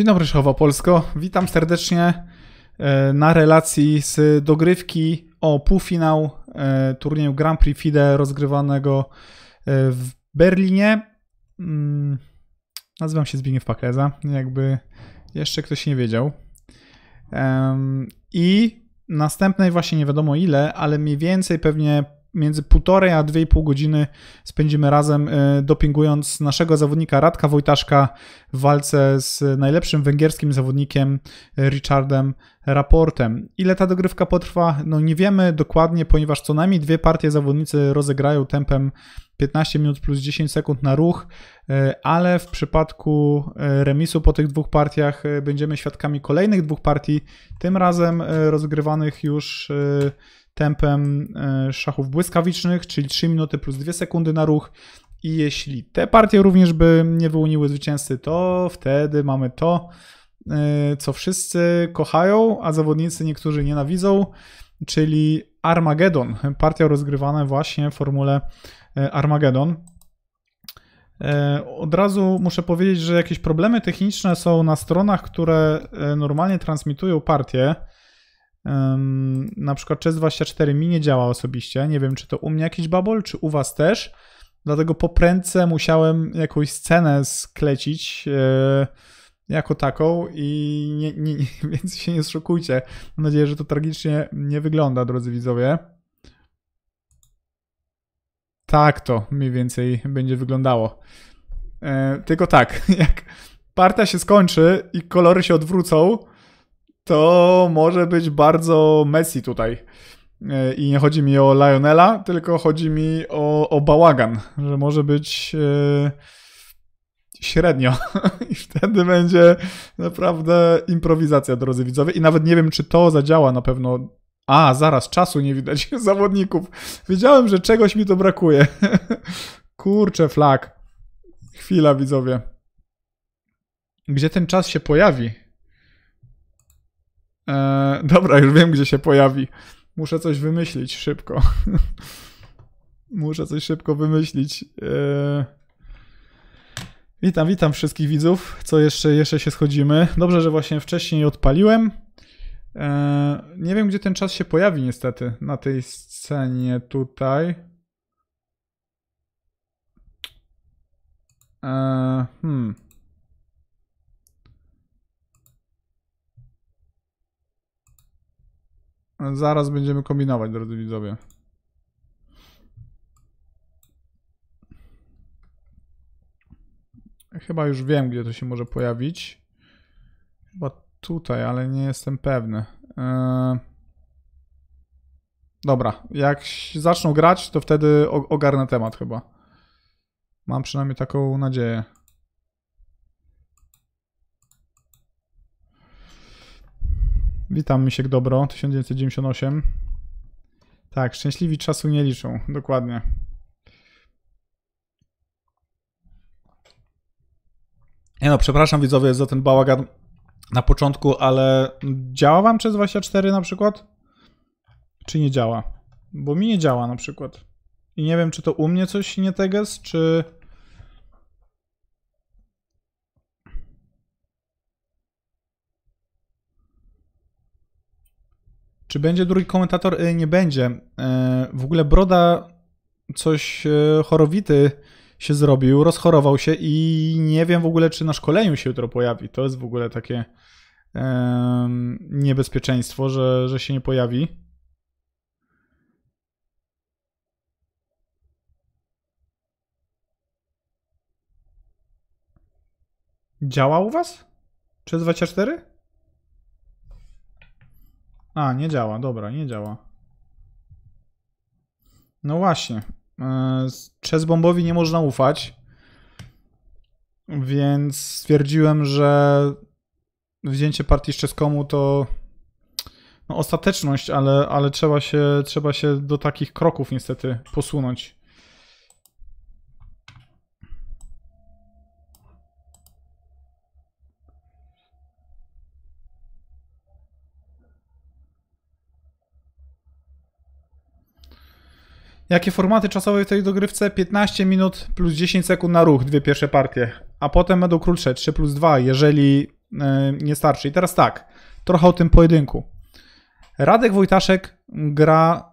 Dzień dobry, Szechowa Polsko. Witam serdecznie e, na relacji z dogrywki o półfinał e, turnieju Grand Prix FIDE rozgrywanego e, w Berlinie. Mm, nazywam się Zbigniew Pakleza, jakby jeszcze ktoś nie wiedział. I następnej właśnie nie wiadomo ile, ale mniej więcej pewnie między półtorej a dwie i pół godziny spędzimy razem e, dopingując naszego zawodnika Radka Wojtaszka w walce z najlepszym węgierskim zawodnikiem e, Richardem Raportem. Ile ta dogrywka potrwa? No nie wiemy dokładnie, ponieważ co najmniej dwie partie zawodnicy rozegrają tempem 15 minut plus 10 sekund na ruch, e, ale w przypadku remisu po tych dwóch partiach będziemy świadkami kolejnych dwóch partii, tym razem rozgrywanych już tempem e, szachów błyskawicznych, czyli 3 minuty plus 2 sekundy na ruch. I jeśli te partie również by nie wyłoniły zwycięzcy, to wtedy mamy to, e, co wszyscy kochają, a zawodnicy niektórzy nienawidzą, czyli Armageddon. Partia rozgrywana właśnie w formule e, Armageddon. Od razu muszę powiedzieć, że jakieś problemy techniczne są na stronach, które normalnie transmitują partie na przykład Chess24 mi nie działa osobiście. Nie wiem, czy to u mnie jakiś babol, czy u was też. Dlatego po prędce musiałem jakąś scenę sklecić e, jako taką i nie, nie, nie, więc się nie zszokujcie. Mam nadzieję, że to tragicznie nie wygląda, drodzy widzowie. Tak to mniej więcej będzie wyglądało. E, tylko tak, jak partia się skończy i kolory się odwrócą, to może być bardzo Messi tutaj. E, I nie chodzi mi o Lionela, tylko chodzi mi o, o bałagan, że może być e, średnio. I wtedy będzie naprawdę improwizacja, drodzy widzowie. I nawet nie wiem, czy to zadziała na pewno. A, zaraz, czasu nie widać zawodników. Wiedziałem, że czegoś mi to brakuje. Kurczę, flag. Chwila, widzowie. Gdzie ten czas się pojawi? E, dobra, już wiem, gdzie się pojawi. Muszę coś wymyślić szybko. Muszę coś szybko wymyślić. E, witam, witam wszystkich widzów. Co jeszcze, jeszcze się schodzimy? Dobrze, że właśnie wcześniej odpaliłem. E, nie wiem, gdzie ten czas się pojawi, niestety, na tej scenie tutaj. Eee, hmm. Zaraz będziemy kombinować, drodzy widzowie. Chyba już wiem, gdzie to się może pojawić. Chyba tutaj, ale nie jestem pewny. Eee... Dobra, jak zaczną grać, to wtedy ogarnę temat chyba. Mam przynajmniej taką nadzieję. Witam, Misiek Dobro, 1998. Tak, szczęśliwi czasu nie liczą, dokładnie. Nie no, przepraszam widzowie za ten bałagan na początku, ale działa wam przez 24 na przykład? Czy nie działa? Bo mi nie działa na przykład. I nie wiem, czy to u mnie coś nie teges, czy... Czy będzie drugi komentator? Y, nie będzie. Y, w ogóle Broda coś y, chorowity się zrobił, rozchorował się i nie wiem w ogóle, czy na szkoleniu się jutro pojawi. To jest w ogóle takie niebezpieczeństwo, że, że się nie pojawi. Działa u was? Czy 24? A, nie działa, dobra, nie działa. No właśnie. E, przez bombowi nie można ufać. Więc stwierdziłem, że wzięcie partii z to no, ostateczność, ale, ale trzeba, się, trzeba się do takich kroków niestety posunąć. Jakie formaty czasowe w tej dogrywce? 15 minut plus 10 sekund na ruch, dwie pierwsze partie, a potem będą krótsze, 3 plus 2, jeżeli e, nie starczy. I teraz tak, trochę o tym pojedynku. Radek Wojtaszek gra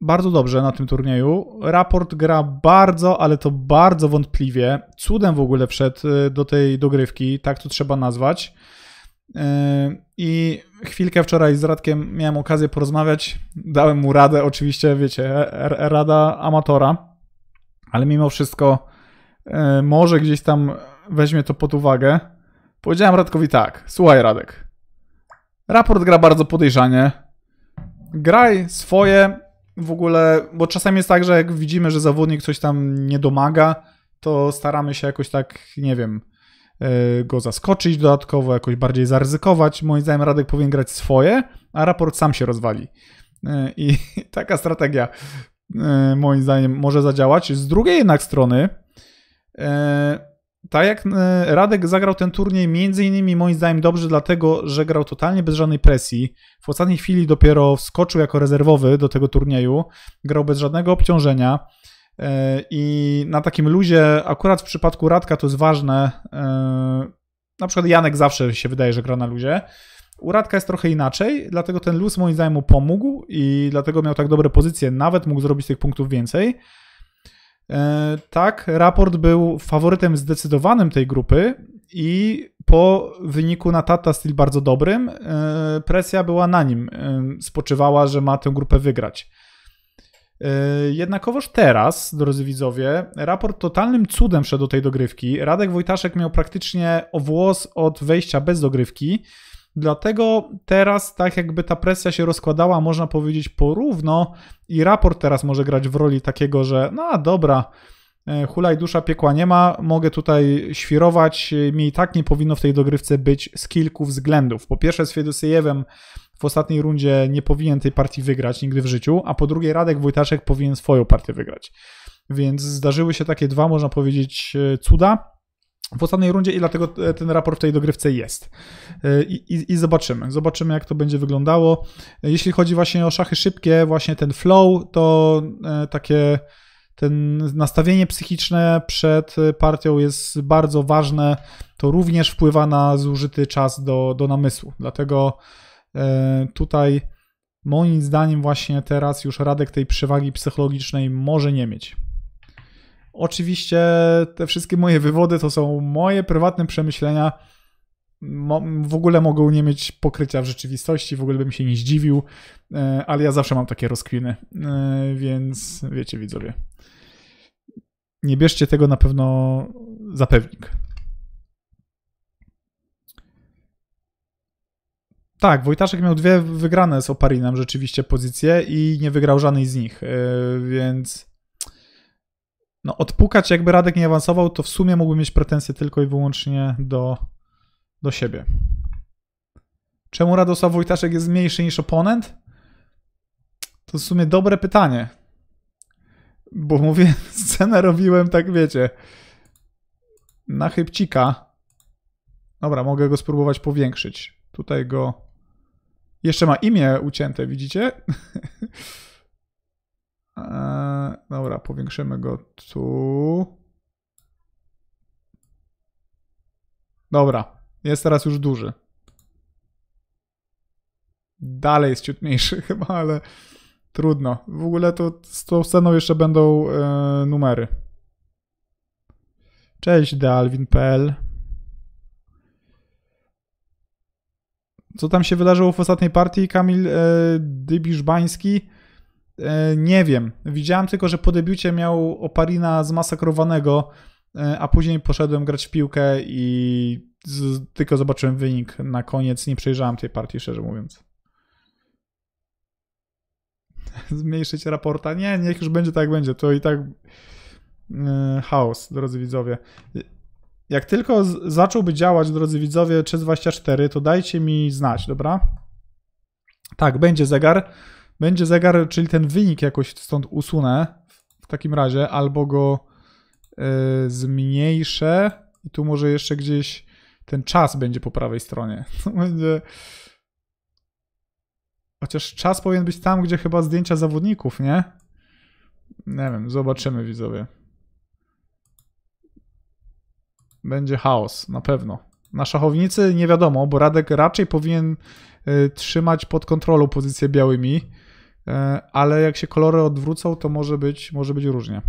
bardzo dobrze na tym turnieju. Raport gra bardzo, ale to bardzo wątpliwie. Cudem w ogóle wszedł e, do tej dogrywki, tak to trzeba nazwać. E, I chwilkę wczoraj z Radkiem miałem okazję porozmawiać. Dałem mu radę, oczywiście, wiecie, e, rada amatora, ale mimo wszystko e, może gdzieś tam weźmie to pod uwagę. Powiedziałem Radkowi tak: Słuchaj, Radek, raport gra bardzo podejrzanie. Graj swoje w ogóle, bo czasem jest tak, że jak widzimy, że zawodnik coś tam nie domaga, to staramy się jakoś tak, nie wiem, E, go zaskoczyć dodatkowo, jakoś bardziej zaryzykować. Moim zdaniem Radek powinien grać swoje, a raport sam się rozwali. E, I taka strategia e, moim zdaniem może zadziałać. Z drugiej jednak strony, tak jak Radek zagrał ten turniej między innymi moim zdaniem dobrze, dlatego że grał totalnie bez żadnej presji. W ostatniej chwili dopiero wskoczył jako rezerwowy do tego turnieju, grał bez żadnego obciążenia. E, I na takim luzie, akurat w przypadku Radka to jest ważne. E, na przykład Janek zawsze się wydaje, że gra na luzie. U Radka jest trochę inaczej, dlatego ten luz moim zdaniem mu pomógł i dlatego miał tak dobre pozycje. Nawet mógł zrobić tych punktów więcej. E, tak, raport był faworytem zdecydowanym tej grupy i po wyniku na Tata Steel bardzo dobrym, presja była na nim. Spoczywała, że ma tę grupę wygrać. E, jednakowoż teraz, drodzy widzowie, raport totalnym cudem wszedł do tej dogrywki. Radek Wojtaszek miał praktycznie o włos od wejścia bez dogrywki. Dlatego teraz tak jakby ta presja się rozkładała, można powiedzieć, porówno i raport teraz może grać w roli takiego, że no dobra, e, hulaj dusza, piekła nie ma, mogę tutaj świrować, e, mi i tak nie powinno w tej dogrywce być z kilku względów. Po pierwsze z Fiedosiejewem w ostatniej rundzie nie powinien tej partii wygrać nigdy w życiu, a po drugie Radek Wojtaszek powinien swoją partię wygrać. Więc zdarzyły się takie dwa, można powiedzieć, e, cuda w ostatniej rundzie i dlatego e, ten raport w tej dogrywce jest. E, I, i, I, zobaczymy. Zobaczymy, jak to będzie wyglądało. Jeśli chodzi właśnie o szachy szybkie, właśnie ten flow, to takie ten nastawienie psychiczne przed partią jest bardzo ważne. To również wpływa na zużyty czas do, do namysłu. Dlatego E, tutaj moim zdaniem właśnie teraz już Radek tej przewagi psychologicznej może nie mieć. Oczywiście te wszystkie moje wywody to są moje prywatne przemyślenia. W ogóle mogą nie mieć pokrycia w rzeczywistości, w ogóle bym się nie zdziwił, e, ale ja zawsze mam takie rozkwiny, e, więc wiecie widzowie. Nie bierzcie tego na pewno za pewnik. Tak, Wojtaszek miał dwie wygrane z Oparinem rzeczywiście pozycje i nie wygrał żadnej z nich, e, więc no odpukać jakby Radek nie awansował, to w sumie mógłby mieć pretensje tylko i wyłącznie do, do siebie. Czemu Radosław Wojtaszek jest mniejszy niż oponent? To w sumie dobre pytanie. Bo mówię, scenę robiłem, tak wiecie, na chybcika. Dobra, mogę go spróbować powiększyć. Tutaj go jeszcze ma imię ucięte, widzicie? eee, dobra, powiększymy go tu. Dobra, jest teraz już duży. Dalej jest ciut mniejszy chyba, ale trudno. W ogóle to z tą sceną jeszcze będą yy, numery. Cześć, dealwin.pl Co tam się wydarzyło w ostatniej partii, Kamil e, Dybiżbański? E, nie wiem. Widziałem tylko, że po debiucie miał oparina zmasakrowanego, e, a później poszedłem grać w piłkę i z, tylko zobaczyłem wynik na koniec. Nie przejrzałem tej partii, szczerze mówiąc. Zmniejszyć raporta? Nie, niech już będzie tak, jak będzie. To i tak e, chaos, drodzy widzowie. Jak tylko zacząłby działać, drodzy widzowie, 324, to dajcie mi znać, dobra? Tak, będzie zegar. Będzie zegar, czyli ten wynik jakoś stąd usunę w takim razie, albo go e, zmniejszę. I tu może jeszcze gdzieś ten czas będzie po prawej stronie. To będzie... Chociaż czas powinien być tam, gdzie chyba zdjęcia zawodników, nie? Nie wiem, zobaczymy widzowie będzie chaos, na pewno. Na szachownicy nie wiadomo, bo Radek raczej powinien y, trzymać pod kontrolą pozycję białymi, y, ale jak się kolory odwrócą, to może być, może być różnie.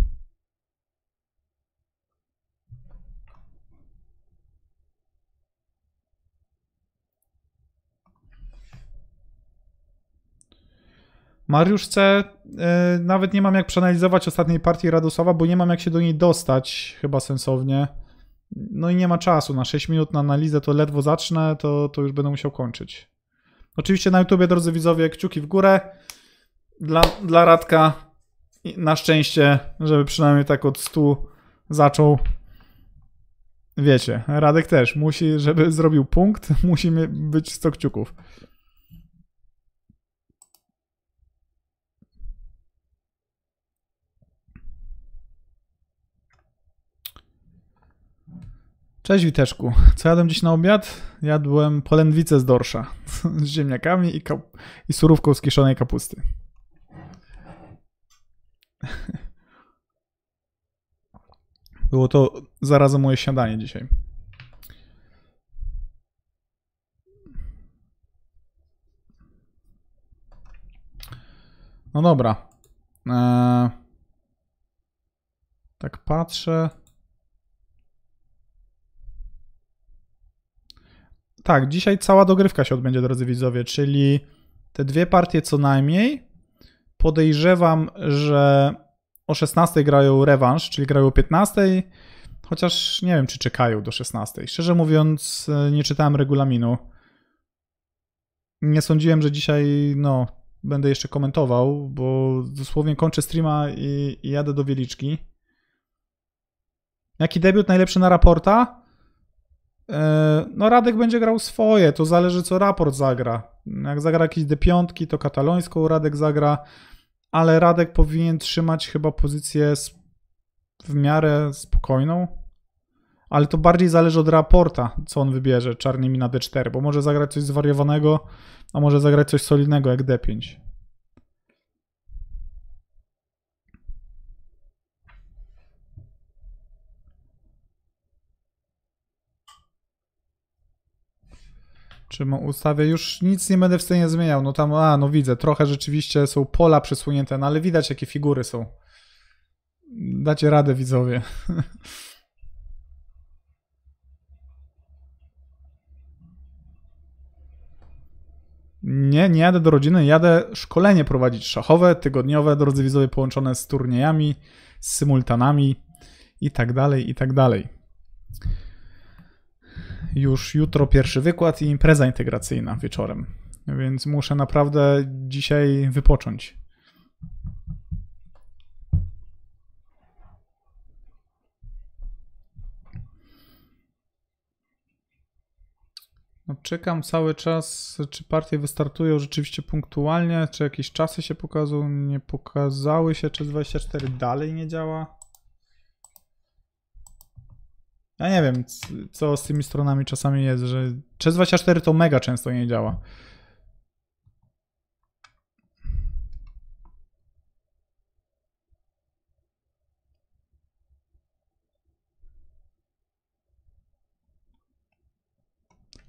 Mariusz C. Y, nawet nie mam jak przeanalizować ostatniej partii Radosława, bo nie mam jak się do niej dostać chyba sensownie. No i nie ma czasu. Na 6 minut na analizę to ledwo zacznę, to, to już będę musiał kończyć. Oczywiście na YouTubie, drodzy widzowie, kciuki w górę dla, dla Radka. I na szczęście, żeby przynajmniej tak od 100 zaczął. Wiecie, Radek też musi, żeby zrobił punkt, musi być 100 kciuków. Cześć Witeczku. Co jadłem dziś na obiad? Jadłem polędwicę z dorsza z ziemniakami i, kap- i surówką z kiszonej kapusty. Było to zarazem moje śniadanie dzisiaj. No dobra. Eee, tak patrzę. tak, dzisiaj cała dogrywka się odbędzie, drodzy widzowie, czyli te dwie partie co najmniej. Podejrzewam, że o 16 grają rewanż, czyli grają o 15, chociaż nie wiem, czy czekają do 16. Szczerze mówiąc, e, nie czytałem regulaminu. Nie sądziłem, że dzisiaj, no, będę jeszcze komentował, bo dosłownie kończę streama i, i jadę do Wieliczki. Jaki debiut najlepszy na raporta? E, no Radek będzie grał swoje, to zależy co raport zagra. Jak zagra jakieś D5, to katalońską Radek zagra, ale Radek powinien trzymać chyba pozycję w miarę spokojną. Ale to bardziej zależy od raporta, co on wybierze czarnymi na D4, bo może zagrać coś zwariowanego, a może zagrać coś solidnego jak D5. Czy mu ustawię? Już nic nie będę w stanie zmieniał. No tam, a no widzę, trochę rzeczywiście są pola przesunięte, no ale widać jakie figury są. Dacie radę widzowie. Nie, nie jadę do rodziny, jadę szkolenie prowadzić szachowe, tygodniowe, drodzy widzowie, połączone z turniejami, z symultanami i tak dalej, i tak dalej już jutro pierwszy wykład i impreza integracyjna wieczorem. Więc muszę naprawdę dzisiaj wypocząć. No, czekam cały czas, czy partie wystartują rzeczywiście punktualnie, czy jakieś czasy się pokazują, nie pokazały się, czy 24 dalej nie działa. Ja nie wiem, co z tymi stronami czasami jest, że 324 to mega często nie działa.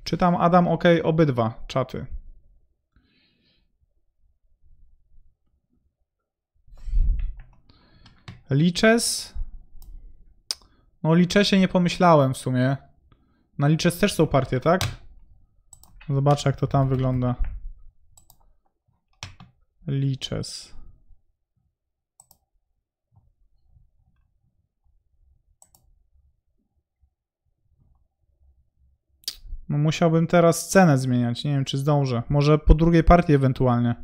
Czytam Adam OK obydwa czaty. Liczes. No liczę się nie pomyślałem w sumie. Na liczę też są partie, tak? Zobaczę jak to tam wygląda. Liczes. No musiałbym teraz cenę zmieniać. Nie wiem, czy zdążę. Może po drugiej partii ewentualnie.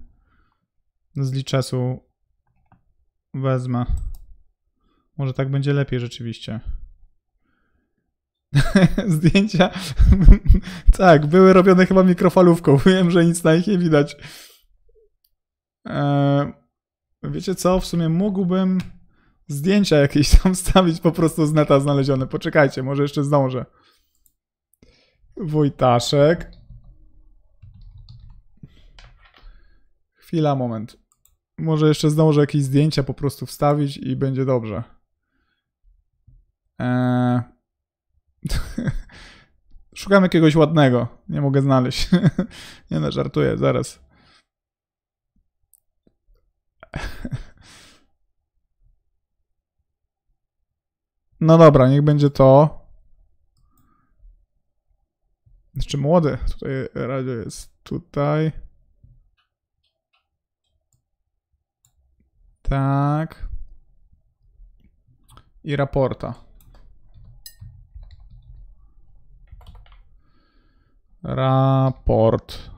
Z liczesu wezmę. Może tak będzie lepiej rzeczywiście. Zdjęcia, tak, były robione chyba mikrofalówką. Wiem, że nic na nich nie widać. Eee, wiecie co? W sumie mógłbym zdjęcia jakieś tam stawić po prostu z neta znalezione. Poczekajcie, może jeszcze zdążę. Wojtaszek. Chwila, moment. Może jeszcze zdążę jakieś zdjęcia po prostu wstawić i będzie dobrze. Eee... Szukam jakiegoś ładnego. Nie mogę znaleźć. nie no, żartuję, zaraz. no dobra, niech będzie to. Jeszcze młody. Tutaj radio jest tutaj. Tak. I raporta. Raport.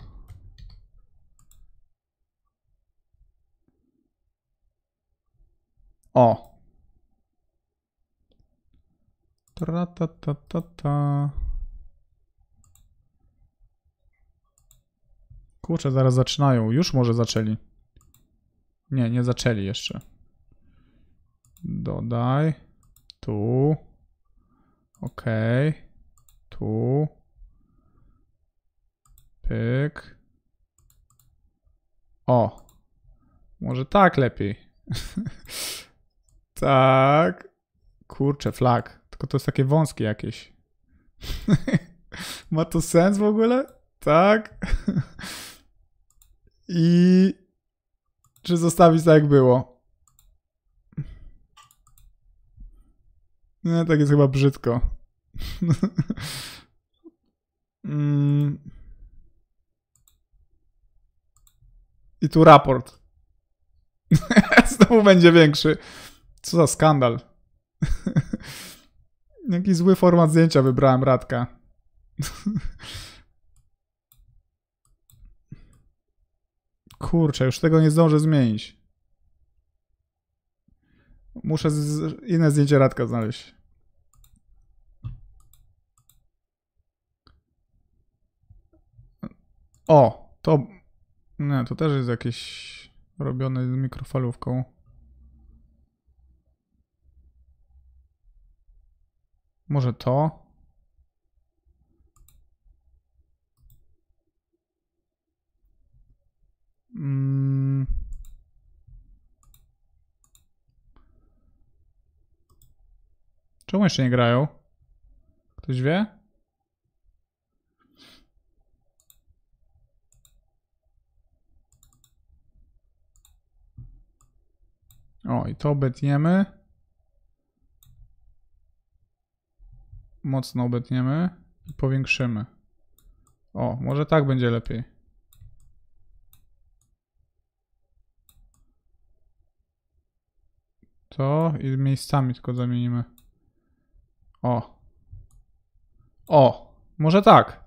O. Tra, ta, ta, ta, ta. Kurczę, zaraz zaczynają. Już może zaczęli. Nie, nie zaczęli jeszcze. Dodaj. Tu. Okej. Okay. Tu. Pyk. O. Może tak lepiej. tak. Kurczę, flag. Tylko to jest takie wąskie jakieś. Ma to sens w ogóle? Tak. I czy zostawić tak jak było? Nie, tak jest chyba brzydko. mm. I tu raport. Znowu będzie większy. Co za skandal. Jaki zły format zdjęcia wybrałem, Radka. Kurczę, już tego nie zdążę zmienić. Muszę inne zdjęcie Radka znaleźć. O, to no, to też jest jakieś robione z mikrofalówką. Może to? Mm. Czemu jeszcze nie grają? Ktoś wie? O, i to obetniemy. Mocno obetniemy i powiększymy. O, może tak będzie lepiej. To i miejscami tylko zamienimy. O. O, może tak.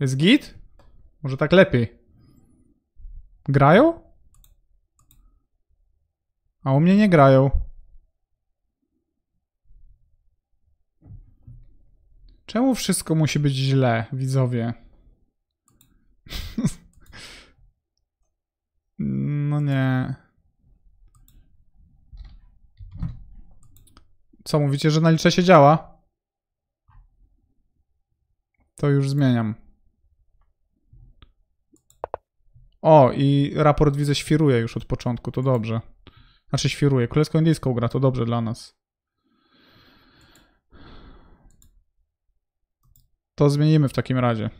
Jest git? Może tak lepiej. Grają? A u mnie nie grają. Czemu wszystko musi być źle, widzowie? no nie. Co mówicie, że nalicze się działa? To już zmieniam. O, i raport widzę świruje już od początku, to dobrze. Znaczy świruje. Królewską indyjską gra, to dobrze dla nas. To zmienimy w takim razie.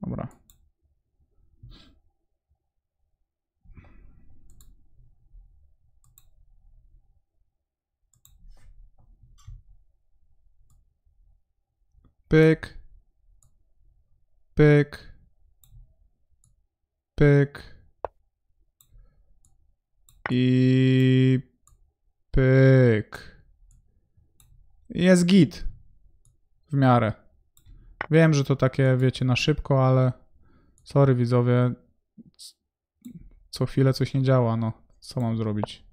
Dobra. Pyk. Pyk. Pyk. I pyk. Jest git. W miarę. Wiem, że to takie, wiecie, na szybko, ale sorry widzowie, co chwilę coś nie działa, no. Co mam zrobić?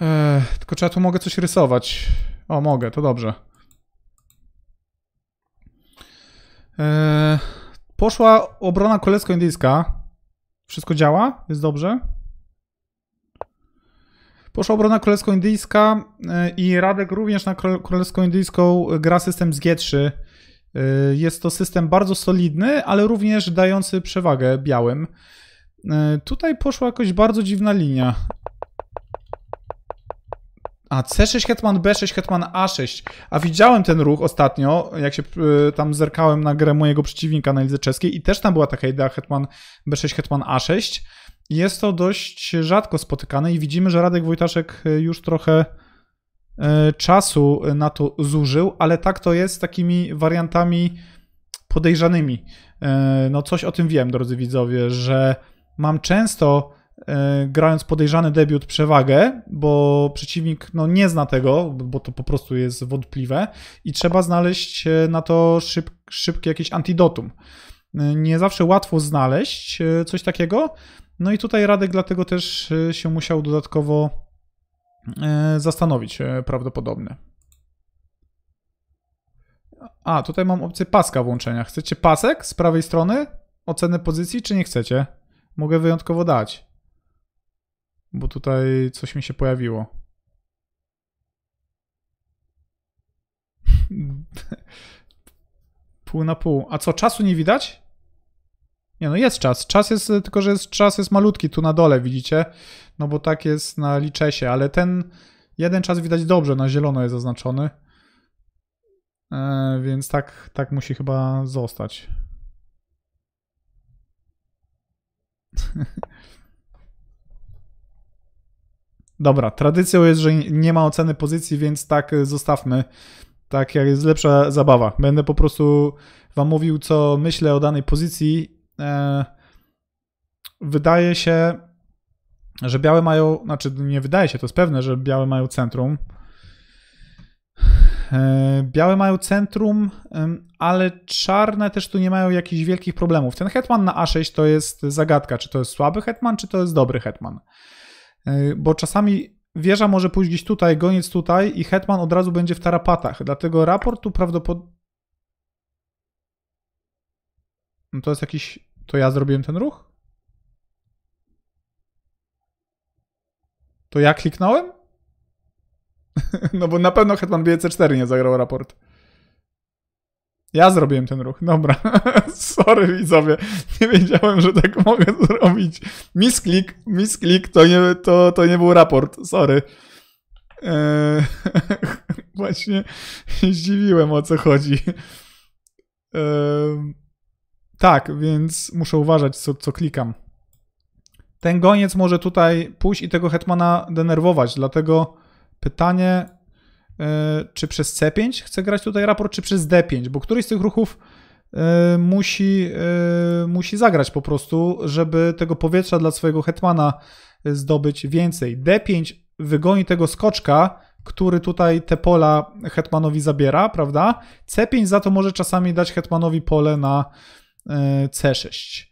Eee, tylko czy ja tu mogę coś rysować? O, mogę, to dobrze. Eee... Poszła obrona kolecko-indyjska. Wszystko działa? Jest dobrze? Poszła obrona królewsko-indyjska e, i Radek również na królewsko-indyjską e, gra system z G3. E, jest to system bardzo solidny, ale również dający przewagę białym. Tutaj poszła jakoś bardzo dziwna linia. A, C6 hetman B6, hetman A6. A widziałem ten ruch ostatnio, jak się y, tam zerkałem na grę mojego przeciwnika na lidze czeskiej i też tam była taka idea hetman B6, hetman A6. Jest to dość rzadko spotykane i widzimy, że Radek Wojtaszek e, już trochę y, czasu na to zużył, ale tak to jest z takimi wariantami podejrzanymi. Y, no coś o tym wiem, drodzy widzowie, że mam często E, grając podejrzany debiut przewagę, bo przeciwnik no, nie zna tego, bo to po prostu jest wątpliwe i trzeba znaleźć e, na to szyb, szybkie jakieś antidotum. E, nie zawsze łatwo znaleźć coś takiego, no i tutaj Radek dlatego też się musiał dodatkowo zastanowić prawdopodobnie. A, tutaj mam opcję paska włączenia. Chcecie pasek z prawej strony? Ocenę pozycji, czy nie chcecie? Mogę wyjątkowo dać. Bo tutaj coś mi się pojawiło. pół na pół. A co, czasu nie widać? Nie, no jest czas. Czas jest, tylko że jest, czas jest malutki tu na dole, widzicie? No bo tak jest na liczesie, ale ten jeden czas widać dobrze, na zielono jest zaznaczony. E, więc tak, tak musi chyba zostać. Dobra, tradycją jest, że nie ma oceny pozycji, więc tak y, zostawmy. Tak, jak jest lepsza zabawa. Będę po prostu Wam mówił, co myślę o danej pozycji. E, wydaje się, że białe mają, znaczy nie wydaje się, to jest pewne, że białe mają centrum. E, białe mają centrum, ale czarne też tu nie mają jakichś wielkich problemów. Ten hetman na A6 to jest zagadka, czy to jest słaby hetman, czy to jest dobry hetman. E, bo czasami wieża może pójść gdzieś tutaj, goniec tutaj i hetman od razu będzie w tarapatach. Dlatego raport tu prawdopodobnie... No to jest jakiś... To ja zrobiłem ten ruch? To ja kliknąłem? No bo na pewno hetman bc 4 nie zagrał raport. Ja zrobiłem ten ruch, dobra. Sorry widzowie, nie wiedziałem, że tak mogę zrobić. Misklik, misklik, to nie, to, to nie był raport, sorry. Eee, właśnie zdziwiłem o co chodzi. Eee, tak, więc muszę uważać, co, co klikam. Ten goniec może tutaj pójść i tego hetmana denerwować, dlatego pytanie, E, czy przez C5 chcę grać tutaj raport, czy przez D5, bo któryś z tych ruchów e, musi, e, musi zagrać po prostu, żeby tego powietrza dla swojego hetmana zdobyć więcej. D5 wygoni tego skoczka, który tutaj te pola hetmanowi zabiera, prawda? C5 za to może czasami dać hetmanowi pole na C6.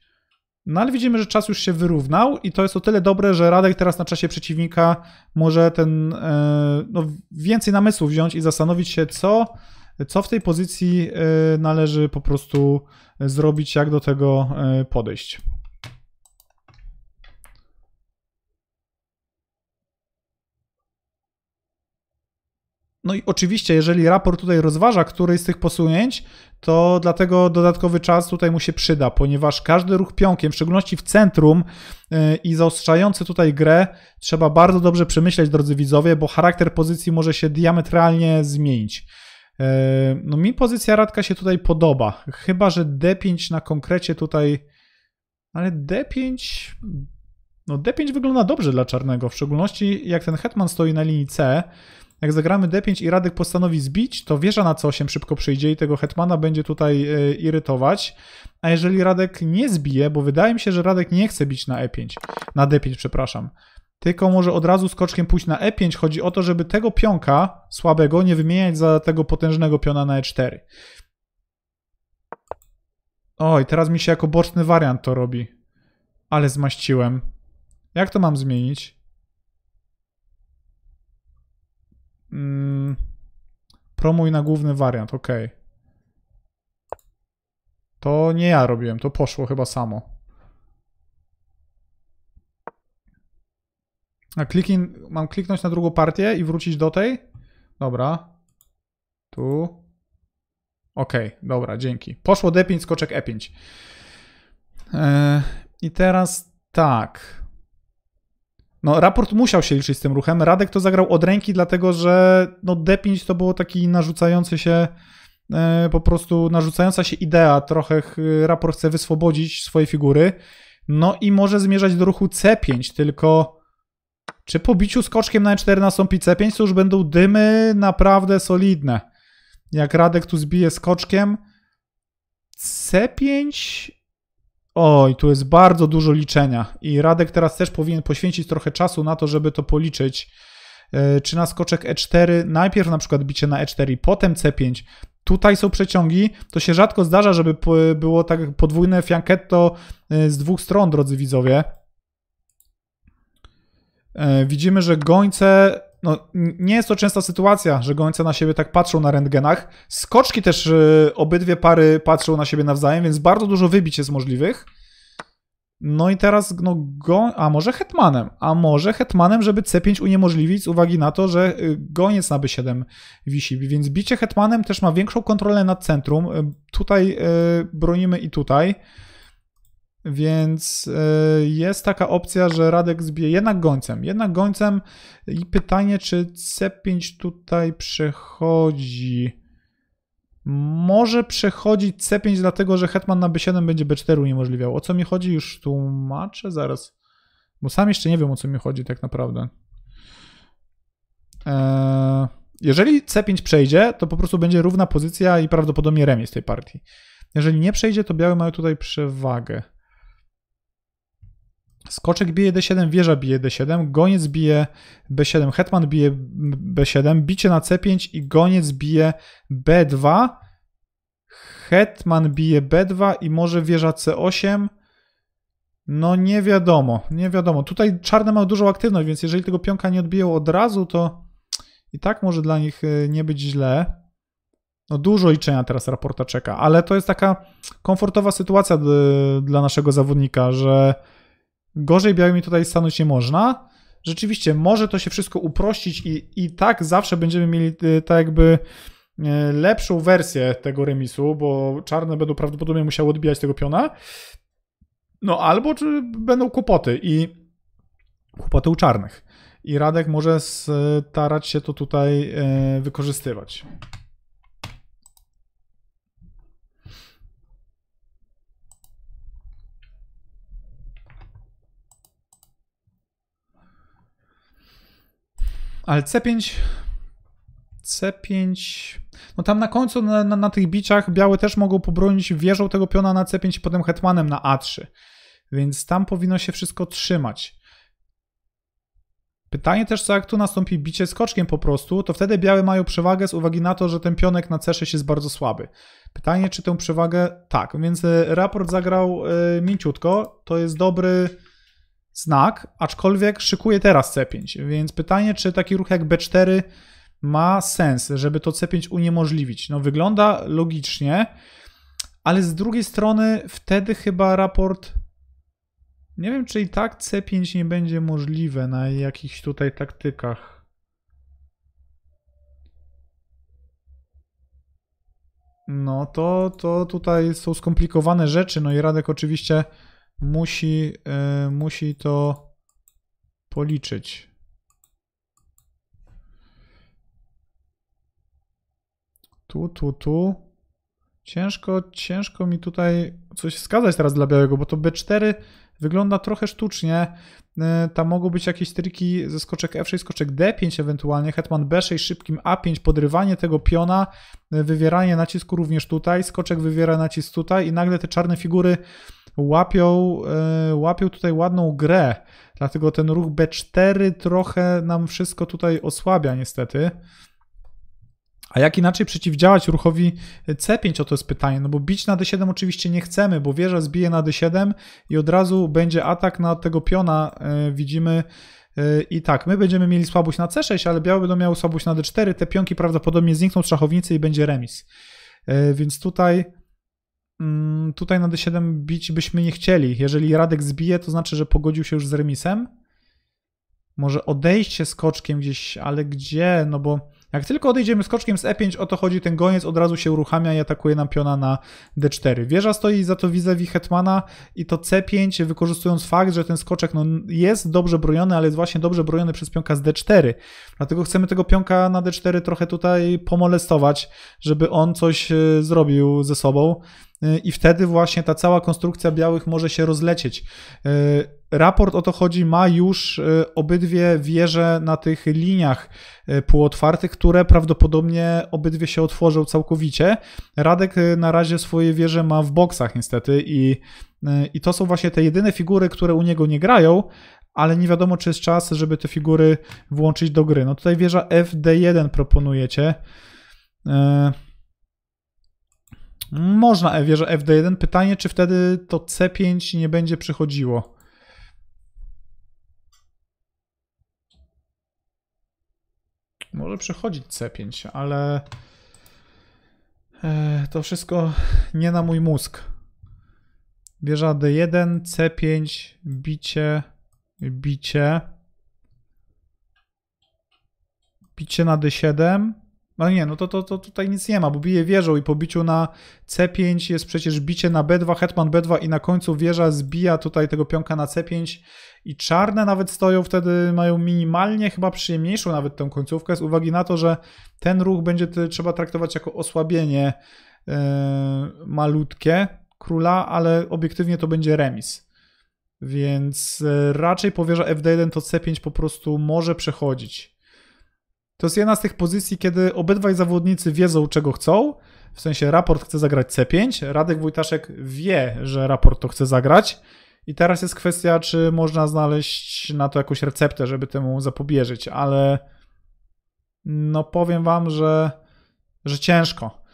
No ale widzimy, że czas już się wyrównał i to jest o tyle dobre, że Radek teraz na czasie przeciwnika może ten e, no, więcej namysłu wziąć i zastanowić się, co, co w tej pozycji e, należy po prostu zrobić, jak do tego e, podejść. No i oczywiście, jeżeli raport tutaj rozważa któryś z tych posunięć, to dlatego dodatkowy czas tutaj mu się przyda, ponieważ każdy ruch pionkiem, w szczególności w centrum y, i zaostrzający tutaj grę, trzeba bardzo dobrze przemyśleć, drodzy widzowie, bo charakter pozycji może się diametralnie zmienić. Y, no mi pozycja Radka się tutaj podoba, chyba że D5 na konkrecie tutaj, ale D5... No D5 wygląda dobrze dla czarnego, w szczególności jak ten hetman stoi na linii C, jak zagramy D5 i Radek postanowi zbić, to wieża na C8 szybko przyjdzie i tego hetmana będzie tutaj e, irytować. A jeżeli Radek nie zbije, bo wydaje mi się, że Radek nie chce bić na E5, na D5, przepraszam, tylko może od razu skoczkiem pójść na E5. Chodzi o to, żeby tego pionka słabego nie wymieniać za tego potężnego piona na E4. Oj, teraz mi się jako boczny wariant to robi. Ale zmaściłem. Jak to mam zmienić? Mm, promuj na główny wariant, ok. To nie ja robiłem, to poszło chyba samo. A klikin, mam kliknąć na drugą partię i wrócić do tej? Dobra. Tu. Ok, dobra, dzięki. Poszło D5, skoczek E5. E, I teraz tak. No, raport musiał się liczyć z tym ruchem. Radek to zagrał od ręki, dlatego że no, D5 to było taki narzucający się, e, po prostu narzucająca się idea. Trochę raport chce wyswobodzić swoje figury. No i może zmierzać do ruchu C5, tylko czy po biciu skoczkiem na E4 nastąpi C5, to już będą dymy naprawdę solidne. Jak Radek tu zbije skoczkiem, C5 Oj, tu jest bardzo dużo liczenia i Radek teraz też powinien poświęcić trochę czasu na to, żeby to policzyć. E, czy na skoczek E4, najpierw na przykład bicie na E4 i potem C5, tutaj są przeciągi, to się rzadko zdarza, żeby było tak podwójne fianchetto e, z dwóch stron, drodzy widzowie. E, widzimy, że gońce no, nie jest to częsta sytuacja, że gońce na siebie tak patrzą na rentgenach. Skoczki też y, obydwie pary patrzą na siebie nawzajem, więc bardzo dużo wybić jest możliwych. No i teraz, no, go, a może hetmanem? A może hetmanem, żeby C5 uniemożliwić z uwagi na to, że y, goniec na B7 wisi. Więc bicie hetmanem też ma większą kontrolę nad centrum. Y, tutaj y, bronimy i tutaj. Więc y, jest taka opcja, że Radek zbije jednak gońcem. Jednak gońcem i pytanie, czy C5 tutaj przechodzi. Może przechodzi C5, dlatego że hetman na B7 będzie B4 uniemożliwiał. O co mi chodzi? Już tłumaczę zaraz. Bo sam jeszcze nie wiem, o co mi chodzi tak naprawdę. E, jeżeli C5 przejdzie, to po prostu będzie równa pozycja i prawdopodobnie remis tej partii. Jeżeli nie przejdzie, to białe mają tutaj przewagę. Skoczek bije d7, wieża bije d7, goniec bije b7, hetman bije b7, bicie na c5 i goniec bije b2, hetman bije b2 i może wieża c8. No nie wiadomo, nie wiadomo. Tutaj czarne mają dużą aktywność, więc jeżeli tego pionka nie odbiją od razu, to i tak może dla nich y, nie być źle. No dużo liczenia teraz raporta czeka, ale to jest taka komfortowa sytuacja y, dla naszego zawodnika, że Gorzej białymi tutaj stanąć nie można. Rzeczywiście, może to się wszystko uprościć i, i tak zawsze będziemy mieli e, tak jakby e, lepszą wersję tego remisu, bo czarne będą prawdopodobnie musiały odbijać tego piona. No albo czy będą kłopoty i kłopoty u czarnych. I Radek może starać się to tutaj e, wykorzystywać. Ale C5 C5. No tam na końcu, na, na, na, tych biciach, białe też mogą pobronić wieżą tego piona na C5 i potem hetmanem na A3. Więc tam powinno się wszystko trzymać. Pytanie też, co jak tu nastąpi bicie skoczkiem po prostu, to wtedy białe mają przewagę z uwagi na to, że ten pionek na C6 jest bardzo słaby. Pytanie, czy tę przewagę... Tak, więc e, raport zagrał y, mięciutko. To jest dobry znak, aczkolwiek szykuje teraz C5, więc pytanie, czy taki ruch jak B4 ma sens, żeby to C5 uniemożliwić. No wygląda logicznie, ale z drugiej strony wtedy chyba raport... Nie wiem, czy i tak C5 nie będzie możliwe na jakichś tutaj taktykach. No to, to tutaj są skomplikowane rzeczy, no i Radek oczywiście musi, e, musi to policzyć. Tu, tu, tu. Ciężko, ciężko mi tutaj coś wskazać teraz dla białego, bo to B4 wygląda trochę sztucznie. E, tam mogą być jakieś triki ze skoczek F6, skoczek D5 ewentualnie, hetman B6, szybkim A5, podrywanie tego piona, e, wywieranie nacisku również tutaj, skoczek wywiera nacisk tutaj i nagle te czarne figury łapią, e, łapią tutaj ładną grę. Dlatego ten ruch B4 trochę nam wszystko tutaj osłabia niestety. A jak inaczej przeciwdziałać ruchowi C5? O to jest pytanie. No bo bić na D7 oczywiście nie chcemy, bo wieża zbije na D7 i od razu będzie atak na tego piona. E, widzimy e, i tak, my będziemy mieli słabość na C6, ale białe będą miały słabość na D4. Te pionki prawdopodobnie znikną z szachownicy i będzie remis. Więc tutaj Mm, tutaj na D7 bić byśmy nie chcieli. Jeżeli Radek zbije, to znaczy, że pogodził się już z remisem. Może odejście skoczkiem gdzieś, ale gdzie? No bo jak tylko odejdziemy skoczkiem z E5, o to chodzi, ten goniec od razu się uruchamia i atakuje nam piona na D4. Wieża stoi za to vis Hetmana i to C5, wykorzystując fakt, że ten skoczek no, jest dobrze broniony, ale jest właśnie dobrze broniony przez pionka z D4. Dlatego chcemy tego pionka na D4 trochę tutaj pomolestować, żeby on coś e, zrobił ze sobą e, i wtedy właśnie ta cała konstrukcja białych może się rozlecieć. E, raport o to chodzi ma już y, obydwie wieże na tych liniach y, półotwartych, które prawdopodobnie obydwie się otworzą całkowicie. Radek y, na razie swoje wieże ma w boksach niestety i, i to są właśnie te jedyne figury, które u niego nie grają, ale nie wiadomo czy jest czas, żeby te figury włączyć do gry. No tutaj wieża FD1 proponujecie. Można e, wieżę FD1. Pytanie, czy wtedy to C5 nie będzie przychodziło. Może przechodzić C5, ale e, to wszystko nie na mój mózg. Wieża D1, C5, bicie, bicie. Bicie na D7. No nie, no to, to, to tutaj nic nie ma, bo bije wieżą i po biciu na C5 jest przecież bicie na B2, hetman B2 i na końcu wieża zbija tutaj tego pionka na C5 i czarne nawet stoją wtedy, mają minimalnie chyba przyjemniejszą nawet tę końcówkę z uwagi na to, że ten ruch będzie trzeba traktować jako osłabienie yy, malutkie króla, ale obiektywnie to będzie remis. Więc e, raczej powierza FD1 to C5 po prostu może przechodzić. To jest jedna z tych pozycji, kiedy obydwaj zawodnicy wiedzą, czego chcą. W sensie raport chce zagrać C5, Radek Wójtaszek wie, że raport to chce zagrać. I teraz jest kwestia, czy można znaleźć na to jakąś receptę, żeby temu zapobieżyć, ale no powiem wam, że, że ciężko.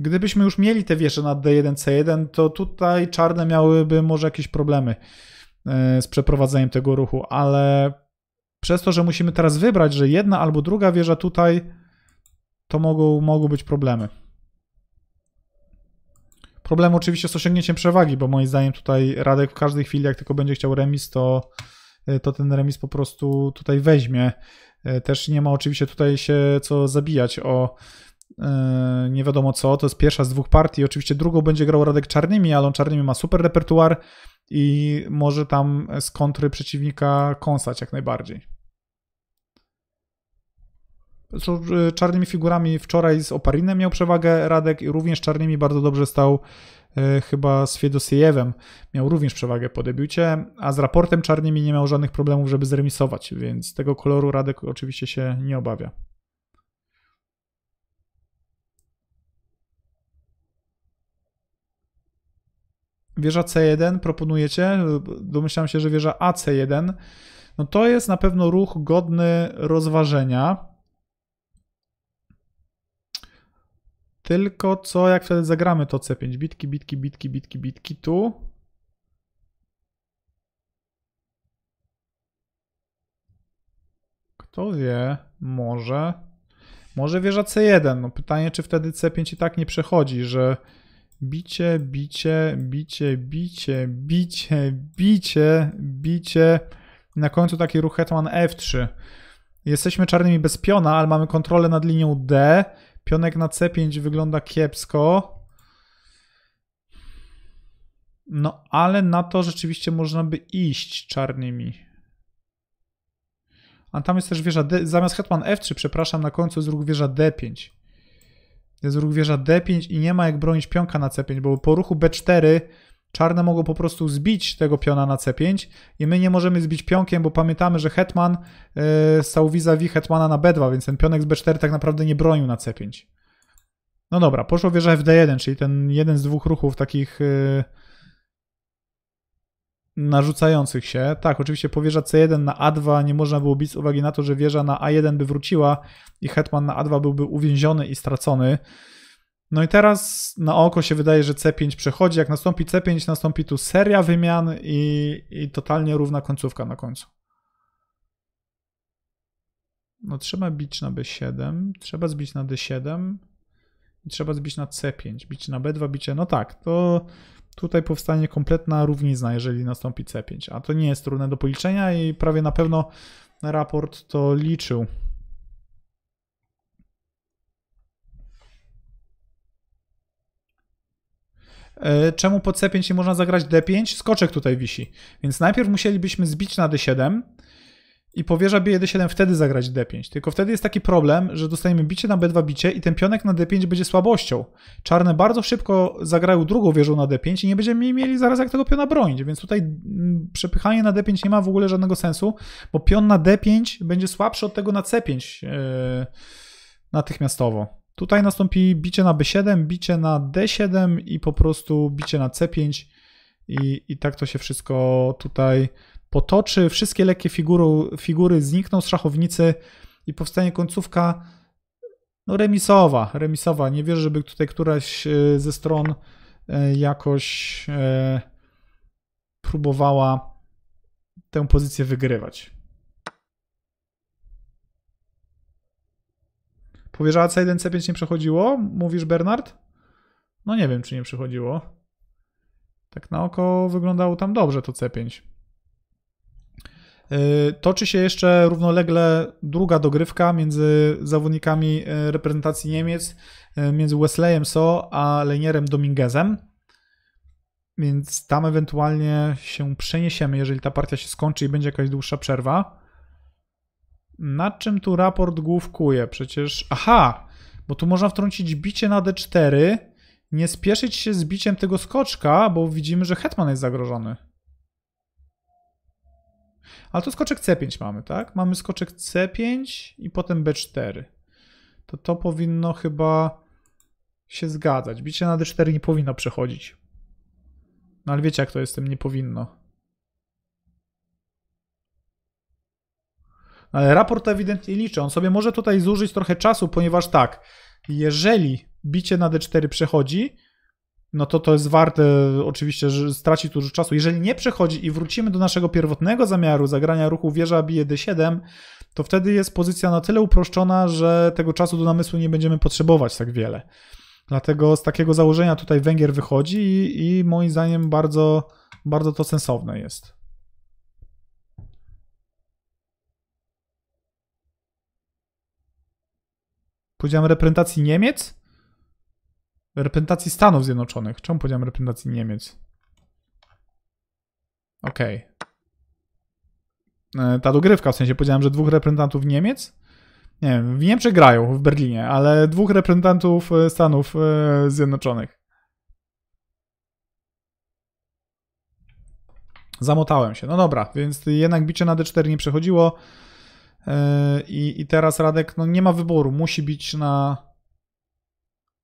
Gdybyśmy już mieli te wieże na D1, C1, to tutaj czarne miałyby może jakieś problemy e, z przeprowadzeniem tego ruchu, ale przez to, że musimy teraz wybrać, że jedna albo druga wieża tutaj, to mogą, mogą być problemy. Problem oczywiście z osiągnięciem przewagi, bo moim zdaniem tutaj Radek w każdej chwili, jak tylko będzie chciał remis, to, e, to ten remis po prostu tutaj weźmie. E, też nie ma oczywiście tutaj się co zabijać o e, nie wiadomo co. To jest pierwsza z dwóch partii. Oczywiście drugą będzie grał Radek czarnymi, ale on czarnymi ma super repertuar i może tam z kontry przeciwnika kąsać jak najbardziej. E, czarnymi figurami wczoraj z Oparinem miał przewagę Radek i również czarnymi bardzo dobrze stał e, chyba z Fiedosiejewem. Miał również przewagę po debiucie, a z raportem czarnymi nie miał żadnych problemów, żeby zremisować, więc tego koloru Radek oczywiście się nie obawia. Wieża C1 proponujecie? Domyślam się, że wieża AC1. No to jest na pewno ruch godny rozważenia. Tylko co, jak wtedy zagramy to C5? Bitki, bitki, bitki, bitki, bitki tu. Kto wie, może. Może wieża C1. No pytanie, czy wtedy C5 i tak nie przechodzi, że bicie, bicie, bicie, bicie, bicie, bicie, bicie. Na końcu taki ruch hetman F3. Jesteśmy czarnymi bez piona, ale mamy kontrolę nad linią D Pionek na C5 wygląda kiepsko. No, ale na to rzeczywiście można by iść czarnymi. A tam jest też wieża D. Zamiast hetman F3, przepraszam, na końcu jest ruch wieża D5. Jest ruch wieża D5 i nie ma jak bronić pionka na C5, bo po ruchu B4 Czarne mogą po prostu zbić tego piona na c5 i my nie możemy zbić pionkiem, bo pamiętamy, że hetman e, stał vis-a-vis hetmana na b2, więc ten pionek z b4 tak naprawdę nie bronił na c5. No dobra, poszło wieża fd1, czyli ten jeden z dwóch ruchów takich e, narzucających się. Tak, oczywiście po wieża c1 na a2 nie można było bić z uwagi na to, że wieża na a1 by wróciła i hetman na a2 byłby uwięziony i stracony. No i teraz na oko się wydaje, że C5 przechodzi. Jak nastąpi C5, nastąpi tu seria wymian i, i totalnie równa końcówka na końcu. No trzeba bić na B7, trzeba zbić na D7 i trzeba zbić na C5, bić na B2, bicie, no tak, to tutaj powstanie kompletna równizna, jeżeli nastąpi C5, a to nie jest trudne do policzenia i prawie na pewno raport to liczył. E, czemu po C5 nie można zagrać D5? Skoczek tutaj wisi. Więc najpierw musielibyśmy zbić na D7 i powierza bije D7, wtedy zagrać D5. Tylko wtedy jest taki problem, że dostajemy bicie na B2 bicie i ten pionek na D5 będzie słabością. Czarne bardzo szybko zagrają drugą wieżą na D5 i nie będziemy mieli zaraz jak tego piona bronić, więc tutaj mm, przepychanie na D5 nie ma w ogóle żadnego sensu, bo pion na D5 będzie słabszy od tego na C5 yy, e, natychmiastowo. Tutaj nastąpi bicie na B7, bicie na D7 i po prostu bicie na C5 i, i tak to się wszystko tutaj potoczy. Wszystkie lekkie figury, figury znikną z szachownicy i powstanie końcówka no remisowa, remisowa. Nie wierzę, żeby tutaj któraś e, ze stron e, jakoś e, próbowała tę pozycję wygrywać. Powierzała C1, C5 nie przechodziło? Mówisz, Bernard? No nie wiem, czy nie przechodziło. Tak na oko wyglądało tam dobrze to C5. Y, toczy się jeszcze równolegle druga dogrywka między zawodnikami y, reprezentacji Niemiec, y, między Wesleyem So a Lenierem Dominguezem. Więc tam ewentualnie się przeniesiemy, jeżeli ta partia się skończy i będzie jakaś dłuższa przerwa. Nad czym tu raport główkuje? Przecież... Aha! Bo tu można wtrącić bicie na d4, nie spieszyć się z biciem tego skoczka, bo widzimy, że hetman jest zagrożony. Ale to skoczek c5 mamy, tak? Mamy skoczek c5 i potem b4. To to powinno chyba się zgadzać. Bicie na d4 nie powinno przechodzić. No ale wiecie jak to jest, tym nie powinno. Ale raport ewidentnie liczy. On sobie może tutaj zużyć trochę czasu, ponieważ tak, jeżeli bicie na D4 przechodzi, no to to jest warte e, oczywiście, że straci dużo czasu. Jeżeli nie przechodzi i wrócimy do naszego pierwotnego zamiaru zagrania ruchu wieża bije D7, to wtedy jest pozycja na tyle uproszczona, że tego czasu do namysłu nie będziemy potrzebować tak wiele. Dlatego z takiego założenia tutaj Węgier wychodzi i, i moim zdaniem bardzo, bardzo to sensowne jest. Powiedziałem reprezentacji Niemiec? Reprezentacji Stanów Zjednoczonych. Czemu powiedziałem reprezentacji Niemiec? Okej. Okay. E, ta dogrywka, w sensie powiedziałem, że dwóch reprezentantów Niemiec? Nie wiem, w Niemczech grają, w Berlinie, ale dwóch reprezentantów e, Stanów e, Zjednoczonych. Zamotałem się. No dobra, więc jednak bicie na D4 nie przechodziło. E, I, I teraz Radek no, nie ma wyboru, musi być na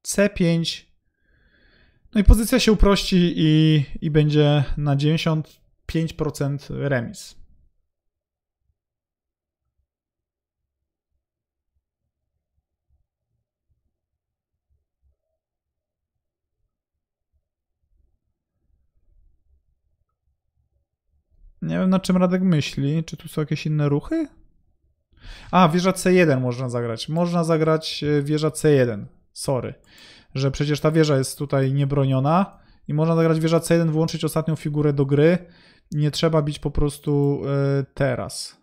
C5. No i pozycja się uprości i, i będzie na 95% remis. Nie wiem, na czym Radek myśli. Czy tu są jakieś inne ruchy? A, wieża C1 można zagrać. Można zagrać e, wieża C1. Sorry. Że przecież ta wieża jest tutaj niebroniona i można zagrać wieża C1, Włączyć ostatnią figurę do gry. Nie trzeba bić po prostu y, teraz.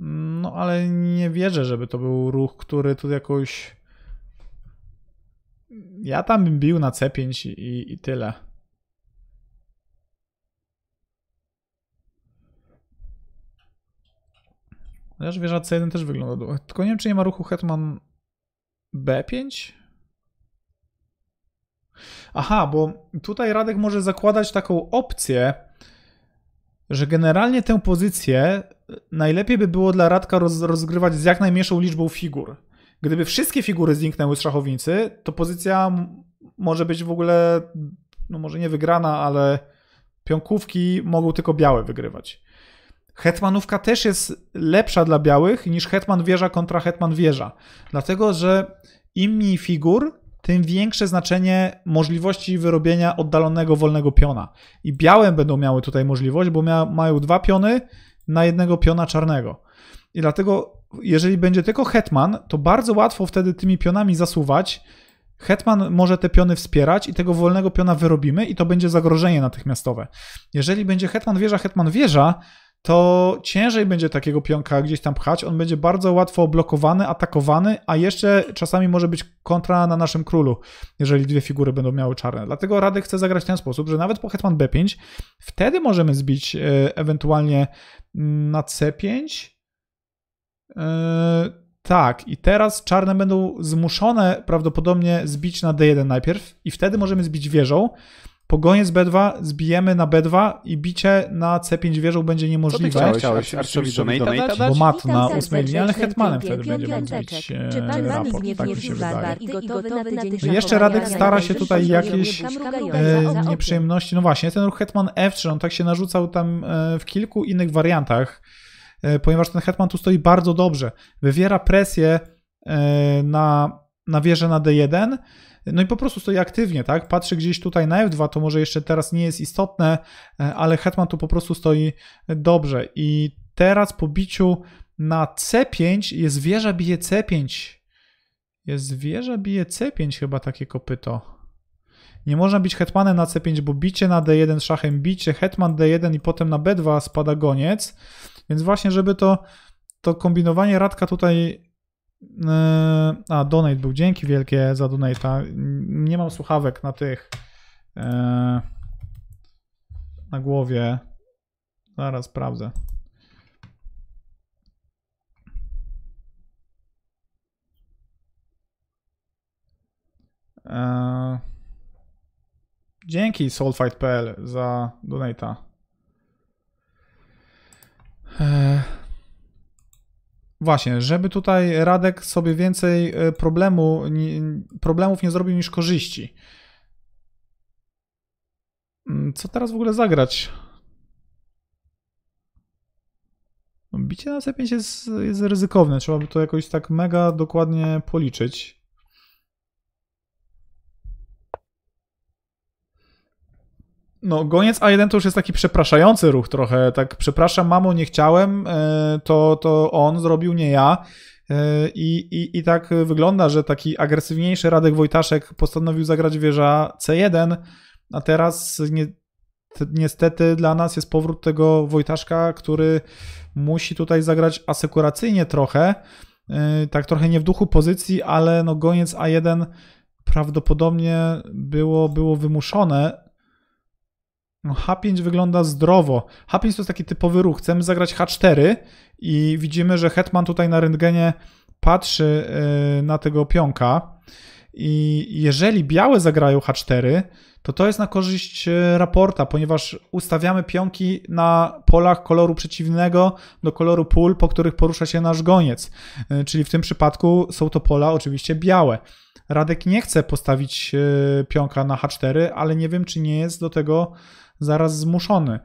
No, ale nie wierzę, żeby to był ruch, który tu jakoś ja tam bym bił na C5 i, i tyle. Chociaż wieża C1 też wygląda Tylko nie wiem, czy nie ma ruchu Hetman B5? Aha, bo tutaj Radek może zakładać taką opcję, że generalnie tę pozycję najlepiej by było dla Radka roz rozgrywać z jak najmniejszą liczbą figur. Gdyby wszystkie figury zniknęły z szachownicy, to pozycja może być w ogóle, no może nie wygrana, ale pionkówki mogą tylko białe wygrywać. Hetmanówka też jest lepsza dla białych niż hetman wieża kontra hetman wieża, dlatego że im mniej figur, tym większe znaczenie możliwości wyrobienia oddalonego wolnego piona. I białe będą miały tutaj możliwość, bo mia- mają dwa piony na jednego piona czarnego. I dlatego jeżeli będzie tylko hetman, to bardzo łatwo wtedy tymi pionami zasuwać. Hetman może te piony wspierać i tego wolnego piona wyrobimy i to będzie zagrożenie natychmiastowe. Jeżeli będzie hetman wieża, hetman wieża, to ciężej będzie takiego pionka gdzieś tam pchać. On będzie bardzo łatwo blokowany, atakowany, a jeszcze czasami może być kontra na naszym królu, jeżeli dwie figury będą miały czarne. Dlatego Radek chce zagrać w ten sposób, że nawet po hetman b5 wtedy możemy zbić e, ewentualnie na c5 E, tak, i teraz czarne będą zmuszone prawdopodobnie zbić na D1 najpierw i wtedy możemy zbić wieżą. Pogoniec B2 zbijemy na B2 i bicie na C5 wieżą będzie niemożliwe. Co ty chciałeś? chciałeś Arczowi donata dać? Bo mat na ósmej linii, ale hetmanem wtedy będzie bić e, raport. Tak mi się wydaje. No jeszcze Radek stara się tutaj jakieś e, e nieprzyjemności. No właśnie, ten ruch hetman F3, on no, tak się narzucał tam w kilku innych wariantach. E, ponieważ ten hetman tu stoi bardzo dobrze. Wywiera presję e, na, na wieżę na D1, no i po prostu stoi aktywnie, tak? Patrzy gdzieś tutaj na F2, to może jeszcze teraz nie jest istotne, e, ale hetman tu po prostu stoi dobrze. I teraz po biciu na C5 jest wieża bije C5. Jest wieża bije C5 chyba takie kopyto. Nie można bić hetmanem na C5, bo bicie na D1 szachem, bicie hetman D1 i potem na B2 spada goniec. Więc właśnie, żeby to, to kombinowanie Radka tutaj e, a, donate był. Dzięki wielkie za donate'a. Nie mam słuchawek na tych e, na głowie. Zaraz sprawdzę. E, dzięki soulfight.pl za donate'a. Właśnie, żeby tutaj Radek sobie więcej e, problemu, problemów nie zrobił niż korzyści. Mm, co teraz w ogóle zagrać? No, bicie na C5 jest, jest ryzykowne, trzeba by to jakoś tak mega dokładnie policzyć. no, goniec A1 to już jest taki przepraszający ruch trochę, tak przepraszam mamo, nie chciałem, e, to, to on zrobił, nie ja. E, I, i, I tak wygląda, że taki agresywniejszy Radek Wojtaszek postanowił zagrać wieża C1, a teraz nie, niestety dla nas jest powrót tego Wojtaszka, który musi tutaj zagrać asekuracyjnie trochę, e, tak trochę nie w duchu pozycji, ale no goniec A1 prawdopodobnie było, było wymuszone, no, H5 wygląda zdrowo. H5 to jest taki typowy ruch. Chcemy zagrać H4 i widzimy, że hetman tutaj na rentgenie patrzy y, na tego pionka. I jeżeli białe zagrają H4, to to jest na korzyść y, raporta, ponieważ ustawiamy pionki na polach koloru przeciwnego do koloru pól, po których porusza się nasz goniec. Y, czyli w tym przypadku są to pola oczywiście białe. Radek nie chce postawić pionka na H4, ale nie wiem, czy nie jest do tego zaraz zmuszony.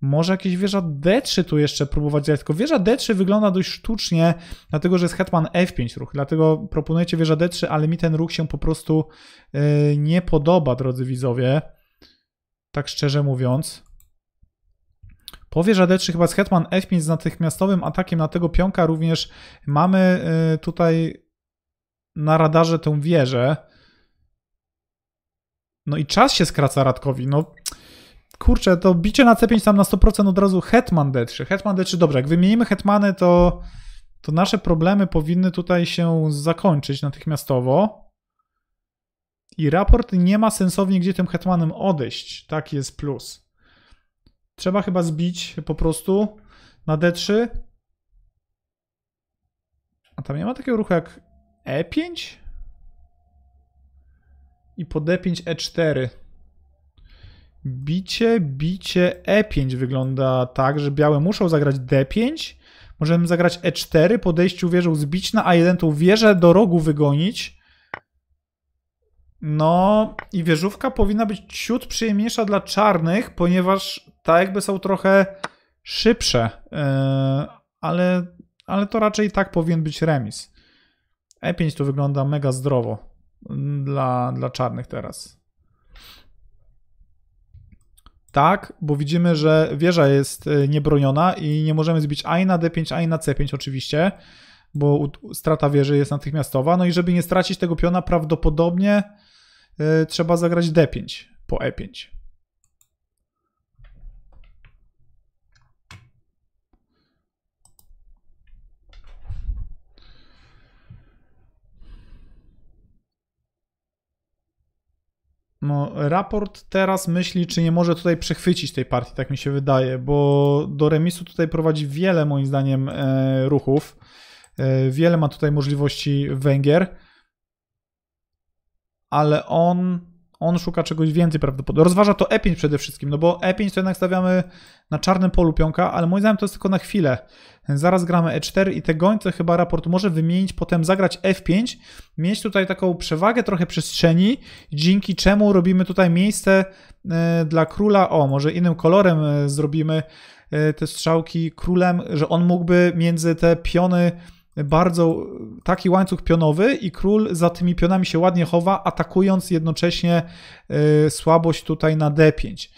Może jakieś wieża D3 tu jeszcze próbować działać, tylko wieża D3 wygląda dość sztucznie, dlatego że jest hetman F5 ruch, dlatego proponujecie wieża D3, ale mi ten ruch się po prostu yy, nie podoba, drodzy widzowie, tak szczerze mówiąc. Po wieża D3 chyba z hetman F5 z natychmiastowym atakiem na tego pionka również mamy yy, tutaj na radarze tę wieżę. No i czas się skraca Radkowi, no kurczę, to bicie na C5 tam na 100% od razu hetman D3. Hetman D3, dobrze, jak wymienimy hetmany, to, to nasze problemy powinny tutaj się zakończyć natychmiastowo. I raport nie ma sensownie gdzie tym hetmanem odejść. Tak jest plus. Trzeba chyba zbić po prostu na D3. A tam nie ma takiego ruchu jak E5? I po D5 E4. Bicie, bicie E5 wygląda tak, że białe muszą zagrać D5. Możemy zagrać E4, podejściu wieżą zbić na A1, tą wieżę do rogu wygonić. No i wieżówka powinna być ciut przyjemniejsza dla czarnych, ponieważ ta jakby są trochę szybsze. Yy, ale, ale to raczej tak powinien być remis. E5 tu wygląda mega zdrowo mm, dla, dla czarnych teraz. Tak, bo widzimy, że wieża jest y, niebroniona i nie możemy zbić ani na D5, ani na C5 oczywiście, bo strata wieży jest natychmiastowa. No i żeby nie stracić tego piona, prawdopodobnie y, trzeba zagrać D5 po E5. No, raport teraz myśli, czy nie może tutaj przechwycić tej partii, tak mi się wydaje, bo do remisu tutaj prowadzi wiele, moim zdaniem, e, ruchów. E, wiele ma tutaj możliwości Węgier, ale on on szuka czegoś więcej prawdopodobnie. Rozważa to E5 przede wszystkim, no bo E5 to jednak stawiamy na czarnym polu pionka, ale moim zdaniem to jest tylko na chwilę. Zaraz gramy E4 i te gońce chyba raport może wymienić, potem zagrać F5, mieć tutaj taką przewagę trochę przestrzeni, dzięki czemu robimy tutaj miejsce e, dla króla, o może innym kolorem e, zrobimy e, te strzałki królem, że on mógłby między te piony bardzo taki łańcuch pionowy i król za tymi pionami się ładnie chowa, atakując jednocześnie e, słabość tutaj na D5.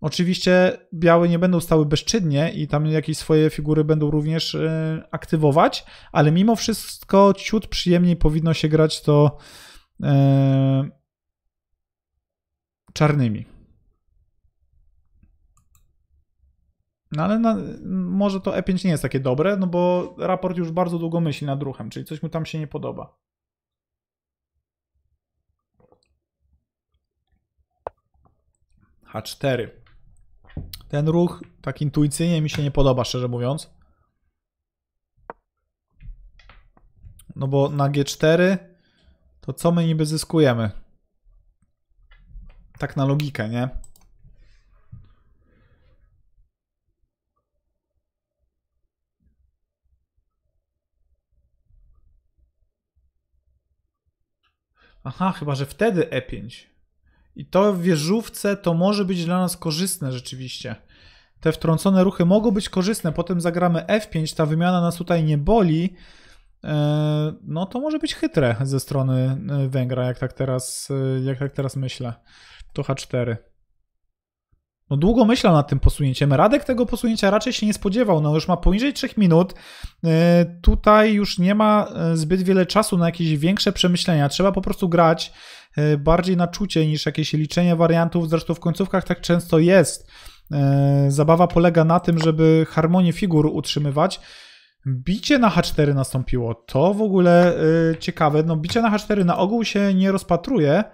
Oczywiście białe nie będą stały bezczynnie i tam jakieś swoje figury będą również e, aktywować, ale mimo wszystko ciut przyjemniej powinno się grać to e, czarnymi. No ale na, może to E5 nie jest takie dobre, no bo raport już bardzo długo myśli nad ruchem, czyli coś mu tam się nie podoba. H4. Ten ruch tak intuicyjnie mi się nie podoba, szczerze mówiąc. No bo na G4 to co my niby zyskujemy? Tak na logikę, nie? Aha, chyba że wtedy E5. I to w wieżówce to może być dla nas korzystne rzeczywiście. Te wtrącone ruchy mogą być korzystne, potem zagramy F5, ta wymiana nas tutaj nie boli. E, no to może być chytre ze strony e, Węgra, jak tak teraz, e, jak tak teraz myślę. To H4. No długo myślał nad tym posunięciem. Radek tego posunięcia raczej się nie spodziewał. No już ma poniżej 3 minut. E, tutaj już nie ma e, zbyt wiele czasu na jakieś większe przemyślenia. Trzeba po prostu grać e, bardziej na czucie niż jakieś liczenie wariantów. Zresztą w końcówkach tak często jest. Zabawa polega na tym, żeby harmonię figur utrzymywać. Bicie na H4 nastąpiło. To w ogóle ciekawe. No bicie na H4 na ogół się nie rozpatruje.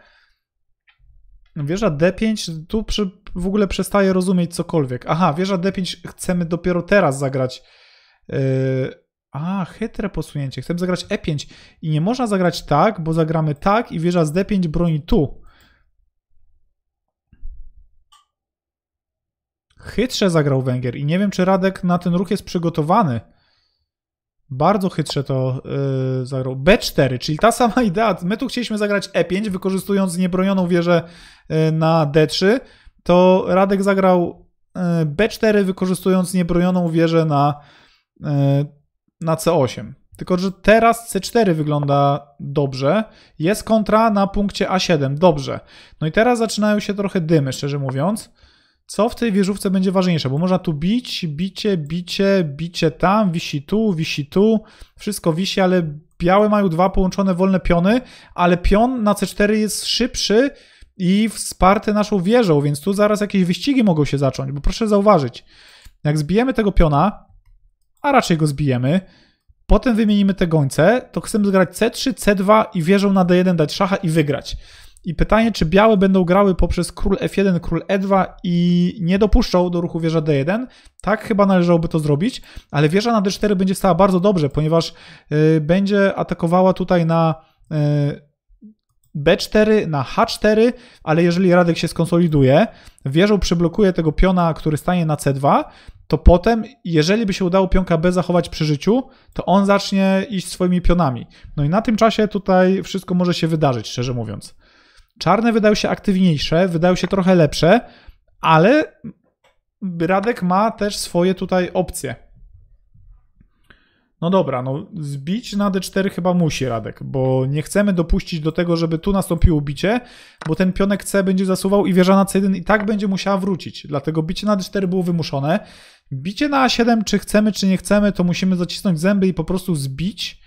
Wieża D5, tu przy, w ogóle przestaje rozumieć cokolwiek. Aha, wieża D5 chcemy dopiero teraz zagrać. Yy... A, chytre posunięcie. Chcemy zagrać E5 i nie można zagrać tak, bo zagramy tak i wieża z D5 broni tu. Chytrze zagrał Węgier i nie wiem, czy Radek na ten ruch jest przygotowany. Bardzo chytrze to yy, zagrał. B4, czyli ta sama idea. My tu chcieliśmy zagrać E5, wykorzystując niebronioną wieżę yy, na D3 to Radek zagrał e, B4 wykorzystując niebronioną wieżę na, e, na C8. Tylko, że teraz C4 wygląda dobrze. Jest kontra na punkcie A7. Dobrze. No i teraz zaczynają się trochę dymy, szczerze mówiąc. Co w tej wieżówce będzie ważniejsze? Bo można tu bić, bicie, bicie, bicie tam, wisi tu, wisi tu. Wszystko wisi, ale białe mają dwa połączone wolne piony, ale pion na C4 jest szybszy i wsparte naszą wieżą, więc tu zaraz jakieś wyścigi mogą się zacząć, bo proszę zauważyć, jak zbijemy tego piona, a raczej go zbijemy, potem wymienimy te gońce, to chcemy zgrać C3, C2 i wieżą na D1 dać szacha i wygrać. I pytanie, czy białe będą grały poprzez król F1, król E2 i nie dopuszczą do ruchu wieża D1? Tak chyba należałoby to zrobić, ale wieża na D4 będzie stała bardzo dobrze, ponieważ yy, będzie atakowała tutaj na... Yy, B4 na H4, ale jeżeli Radek się skonsoliduje, wieżą przyblokuje tego piona, który stanie na C2, to potem, jeżeli by się udało pionka B zachować przy życiu, to on zacznie iść swoimi pionami. No i na tym czasie tutaj wszystko może się wydarzyć, szczerze mówiąc. Czarne wydają się aktywniejsze, wydają się trochę lepsze, ale Radek ma też swoje tutaj opcje. No dobra, no zbić na D4 chyba musi Radek, bo nie chcemy dopuścić do tego, żeby tu nastąpiło bicie, bo ten pionek C będzie zasuwał i wieża na C1 i tak będzie musiała wrócić. Dlatego bicie na D4 było wymuszone. Bicie na A7, czy chcemy, czy nie chcemy, to musimy zacisnąć zęby i po prostu zbić.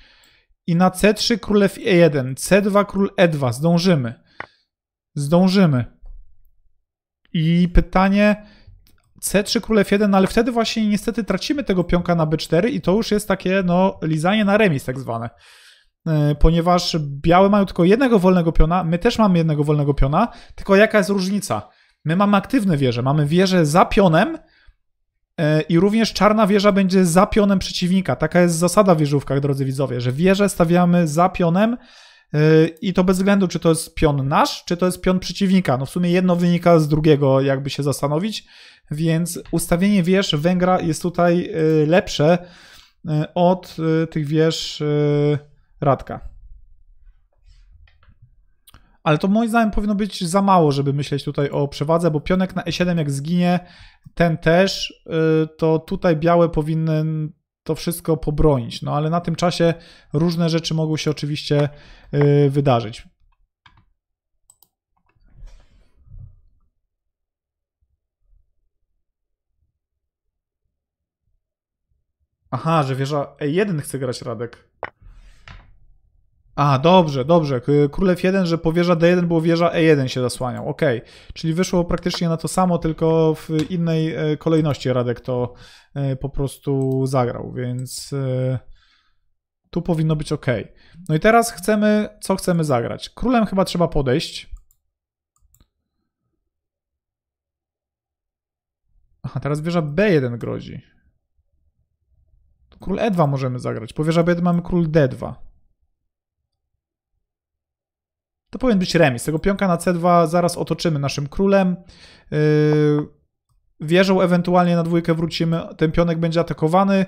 I na C3 e król E1, C2 król E2. Zdążymy. Zdążymy. I pytanie C3 królew 1, no ale wtedy właśnie niestety tracimy tego pionka na B4 i to już jest takie no lizanie na remis tak zwane. E, ponieważ białe mają tylko jednego wolnego piona, my też mamy jednego wolnego piona, tylko jaka jest różnica? My mamy aktywne wieże, mamy wieże za pionem e, i również czarna wieża będzie za pionem przeciwnika. Taka jest zasada w wieżówkach, drodzy widzowie, że wieże stawiamy za pionem e, i to bez względu, czy to jest pion nasz, czy to jest pion przeciwnika. No w sumie jedno wynika z drugiego, jakby się zastanowić. Więc ustawienie wież Węgra jest tutaj y, lepsze y, od y, tych wież Radka. Ale to moim zdaniem powinno być za mało, żeby myśleć tutaj o przewadze, bo pionek na E7 jak zginie, ten też, to tutaj białe powinny to wszystko pobronić. No ale na tym czasie różne rzeczy mogą się oczywiście wydarzyć. Aha, że wieża E1 chce grać Radek. A, dobrze, dobrze. Królew 1, że wieża D1, było wieża E1 się zasłaniał. Ok, czyli wyszło praktycznie na to samo, tylko w innej e, kolejności Radek to e, po prostu zagrał, więc e, tu powinno być ok. No i teraz chcemy, co chcemy zagrać? Królem chyba trzeba podejść. Aha, teraz wieża B1 grozi. Król E2 możemy zagrać. Powierza B1 mamy król D2. To powinien być remis. Tego pionka na C2 zaraz otoczymy naszym królem. Yy, wieżą ewentualnie na dwójkę wrócimy. Ten pionek będzie atakowany.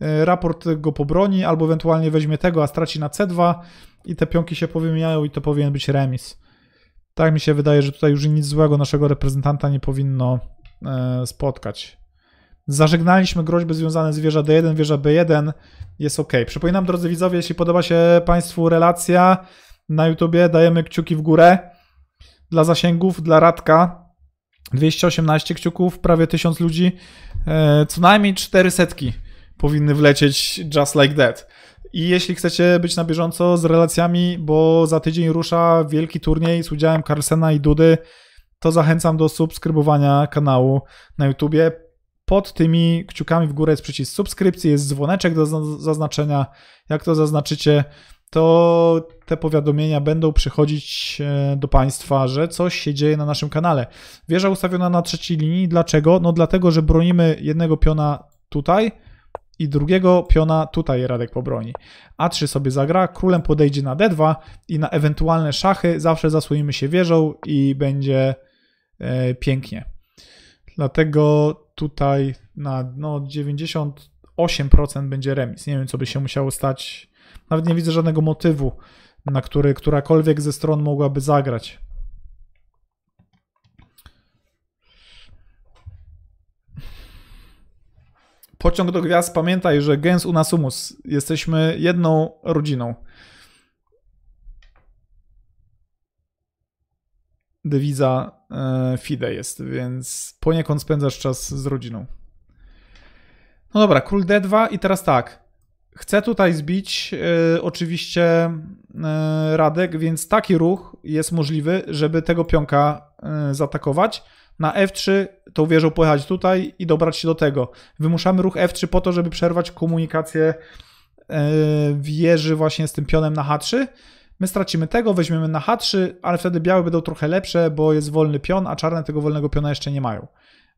Yy, raport go pobroni albo ewentualnie weźmie tego, a straci na C2 i te pionki się powymieniają i to powinien być remis. Tak mi się wydaje, że tutaj już nic złego naszego reprezentanta nie powinno e, spotkać. Zażegnaliśmy groźby związane z wieża D1, wieża B1 jest ok. Przypominam drodzy widzowie, jeśli podoba się Państwu relacja na YouTubie, dajemy kciuki w górę dla zasięgów, dla Radka. 218 kciuków, prawie 1000 ludzi, e, co najmniej 400 powinny wlecieć just like that. I jeśli chcecie być na bieżąco z relacjami, bo za tydzień rusza wielki turniej z udziałem Carlsena i Dudy, to zachęcam do subskrybowania kanału na YouTubie pod tymi kciukami w górę jest przycisk subskrypcji, jest dzwoneczek do zaznaczenia. Jak to zaznaczycie, to te powiadomienia będą przychodzić e, do Państwa, że coś się dzieje na naszym kanale. Wieża ustawiona na trzeciej linii. Dlaczego? No dlatego, że bronimy jednego piona tutaj i drugiego piona tutaj Radek pobroni. A3 sobie zagra, królem podejdzie na D2 i na ewentualne szachy zawsze zasłonimy się wieżą i będzie e, pięknie. Dlatego tutaj na no, 98% będzie remis. Nie wiem, co by się musiało stać. Nawet nie widzę żadnego motywu, na który którakolwiek ze stron mogłaby zagrać. Pociąg do gwiazd, pamiętaj, że gens unasumus. Jesteśmy jedną rodziną. dewiza e, FIDE jest, więc poniekąd spędzasz czas z rodziną. No dobra, król D2 i teraz tak. Chcę tutaj zbić y, oczywiście y, Radek, więc taki ruch jest możliwy, żeby tego pionka y, zaatakować. Na F3 tą wieżą pojechać tutaj i dobrać się do tego. Wymuszamy ruch F3 po to, żeby przerwać komunikację wieży właśnie z tym pionem na H3 My stracimy tego, weźmiemy na H3, ale wtedy białe będą trochę lepsze, bo jest wolny pion, a czarne tego wolnego piona jeszcze nie mają.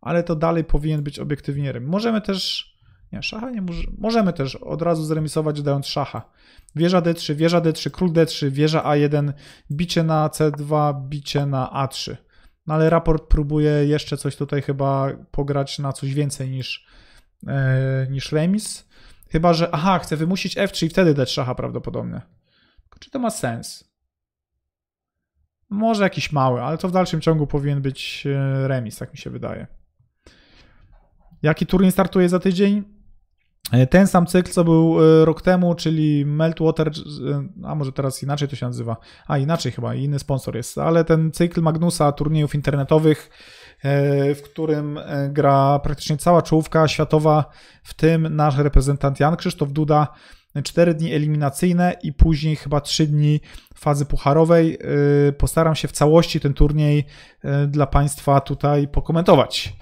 Ale to dalej powinien być obiektywnie rym. Możemy też... Nie, szacha nie może... Możemy też od razu zremisować dając szacha. Wieża D3, wieża D3, król D3, wieża A1, bicie na C2, bicie na A3. No ale raport próbuje jeszcze coś tutaj chyba pograć na coś więcej niż, yy, niż remis. Chyba, że... Aha, chce wymusić F3 i wtedy dać szacha prawdopodobnie. Czy to ma sens? Może jakiś mały, ale to w dalszym ciągu powinien być e, remis, tak mi się wydaje. Jaki turniej startuje za tydzień? E, ten sam cykl, co był e, rok temu, czyli Meltwater, a może teraz inaczej to się nazywa, a inaczej chyba, inny sponsor jest, ale ten cykl Magnusa turniejów internetowych, w którym gra praktycznie cała czołówka światowa, w tym nasz reprezentant Jan Krzysztof Duda, 4 dni eliminacyjne i później chyba 3 dni fazy pucharowej. Y, postaram się w całości ten turniej y, dla Państwa tutaj pokomentować.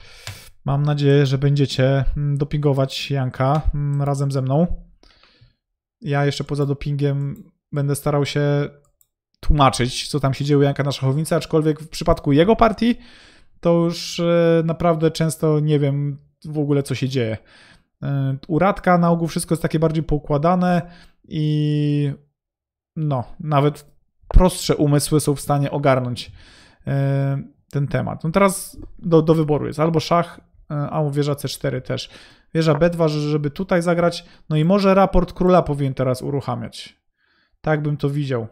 Mam nadzieję, że będziecie mm, dopingować Janka mm, razem ze mną. Ja jeszcze poza dopingiem będę starał się tłumaczyć, co tam się dzieje u Janka na szachownicy, aczkolwiek w przypadku jego partii to już y, naprawdę często nie wiem w ogóle, co się dzieje. E, Uratka na ogół wszystko jest takie bardziej poukładane i no, nawet prostsze umysły są w stanie ogarnąć e, ten temat. No teraz do, do wyboru jest albo szach, e, a wieża C4 też. Wieża B2, żeby tutaj zagrać, no i może raport króla powinien teraz uruchamiać. Tak bym to widział.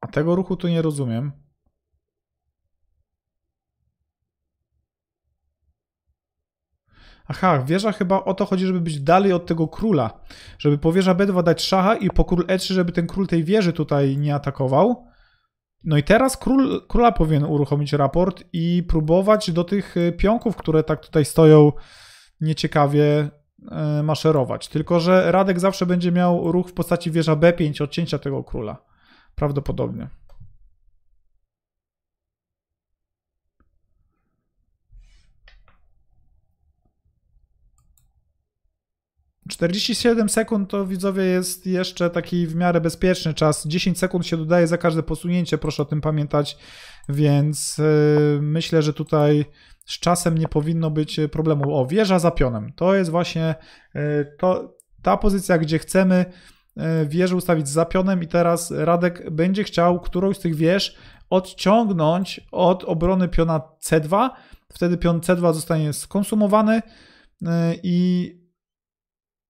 A tego ruchu tu nie rozumiem. Aha, wieża chyba o to chodzi, żeby być dalej od tego króla. Żeby po wieża B2 dać szacha i po król E3, żeby ten król tej wieży tutaj nie atakował. No i teraz król, króla powinien uruchomić raport i próbować do tych y, pionków, które tak tutaj stoją nieciekawie e, maszerować. Tylko, że Radek zawsze będzie miał ruch w postaci wieża B5, odcięcia tego króla. Prawdopodobnie. 47 sekund to widzowie jest jeszcze taki w miarę bezpieczny czas. 10 sekund się dodaje za każde posunięcie, proszę o tym pamiętać, więc y, myślę, że tutaj z czasem nie powinno być y, problemu. O, wieża za pionem. To jest właśnie y, to, ta pozycja, gdzie chcemy wieżę ustawić za pionem i teraz Radek będzie chciał którąś z tych wież odciągnąć od obrony piona C2. Wtedy pion C2 zostanie skonsumowany i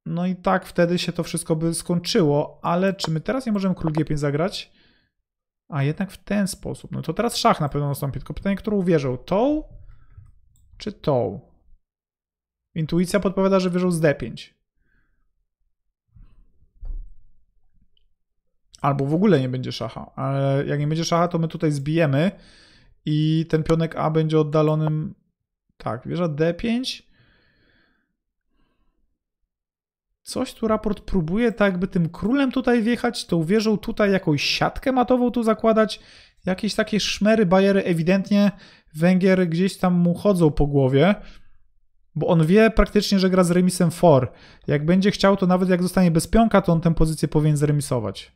no i tak wtedy się to wszystko by skończyło, ale czy my teraz nie możemy król G5 zagrać? A jednak w ten sposób. No to teraz szach na pewno nastąpi, tylko pytanie, którą uwierzą? Tą czy tą? Intuicja podpowiada, że wierzą z D5. Albo w ogóle nie będzie szacha, ale jak nie będzie szacha, to my tutaj zbijemy i ten pionek A będzie oddalonym... Tak, wieża D5 coś tu raport próbuje tak jakby tym królem tutaj wjechać, tą wieżą tutaj jakąś siatkę matową tu zakładać, jakieś takie szmery, bajery, ewidentnie Węgier gdzieś tam mu chodzą po głowie, bo on wie praktycznie, że gra z remisem for. Jak będzie chciał, to nawet jak zostanie bez pionka, to on tę pozycję powinien zremisować.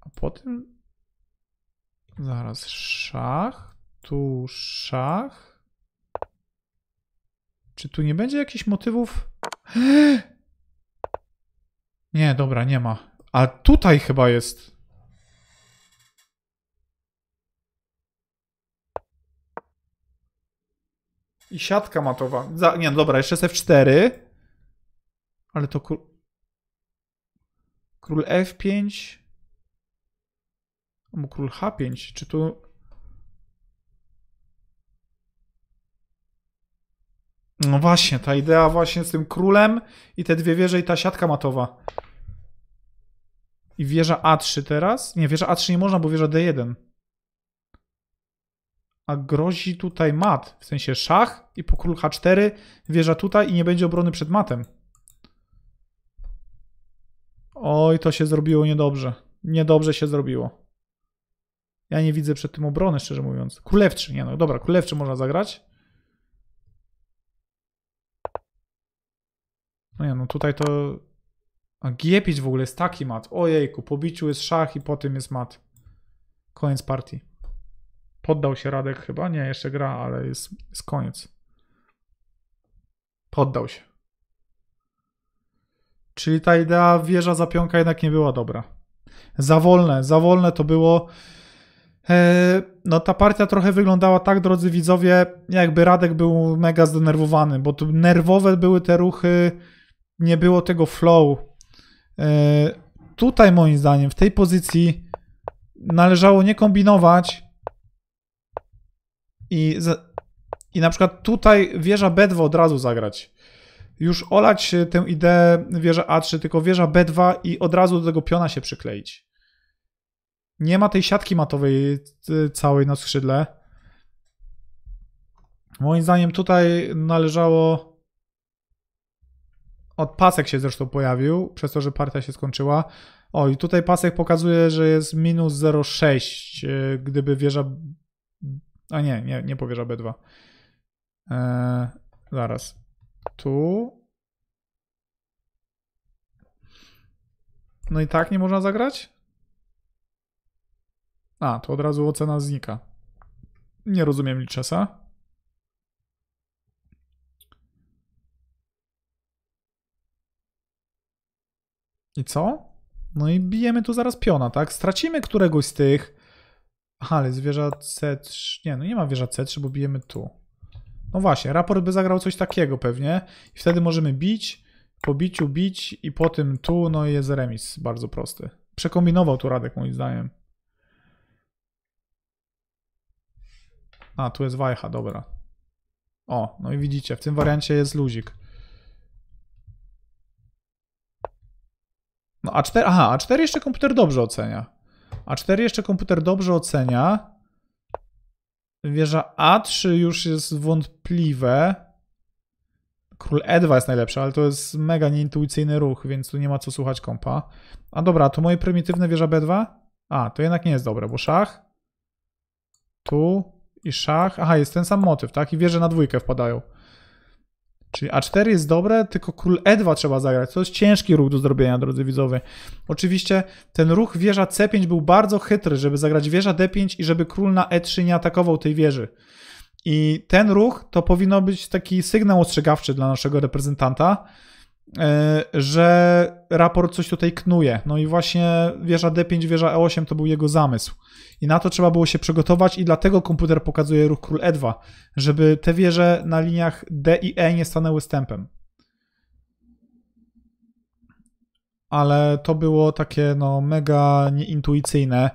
A potem... Zaraz, szach tu szach. Czy tu nie będzie jakichś motywów? Nie, dobra, nie ma. A tutaj chyba jest. I siatka matowa. Za, nie, dobra, jeszcze jest F4. Ale to król... Król F5. Albo król H5. Czy tu... No właśnie, ta idea właśnie z tym królem i te dwie wieże i ta siatka matowa. I wieża A3 teraz? Nie, wieża A3 nie można, bo wieża D1. A grozi tutaj mat, w sensie szach i po król H4, wieża tutaj i nie będzie obrony przed matem. Oj, to się zrobiło niedobrze. Niedobrze się zrobiło. Ja nie widzę przed tym obrony, szczerze mówiąc. Królewczy, nie no, dobra, królewczy można zagrać. No nie, no tutaj to... A Giepić w ogóle jest taki mat. Ojejku, po biciu jest szach i po tym jest mat. Koniec partii. Poddał się Radek chyba? Nie, jeszcze gra, ale jest, jest koniec. Poddał się. Czyli ta idea wieża zapionka jednak nie była dobra. Za wolne, za wolne to było. E, no ta partia trochę wyglądała tak, drodzy widzowie, jakby Radek był mega zdenerwowany, bo nerwowe były te ruchy nie było tego flow. E, tutaj moim zdaniem, w tej pozycji należało nie kombinować i, i na przykład tutaj wieża B2 od razu zagrać. Już olać tę ideę wieża A3, tylko wieża B2 i od razu do tego piona się przykleić. Nie ma tej siatki matowej e, całej na skrzydle. Moim zdaniem tutaj należało od pasek się zresztą pojawił, przez to, że partia się skończyła. O, i tutaj pasek pokazuje, że jest minus 0,6, e, gdyby wieża... A nie, nie, nie powierza B2. Eee, zaraz. Tu. No i tak nie można zagrać? A, to od razu ocena znika. Nie rozumiem Lichesa. I co? No i bijemy tu zaraz piona, tak? Stracimy któregoś z tych. Aha, ale jest wieża C3. Nie, no nie ma wieża C3, bo bijemy tu. No właśnie, raport by zagrał coś takiego pewnie. I wtedy możemy bić, po biciu bić i po tym tu, no i jest remis bardzo prosty. Przekombinował tu Radek moim zdaniem. A, tu jest wajcha, dobra. O, no i widzicie, w tym wariancie jest luzik. No A4, aha, A4 jeszcze komputer dobrze ocenia. A4 jeszcze komputer dobrze ocenia. Wieża A3 już jest wątpliwe. Król E2 jest najlepszy, ale to jest mega nieintuicyjny ruch, więc tu nie ma co słuchać kompa. A dobra, to moje prymitywne wieża B2? A, to jednak nie jest dobre, bo szach. Tu i szach. Aha, jest ten sam motyw, tak? I wieże na dwójkę wpadają. Czyli A4 jest dobre, tylko król E2 trzeba zagrać. To jest ciężki ruch do zrobienia, drodzy widzowie. Oczywiście ten ruch wieża C5 był bardzo chytry, żeby zagrać wieża D5 i żeby król na E3 nie atakował tej wieży. I ten ruch to powinno być taki sygnał ostrzegawczy dla naszego reprezentanta, E, że raport coś tutaj knuje. No i właśnie wieża D5, wieża E8 to był jego zamysł. I na to trzeba było się przygotować i dlatego komputer pokazuje ruch król E2, żeby te wieże na liniach D i E nie stanęły stępem. Ale to było takie no mega nieintuicyjne.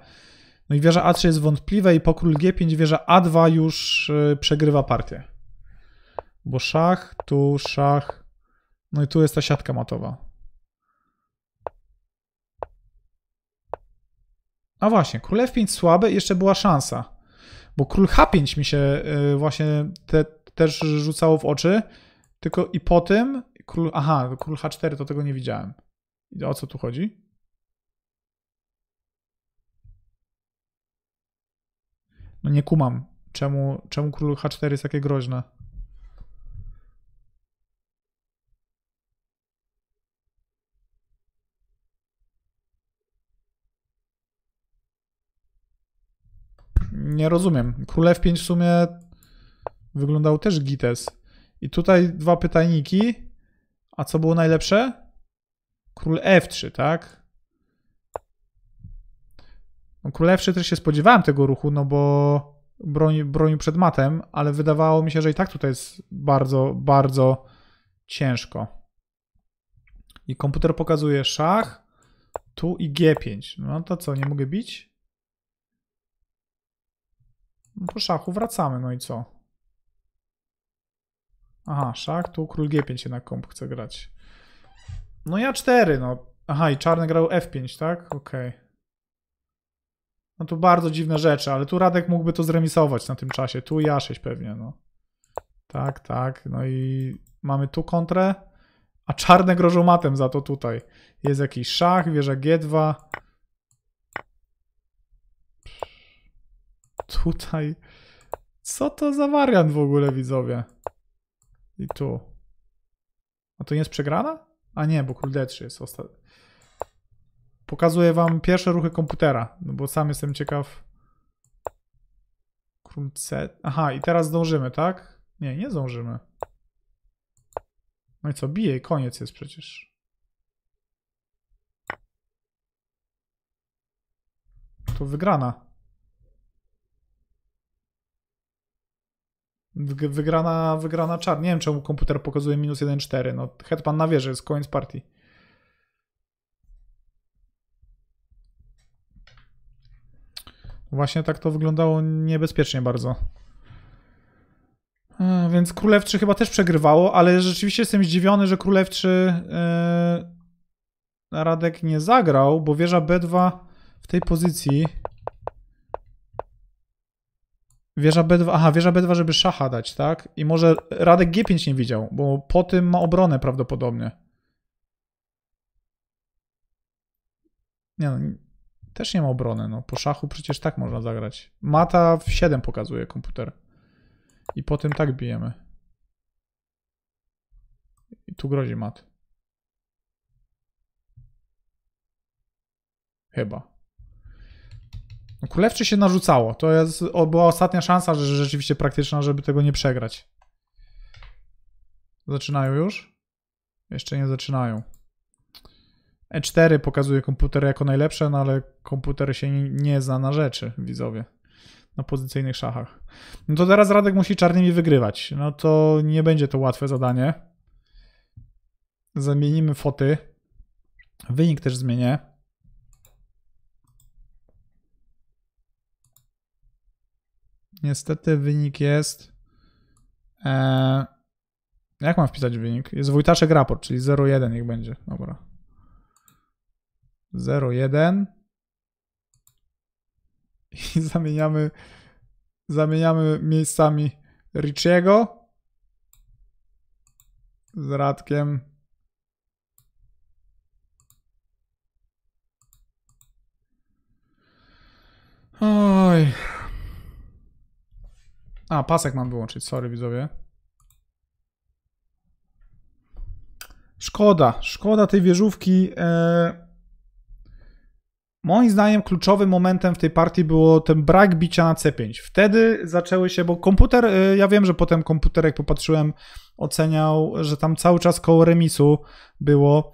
No i wieża A3 jest wątpliwe i po król G5 wieża A2 już y, przegrywa partię. Bo szach, tu szach, no i tu jest ta siatka matowa. A właśnie, król f5 słabe jeszcze była szansa. Bo król h5 mi się y, właśnie te, też rzucało w oczy. Tylko i po tym król... Aha, król h4 to tego nie widziałem. O co tu chodzi? No nie kumam. Czemu, czemu król h4 jest takie groźne? nie rozumiem. Król F5 w sumie wyglądał też gites. I tutaj dwa pytajniki. A co było najlepsze? Król F3, tak? No, król F3 też się spodziewałem tego ruchu, no bo broni, bronił przed matem, ale wydawało mi się, że i tak tutaj jest bardzo, bardzo ciężko. I komputer pokazuje szach, tu i G5. No to co, nie mogę bić? Po no szachu wracamy, no i co? Aha, szach, tu król G5 jednak komp chce grać. No ja 4, no. Aha, i czarny grał F5, tak? Okej. Okay. No tu bardzo dziwne rzeczy, ale tu Radek mógłby to zremisować na tym czasie. Tu a 6 pewnie, no. Tak, tak. No i mamy tu kontrę. A czarne grożą matem za to tutaj. Jest jakiś szach, wieża G2. Tutaj. Co to za wariant w ogóle, widzowie? I tu. A to nie jest przegrana? A nie, bo król D3 jest ostatni. Pokazuję wam pierwsze ruchy komputera, no bo sam jestem ciekaw. Król C. Aha, i teraz zdążymy, tak? Nie, nie zdążymy. No i co, bije koniec jest przecież. To wygrana. Wygrana, wygrana czar. Nie wiem, czemu komputer pokazuje minus 1,4. No, Hetman na wieży, jest koniec partii. Właśnie tak to wyglądało niebezpiecznie bardzo. E, więc Królewczy chyba też przegrywało, ale rzeczywiście jestem zdziwiony, że Królewczy yy, Radek nie zagrał, bo wieża B2 w tej pozycji Wieża B2, aha, wieża B2, żeby szacha dać, tak? I może Radek G5 nie widział, bo po tym ma obronę prawdopodobnie. Nie no, też nie ma obrony, no. Po szachu przecież tak można zagrać. Mata w 7 pokazuje komputer. I po tym tak bijemy. I tu grozi mat. Chyba. Królewczy się narzucało. To jest, o, była ostatnia szansa, że rzeczywiście praktyczna, żeby tego nie przegrać. Zaczynają już? Jeszcze nie zaczynają. E4 pokazuje komputer jako najlepsze, no ale komputer się nie zna na rzeczy, widzowie. Na pozycyjnych szachach. No to teraz Radek musi czarnymi wygrywać. No to nie będzie to łatwe zadanie. Zamienimy foty. Wynik też zmienię. Niestety wynik jest... E, jak mam wpisać wynik? Jest wójtaszek raport, czyli 0,1 niech będzie. Dobra. 0,1 i zamieniamy zamieniamy miejscami Richiego z Radkiem. Oj. A, pasek mam wyłączyć, sorry widzowie. Szkoda, szkoda tej wieżówki. E, moim zdaniem kluczowym momentem w tej partii było ten brak bicia na C5. Wtedy zaczęły się, bo komputer, e, ja wiem, że potem komputer, jak popatrzyłem, oceniał, że tam cały czas koło remisu było,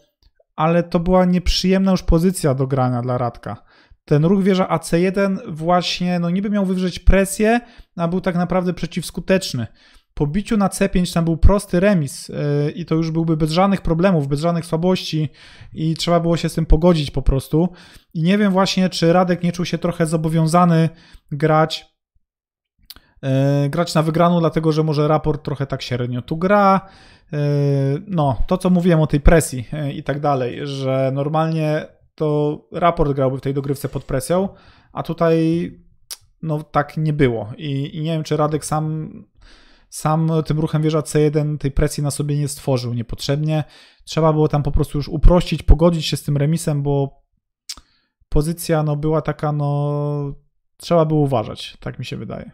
ale to była nieprzyjemna już pozycja do grania dla Radka ten ruch wieża AC1 właśnie, no niby miał wywrzeć presję, a był tak naprawdę przeciwskuteczny. Po biciu na C5 tam był prosty remis y, i to już byłby bez żadnych problemów, bez żadnych słabości i trzeba było się z tym pogodzić po prostu. I nie wiem właśnie, czy Radek nie czuł się trochę zobowiązany grać y, grać na wygraną, dlatego że może raport trochę tak średnio tu gra. Y, no, to co mówiłem o tej presji i tak dalej, że normalnie to raport grałby w tej dogrywce pod presją, a tutaj no tak nie było. I, i nie wiem, czy Radek sam, sam tym ruchem wieża C1 tej presji na sobie nie stworzył niepotrzebnie. Trzeba było tam po prostu już uprościć, pogodzić się z tym remisem, bo pozycja no, była taka, no trzeba było uważać, tak mi się wydaje.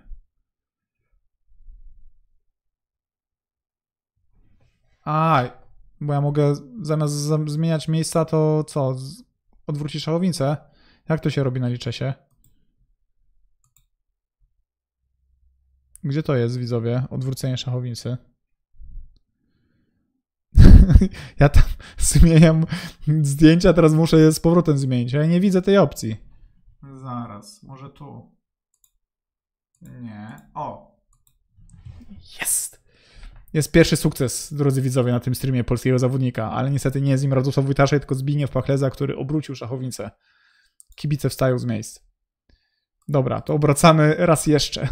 A, bo ja mogę zamiast zmieniać miejsca, to co? odwróci szachownicę? Jak to się robi na liczesie? Gdzie to jest, widzowie? Odwrócenie szachownicy. ja tam zmieniam zdjęcia, teraz muszę je z powrotem zmienić. Ja nie widzę tej opcji. Zaraz, może tu. Nie. O. Yes! jest pierwszy sukces, drodzy widzowie, na tym streamie polskiego zawodnika, ale niestety nie z nim Radosław Wójtaszek, tylko Zbigniew Pachleza, który obrócił szachownicę. Kibice wstają z miejsc. Dobra, to obracamy raz jeszcze.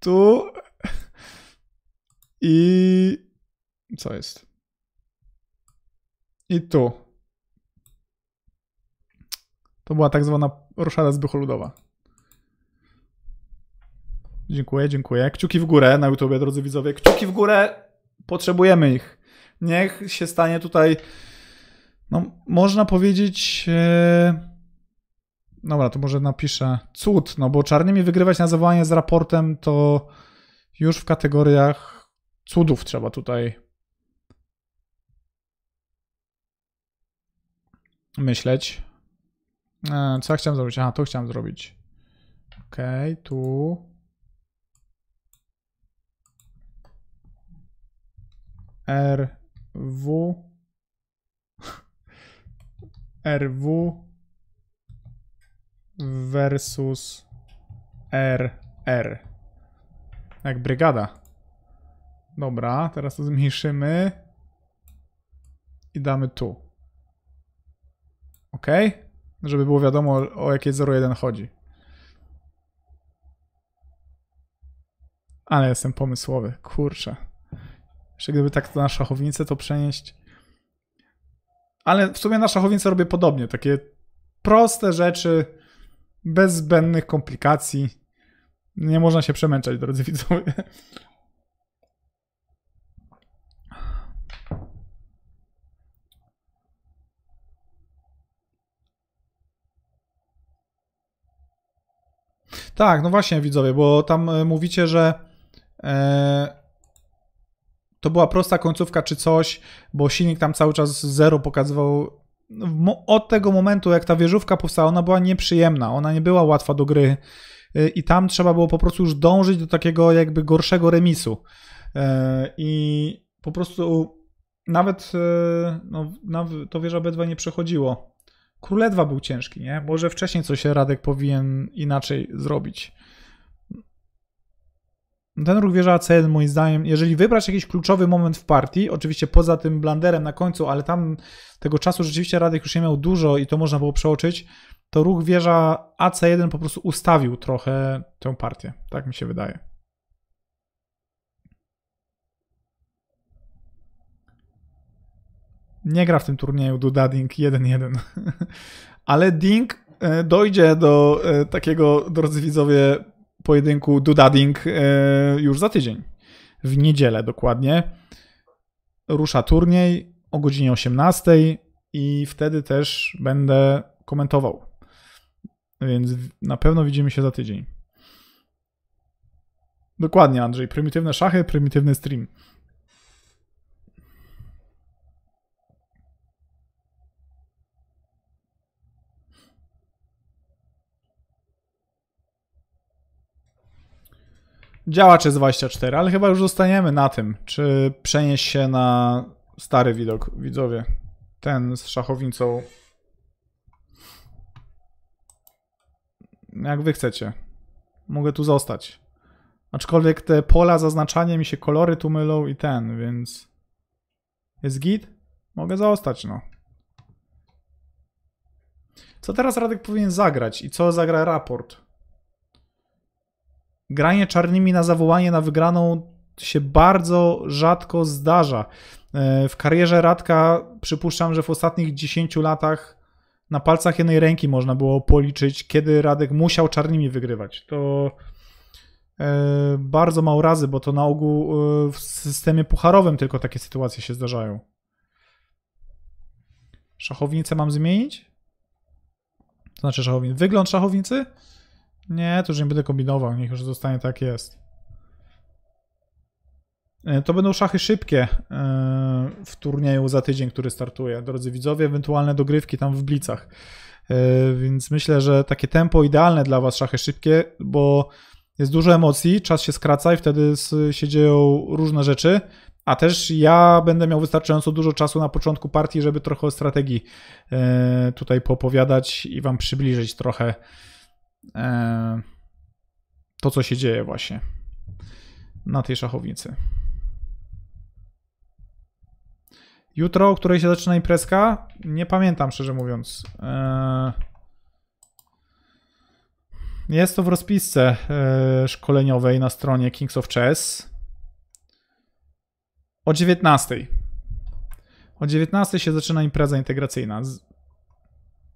tu i co jest? I tu. To była tak zwana ruszada zbycholudowa. Dziękuję, dziękuję. Kciuki w górę na YouTube, drodzy widzowie. Kciuki w górę, potrzebujemy ich. Niech się stanie tutaj, no można powiedzieć, e... dobra, to może napiszę cud, no bo czarnymi wygrywać na zawołanie z raportem to już w kategoriach cudów trzeba tutaj myśleć. E, co ja chciałem zrobić? Aha, to chciałem zrobić. Okej, okay, tu... RW RW versus RR. Jak brygada. Dobra, teraz to zmniejszymy i damy tu. OK? Żeby było wiadomo, o jakie 01 chodzi. Ale jestem pomysłowy, kurczę. Jeszcze gdyby tak to na szachownicę to przenieść. Ale w sumie na szachownicę robię podobnie. Takie proste rzeczy, bez zbędnych komplikacji. Nie można się przemęczać, drodzy widzowie. Tak, no właśnie widzowie, bo tam e, mówicie, że e, to była prosta końcówka czy coś, bo silnik tam cały czas zero pokazywał. No, od tego momentu, jak ta wieżówka powstała, ona była nieprzyjemna, ona nie była łatwa do gry y, i tam trzeba było po prostu już dążyć do takiego jakby gorszego remisu. E, I po prostu nawet e, no, to wieża B2 nie przechodziło. Króledwa był ciężki, nie? Może wcześniej coś Radek powinien inaczej zrobić. No ten ruch wieża a1, moim zdaniem, jeżeli wybrać jakiś kluczowy moment w partii, oczywiście poza tym blanderem na końcu, ale tam tego czasu rzeczywiście Radek już nie miał dużo i to można było przeoczyć, to ruch wieża AC1 po prostu ustawił trochę tę partię. Tak mi się wydaje. Nie gra w tym turnieju Duda dink 1-1. ale Ding e, dojdzie do e, takiego, drodzy widzowie, pojedynku Dudading e, już za tydzień. W niedzielę dokładnie. Rusza turniej o godzinie 18 i wtedy też będę komentował. Więc na pewno widzimy się za tydzień. Dokładnie, Andrzej. Prymitywne szachy, prymitywny stream. działacze z 24, ale chyba już zostaniemy na tym, czy przenieść się na stary widok, widzowie. Ten z szachownicą. Jak wy chcecie. Mogę tu zostać. Aczkolwiek te pola zaznaczania mi się kolory tu mylą i ten, więc... Jest git? Mogę zostać, no. Co teraz Radek powinien zagrać i co zagra raport? granie czarnymi na zawołanie na wygraną się bardzo rzadko zdarza. E, w karierze Radka przypuszczam, że w ostatnich 10 latach na palcach jednej ręki można było policzyć, kiedy Radek musiał czarnymi wygrywać. To e, bardzo mało razy, bo to na ogół e, w systemie pucharowym tylko takie sytuacje się zdarzają. Szachownicę mam zmienić? To znaczy szachownicę. Wygląd szachownicy? Nie, to już nie będę kombinował, niech już zostanie tak jest. E, to będą szachy szybkie e, w turnieju za tydzień, który startuje. Drodzy widzowie, ewentualne dogrywki tam w Blicach. E, więc myślę, że takie tempo idealne dla Was, szachy szybkie, bo jest dużo emocji, czas się skraca i wtedy się dzieją różne rzeczy. A też ja będę miał wystarczająco dużo czasu na początku partii, żeby trochę o strategii tutaj popowiadać i Wam przybliżyć trochę E, to, co się dzieje właśnie na tej szachownicy. Jutro, o której się zaczyna imprezka? Nie pamiętam, szczerze mówiąc. E, jest to w rozpisce e, szkoleniowej na stronie Kings of Chess. O 19. O 19 się zaczyna impreza integracyjna.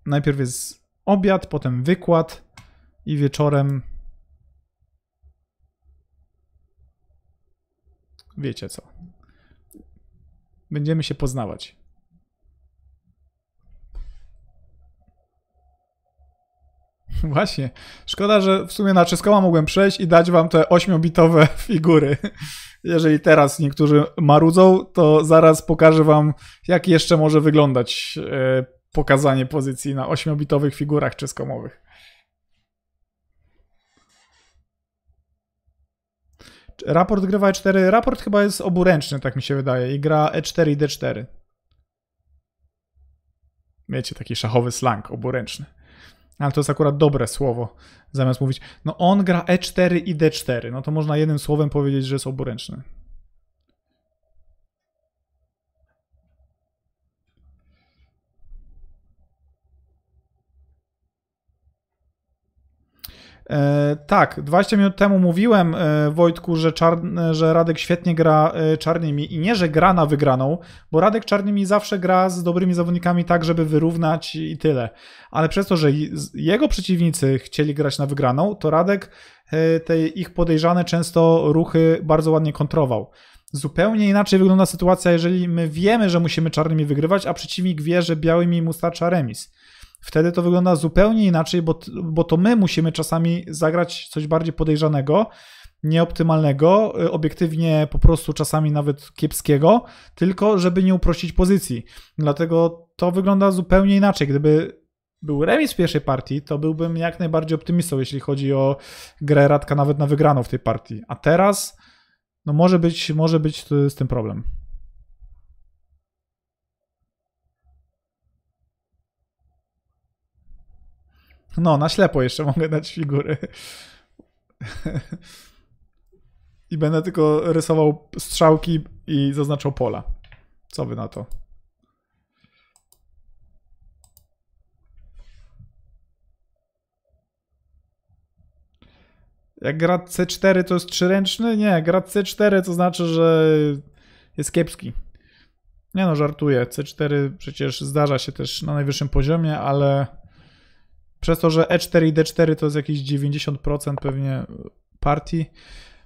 Najpierw jest obiad, potem wykład, i wieczorem. Wiecie co. Będziemy się poznawać. Właśnie. Szkoda, że w sumie na Czeskoła mogłem przejść i dać wam te ośmiobitowe figury. Jeżeli teraz niektórzy marudzą, to zaraz pokażę wam, jak jeszcze może wyglądać e, pokazanie pozycji na ośmiobitowych figurach czeskomowych. Raport grywa E4. Raport chyba jest oburęczny, tak mi się wydaje. I gra E4 i D4. Wiecie, taki szachowy slang, oburęczny. Ale to jest akurat dobre słowo, zamiast mówić, no on gra E4 i D4. No to można jednym słowem powiedzieć, że jest oburęczny. E, tak, 20 minut temu mówiłem e, Wojtku, że, e, że Radek świetnie gra czarnymi i nie, że gra na wygraną, bo Radek czarnymi zawsze gra z dobrymi zawodnikami tak, żeby wyrównać i tyle. Ale przez to, że jego przeciwnicy chcieli grać na wygraną, to Radek te ich podejrzane często ruchy bardzo ładnie kontrował. Zupełnie inaczej wygląda sytuacja, jeżeli my wiemy, że musimy czarnymi wygrywać, a przeciwnik wie, że białymi mu starcza remis wtedy to wygląda zupełnie inaczej, bo, bo to my musimy czasami zagrać coś bardziej podejrzanego, nieoptymalnego, y, obiektywnie po prostu czasami nawet kiepskiego, tylko żeby nie uprościć pozycji. Dlatego to wygląda zupełnie inaczej. Gdyby był remis w pierwszej partii, to byłbym jak najbardziej optymistą, jeśli chodzi o grę Radka nawet na wygraną w tej partii. A teraz no może być, może być z tym problem. No, na ślepo jeszcze mogę dać figury. I będę tylko rysował strzałki i zaznaczał pola. Co wy na to? Jak gra C4 to jest trzyręczny? Nie, gra C4 to znaczy, że jest kiepski. Nie no, żartuję. C4 przecież zdarza się też na najwyższym poziomie, ale przez to, że E4 i D4 to jest jakieś 90% pewnie partii.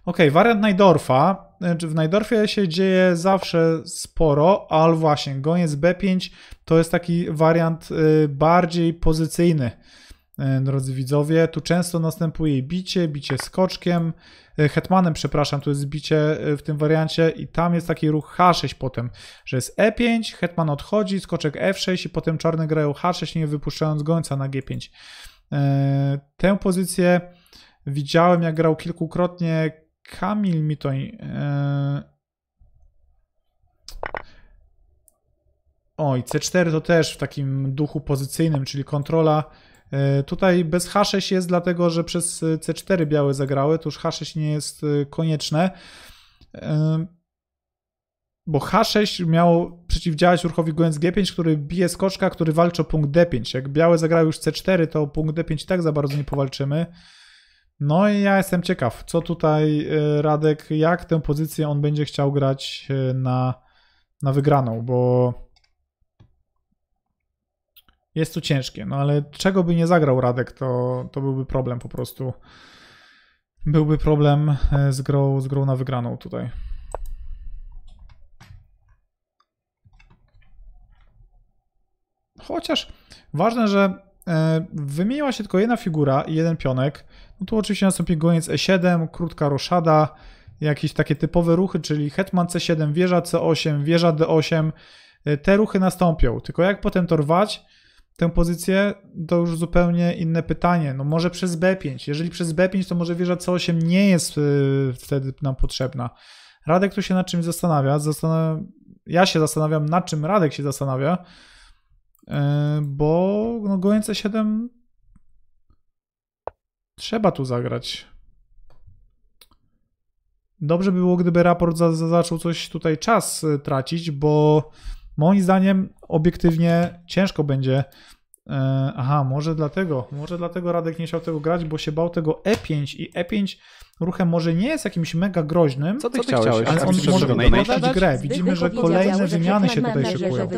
Ok, wariant Najdorfa. Znaczy, w Najdorfie się dzieje zawsze sporo, ale właśnie, goniec B5 to jest taki wariant y, bardziej pozycyjny, y, drodzy widzowie. Tu często następuje bicie, bicie skoczkiem, E, hetmanem, przepraszam, to jest zbicie e, w tym wariancie i tam jest taki ruch H6 potem, że jest E5, hetman odchodzi, skoczek F6 i potem czarne grają H6, nie wypuszczając gońca na G5. E, tę pozycję widziałem, jak grał kilkukrotnie Kamil Mitoń. Oj, C4 to też w takim duchu pozycyjnym, czyli kontrola E, tutaj bez H6 jest, dlatego że przez e, C4 białe zagrały, to już H6 nie jest e, konieczne. Bo H6 miało przeciwdziałać ruchowi gońc G5, który bije skoczka, który walczy o punkt D5. Jak białe zagrały już C4, to punkt D5 i tak za bardzo nie powalczymy. No i ja jestem ciekaw, co tutaj Radek, jak tę pozycję on będzie chciał grać na, na wygraną, bo jest tu ciężkie. No ale czego by nie zagrał Radek, to, to byłby problem po prostu. Byłby problem e, z grą, z grą na wygraną tutaj. Chociaż ważne, że e, wymieniła się tylko jedna figura i jeden pionek. No tu oczywiście nastąpi goniec E7, krótka roszada, jakieś takie typowe ruchy, czyli hetman C7, wieża C8, wieża D8. E, te ruchy nastąpią, tylko jak potem to rwać, tę pozycję, to już zupełnie inne pytanie. No może przez B5. Jeżeli przez B5, to może wieża C8 nie jest y, wtedy nam potrzebna. Radek tu się nad czymś zastanawia. Ja się zastanawiam, nad czym Radek się zastanawia, y, bo no, gońce 7 trzeba tu zagrać. Dobrze by było, gdyby raport za, za zaczął coś tutaj czas y, tracić, bo Moim zdaniem obiektywnie ciężko będzie. E, aha, może dlatego, może dlatego Radek nie chciał tego grać, bo się bał tego E5 i E5 ruchem może nie jest jakimś mega groźnym. Co ty, co ty chciałeś? Ale on Kapisz może wyglądać grę. Widzimy, że kolejne wymiany się tutaj szykują.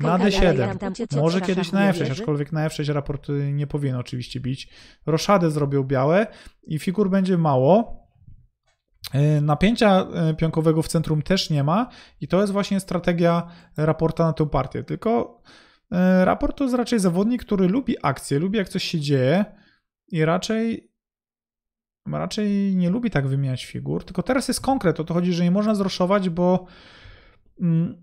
Na D7, może kiedyś na F6, e aczkolwiek na F6 e raport y, nie powinien oczywiście bić. Roszadę zrobił białe i figur będzie mało. E, napięcia e, pionkowego w centrum też nie ma i to jest właśnie strategia raporta na tę partię. Tylko e, raport to jest raczej zawodnik, który lubi akcję, lubi jak coś się dzieje i raczej raczej nie lubi tak wymieniać figur. Tylko teraz jest konkret, o to chodzi, że nie można zroszować, bo mm,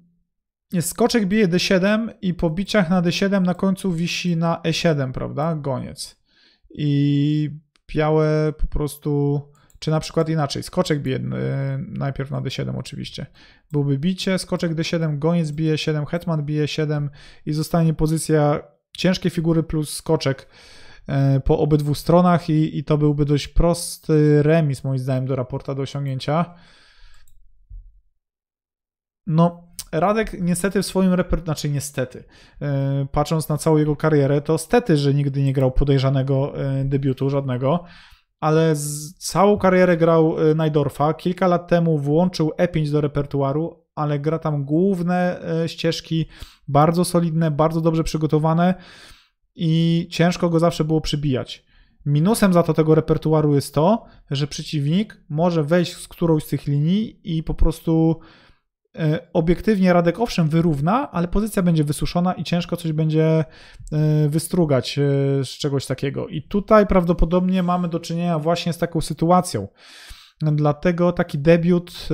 skoczek bije D7 i po biciach na D7 na końcu wisi na E7, prawda? Goniec. I białe po prostu czy na przykład inaczej, skoczek bije y, najpierw na d7 oczywiście. Byłby bicie, skoczek d7, goniec bije 7, hetman bije 7 i zostanie pozycja ciężkie figury plus skoczek y, po obydwu stronach i, i to byłby dość prosty remis moim zdaniem do raporta do osiągnięcia. No, Radek niestety w swoim repertuarze, znaczy niestety, yy, patrząc na całą jego karierę, to stety, że nigdy nie grał podejrzanego yy, debiutu żadnego ale całą karierę grał y, Najdorfa. Kilka lat temu włączył E5 do repertuaru, ale gra tam główne y, ścieżki, bardzo solidne, bardzo dobrze przygotowane i ciężko go zawsze było przybijać. Minusem za to tego repertuaru jest to, że przeciwnik może wejść z którąś z tych linii i po prostu E, obiektywnie Radek owszem wyrówna, ale pozycja będzie wysuszona i ciężko coś będzie e, wystrugać e, z czegoś takiego. I tutaj prawdopodobnie mamy do czynienia właśnie z taką sytuacją. Dlatego taki debiut,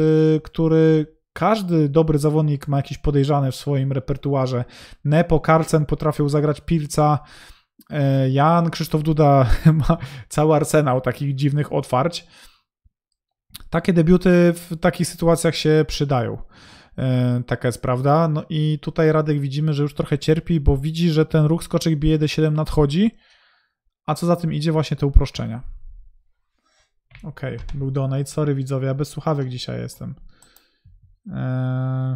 który każdy dobry zawodnik ma jakieś podejrzane w swoim repertuarze. Nepo, Carlsen potrafił zagrać Pilca, Jan Krzysztof Duda ma cały arsenał takich dziwnych otwarć. Takie debiuty w takich sytuacjach się przydają. E, taka jest prawda. No i tutaj Radek widzimy, że już trochę cierpi, bo widzi, że ten ruch skoczek bije D7 nadchodzi, a co za tym idzie właśnie te uproszczenia. Okej, okay, był donate. Sorry widzowie, ja bez słuchawek dzisiaj jestem. Eee,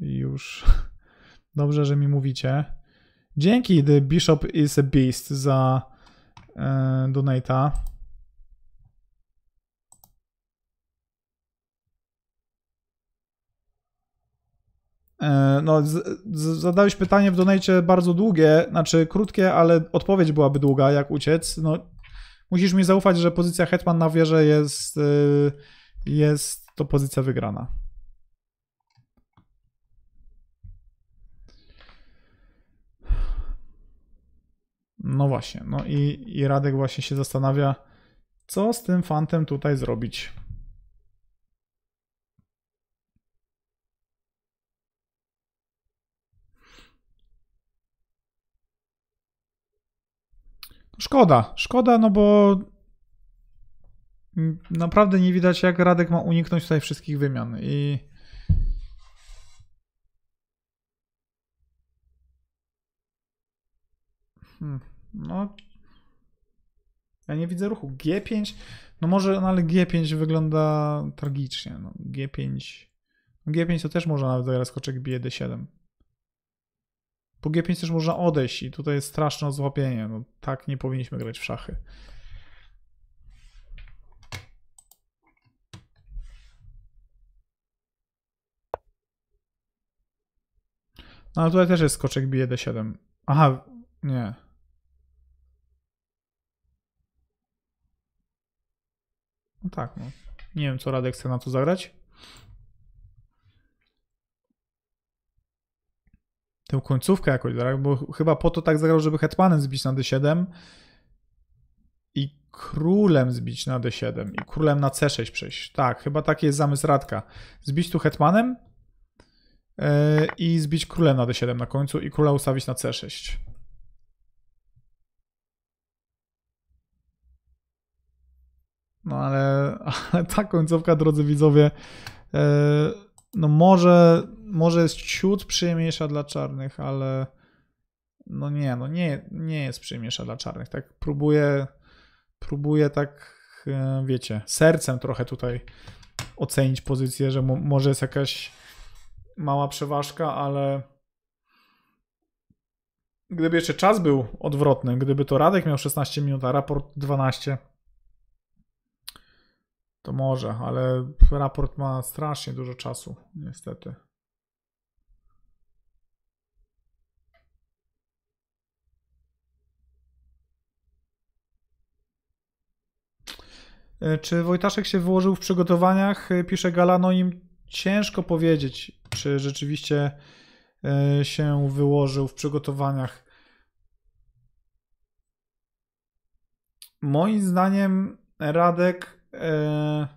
już. Dobrze, że mi mówicie. Dzięki The Bishop is a Beast za e, donata. E, no, z, z, zadałeś pytanie w donajcie bardzo długie, znaczy krótkie, ale odpowiedź byłaby długa, jak uciec. No, musisz mi zaufać, że pozycja Hetman na wieżę jest, e, jest to pozycja wygrana. No właśnie, no i, i Radek właśnie się zastanawia, co z tym fantem tutaj zrobić. Szkoda, szkoda, no bo naprawdę nie widać, jak Radek ma uniknąć tutaj wszystkich wymian. I Hmm, no. Ja nie widzę ruchu. G5. No może, no ale G5 wygląda tragicznie. No, G5. No G5 to też może nawet zagrać skoczek bije D7. Po G5 też można odejść i tutaj jest straszne złapienie. No, tak nie powinniśmy grać w szachy. No ale tutaj też jest skoczek bije D7. Aha, nie. No tak, no. Nie wiem, co Radek chce na to zagrać. tę końcówkę jakoś, tak? bo chyba po to tak zagrał, żeby hetmanem zbić na d7 i królem zbić na d7 i królem na c6 przejść. Tak, chyba taki jest zamysł Radka. Zbić tu hetmanem yy, i zbić królem na d7 na końcu i króla ustawić na c6. No ale, ale ta końcówka, drodzy widzowie, yy, no może może jest ciut przyjemniejsza dla czarnych, ale no nie, no nie, nie jest przyjemniejsza dla czarnych. Tak próbuję, próbuję tak, e, wiecie, sercem trochę tutaj ocenić pozycję, że może jest jakaś mała przeważka, ale gdyby jeszcze czas był odwrotny, gdyby to Radek miał 16 minut, a raport 12, to może, ale raport ma strasznie dużo czasu, niestety. E, czy Wojtaszek się wyłożył w przygotowaniach? E, pisze Galano, im ciężko powiedzieć, czy rzeczywiście e, się wyłożył w przygotowaniach. Moim zdaniem Radek e,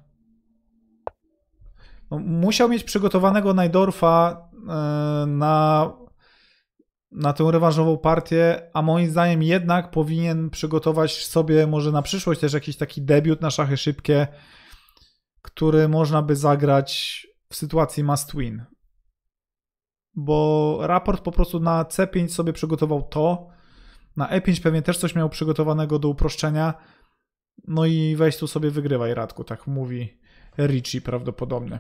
no, musiał mieć przygotowanego Najdorfa e, na na tę rewanżową partię, a moim zdaniem jednak powinien przygotować sobie może na przyszłość też jakiś taki debiut na szachy szybkie, który można by zagrać w sytuacji must win. Bo raport po prostu na C5 sobie przygotował to, na E5 pewnie też coś miał przygotowanego do uproszczenia, no i weź tu sobie wygrywaj Radku, tak mówi Richie prawdopodobnie.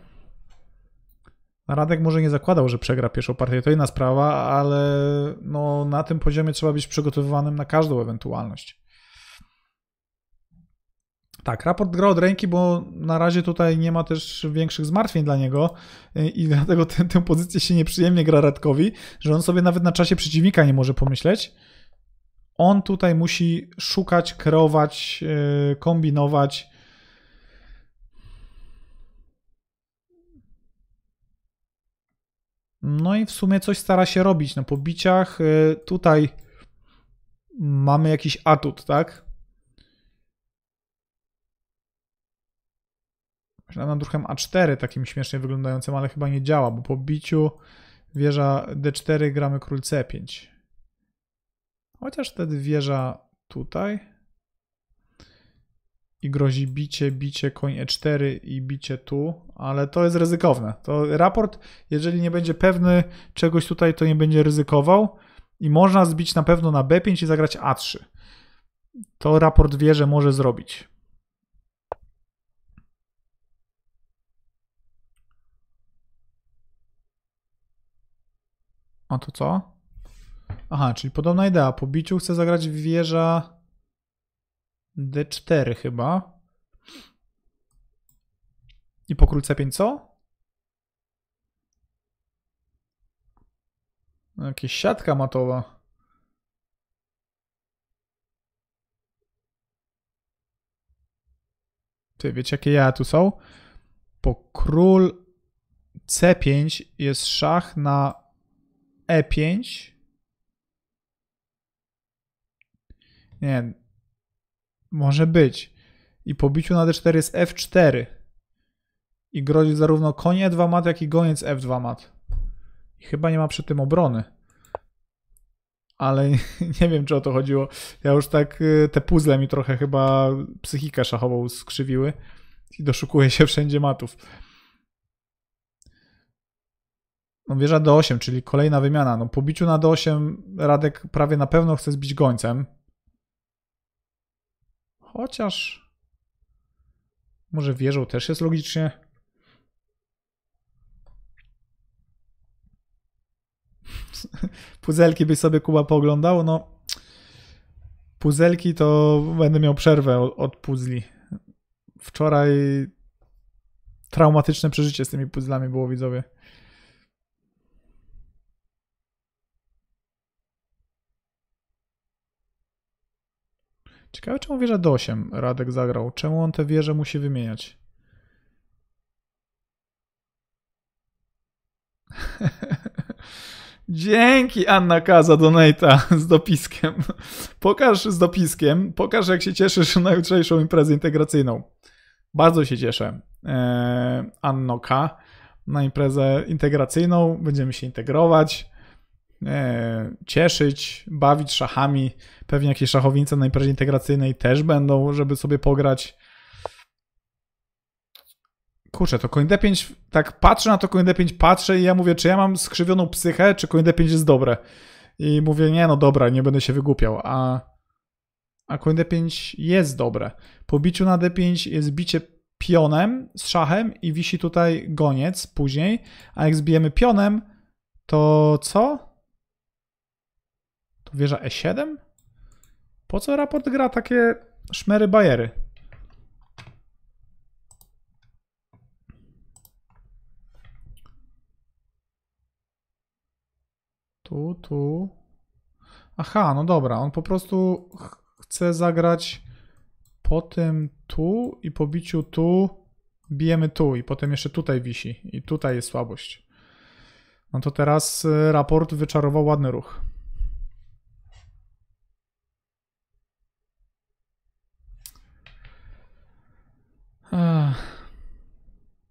Radek może nie zakładał, że przegra pierwszą partię, to inna sprawa, ale no, na tym poziomie trzeba być przygotowywanym na każdą ewentualność. Tak, raport gra od ręki, bo na razie tutaj nie ma też większych zmartwień dla niego y, i dlatego tę, tę pozycję się nieprzyjemnie gra Radkowi, że on sobie nawet na czasie przeciwnika nie może pomyśleć. On tutaj musi szukać, kreować, y, kombinować No i w sumie coś stara się robić na no pobiciach. Y, tutaj mamy jakiś atut, tak? Nad ruchem A4 takim śmiesznie wyglądającym, ale chyba nie działa, bo po biciu wieża D4 gramy król C5. Chociaż wtedy wieża tutaj i grozi bicie, bicie koń e4 i bicie tu, ale to jest ryzykowne. To raport, jeżeli nie będzie pewny czegoś tutaj, to nie będzie ryzykował i można zbić na pewno na b5 i zagrać a3. To raport wie, że może zrobić. A to co? Aha, czyli podobna idea. Po biciu chce zagrać wieża D4 chyba. I po król C5 co? Jakieś siatka matowa. Ty, wiecie jakie ja tu są? Po król C5 jest szach na E5. Nie, może być. I po biciu na d4 jest f4. I grozi zarówno konie 2 mat, jak i goniec f2 mat. I chyba nie ma przy tym obrony. Ale nie wiem, czy o to chodziło. Ja już tak y, te puzzle mi trochę chyba psychikę szachową skrzywiły. I doszukuję się wszędzie matów. No wieża D8, czyli kolejna wymiana. No po biciu na D8 Radek prawie na pewno chce zbić gońcem. Chociaż może wieżą też jest logicznie. Puzelki by sobie Kuba pooglądał, no. Puzelki to będę miał przerwę od puzli. Wczoraj traumatyczne przeżycie z tymi puzzlami było widzowie. Ciekawe czemu wieża do 8 Radek zagrał. Czemu on te wieże musi wymieniać? Dzięki Anna K za donata z dopiskiem. Pokaż z dopiskiem, pokaż jak się cieszysz na jutrzejszą imprezę integracyjną. Bardzo się cieszę, eee, Anno K, na imprezę integracyjną. Będziemy się integrować. E, cieszyć, bawić szachami. Pewnie jakieś szachownice na imprezie integracyjnej też będą, żeby sobie pograć. Kurczę, to coin D5, tak patrzę na to coin D5, patrzę i ja mówię, czy ja mam skrzywioną psychę, czy coin D5 jest dobre. I mówię, nie no dobra, nie będę się wygłupiał, a, a koń D5 jest dobre. Po biciu na D5 jest bicie pionem z szachem i wisi tutaj goniec później, a jak zbijemy pionem, to co? To wieża E7? Po co raport gra takie szmery bajery? Tu, tu. Aha, no dobra, on po prostu chce zagrać po tym tu i po biciu tu bijemy tu i potem jeszcze tutaj wisi i tutaj jest słabość. No to teraz y, raport wyczarował ładny ruch.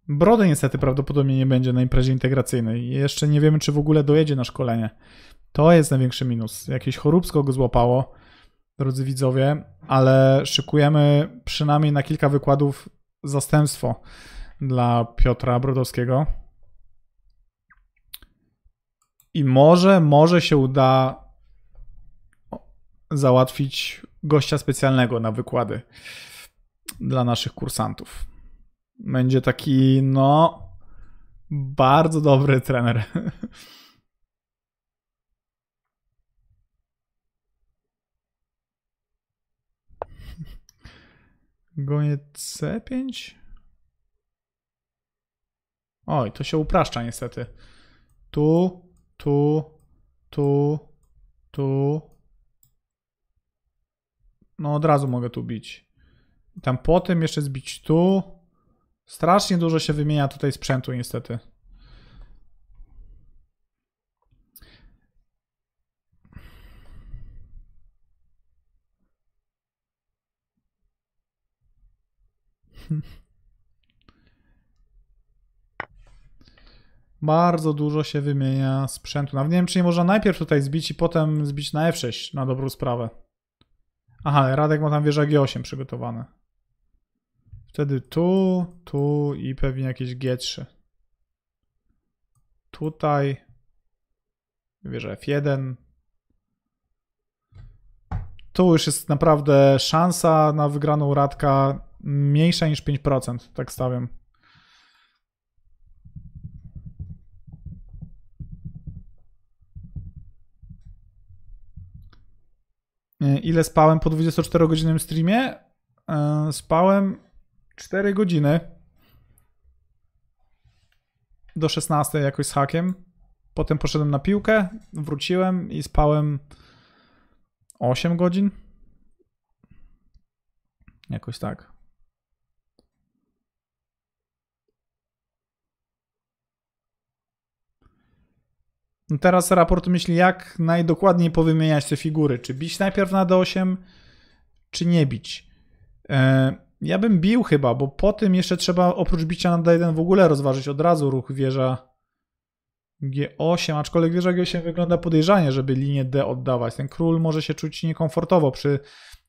Brody niestety prawdopodobnie nie będzie na imprezie integracyjnej. Jeszcze nie wiemy, czy w ogóle dojedzie na szkolenie. To jest największy minus. Jakieś choróbsko go złapało, drodzy widzowie, ale szykujemy przynajmniej na kilka wykładów zastępstwo dla Piotra Brodowskiego. I może, może się uda załatwić gościa specjalnego na wykłady dla naszych kursantów będzie taki, no, bardzo dobry trener. Gonie C5? Oj, to się upraszcza niestety. Tu, tu, tu, tu. No od razu mogę tu bić. Tam potem jeszcze zbić tu. Strasznie dużo się wymienia tutaj sprzętu niestety. Bardzo dużo się wymienia sprzętu. Nawet nie wiem, czy nie można najpierw tutaj zbić i potem zbić na F6 na dobrą sprawę. Aha, Radek ma tam wieża G8 przygotowane. Wtedy tu, tu i pewnie jakieś G3. Tutaj wieża F1. Tu już jest naprawdę szansa na wygraną radka mniejsza niż 5%, tak stawiam. Ile spałem po 24-godzinnym streamie? E, spałem 4 godziny do 16 jakoś z hakiem. Potem poszedłem na piłkę, wróciłem i spałem 8 godzin. Jakoś tak. No teraz raport myśli, jak najdokładniej powymieniać te figury. Czy bić najpierw na D8, czy nie bić. Yy ja bym bił chyba, bo po tym jeszcze trzeba oprócz bicia na D1 w ogóle rozważyć od razu ruch wieża G8, aczkolwiek wieża G8 wygląda podejrzanie, żeby linię D oddawać. Ten król może się czuć niekomfortowo przy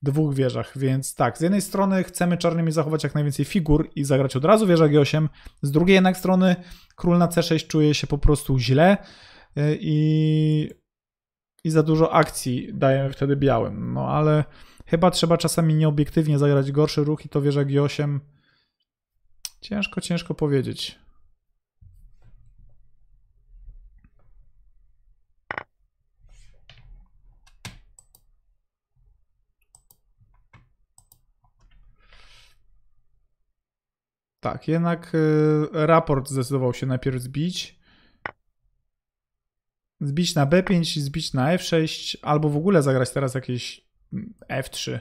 dwóch wieżach, więc tak, z jednej strony chcemy czarnymi zachować jak najwięcej figur i zagrać od razu wieża G8, z drugiej jednak strony król na C6 czuje się po prostu źle y, i, i za dużo akcji dajemy wtedy białym, no ale Chyba trzeba czasami nieobiektywnie zagrać gorszy ruch i to wieża G8. Ciężko, ciężko powiedzieć. Tak, jednak y, raport zdecydował się najpierw zbić. Zbić na B5, zbić na F6, albo w ogóle zagrać teraz jakieś F3.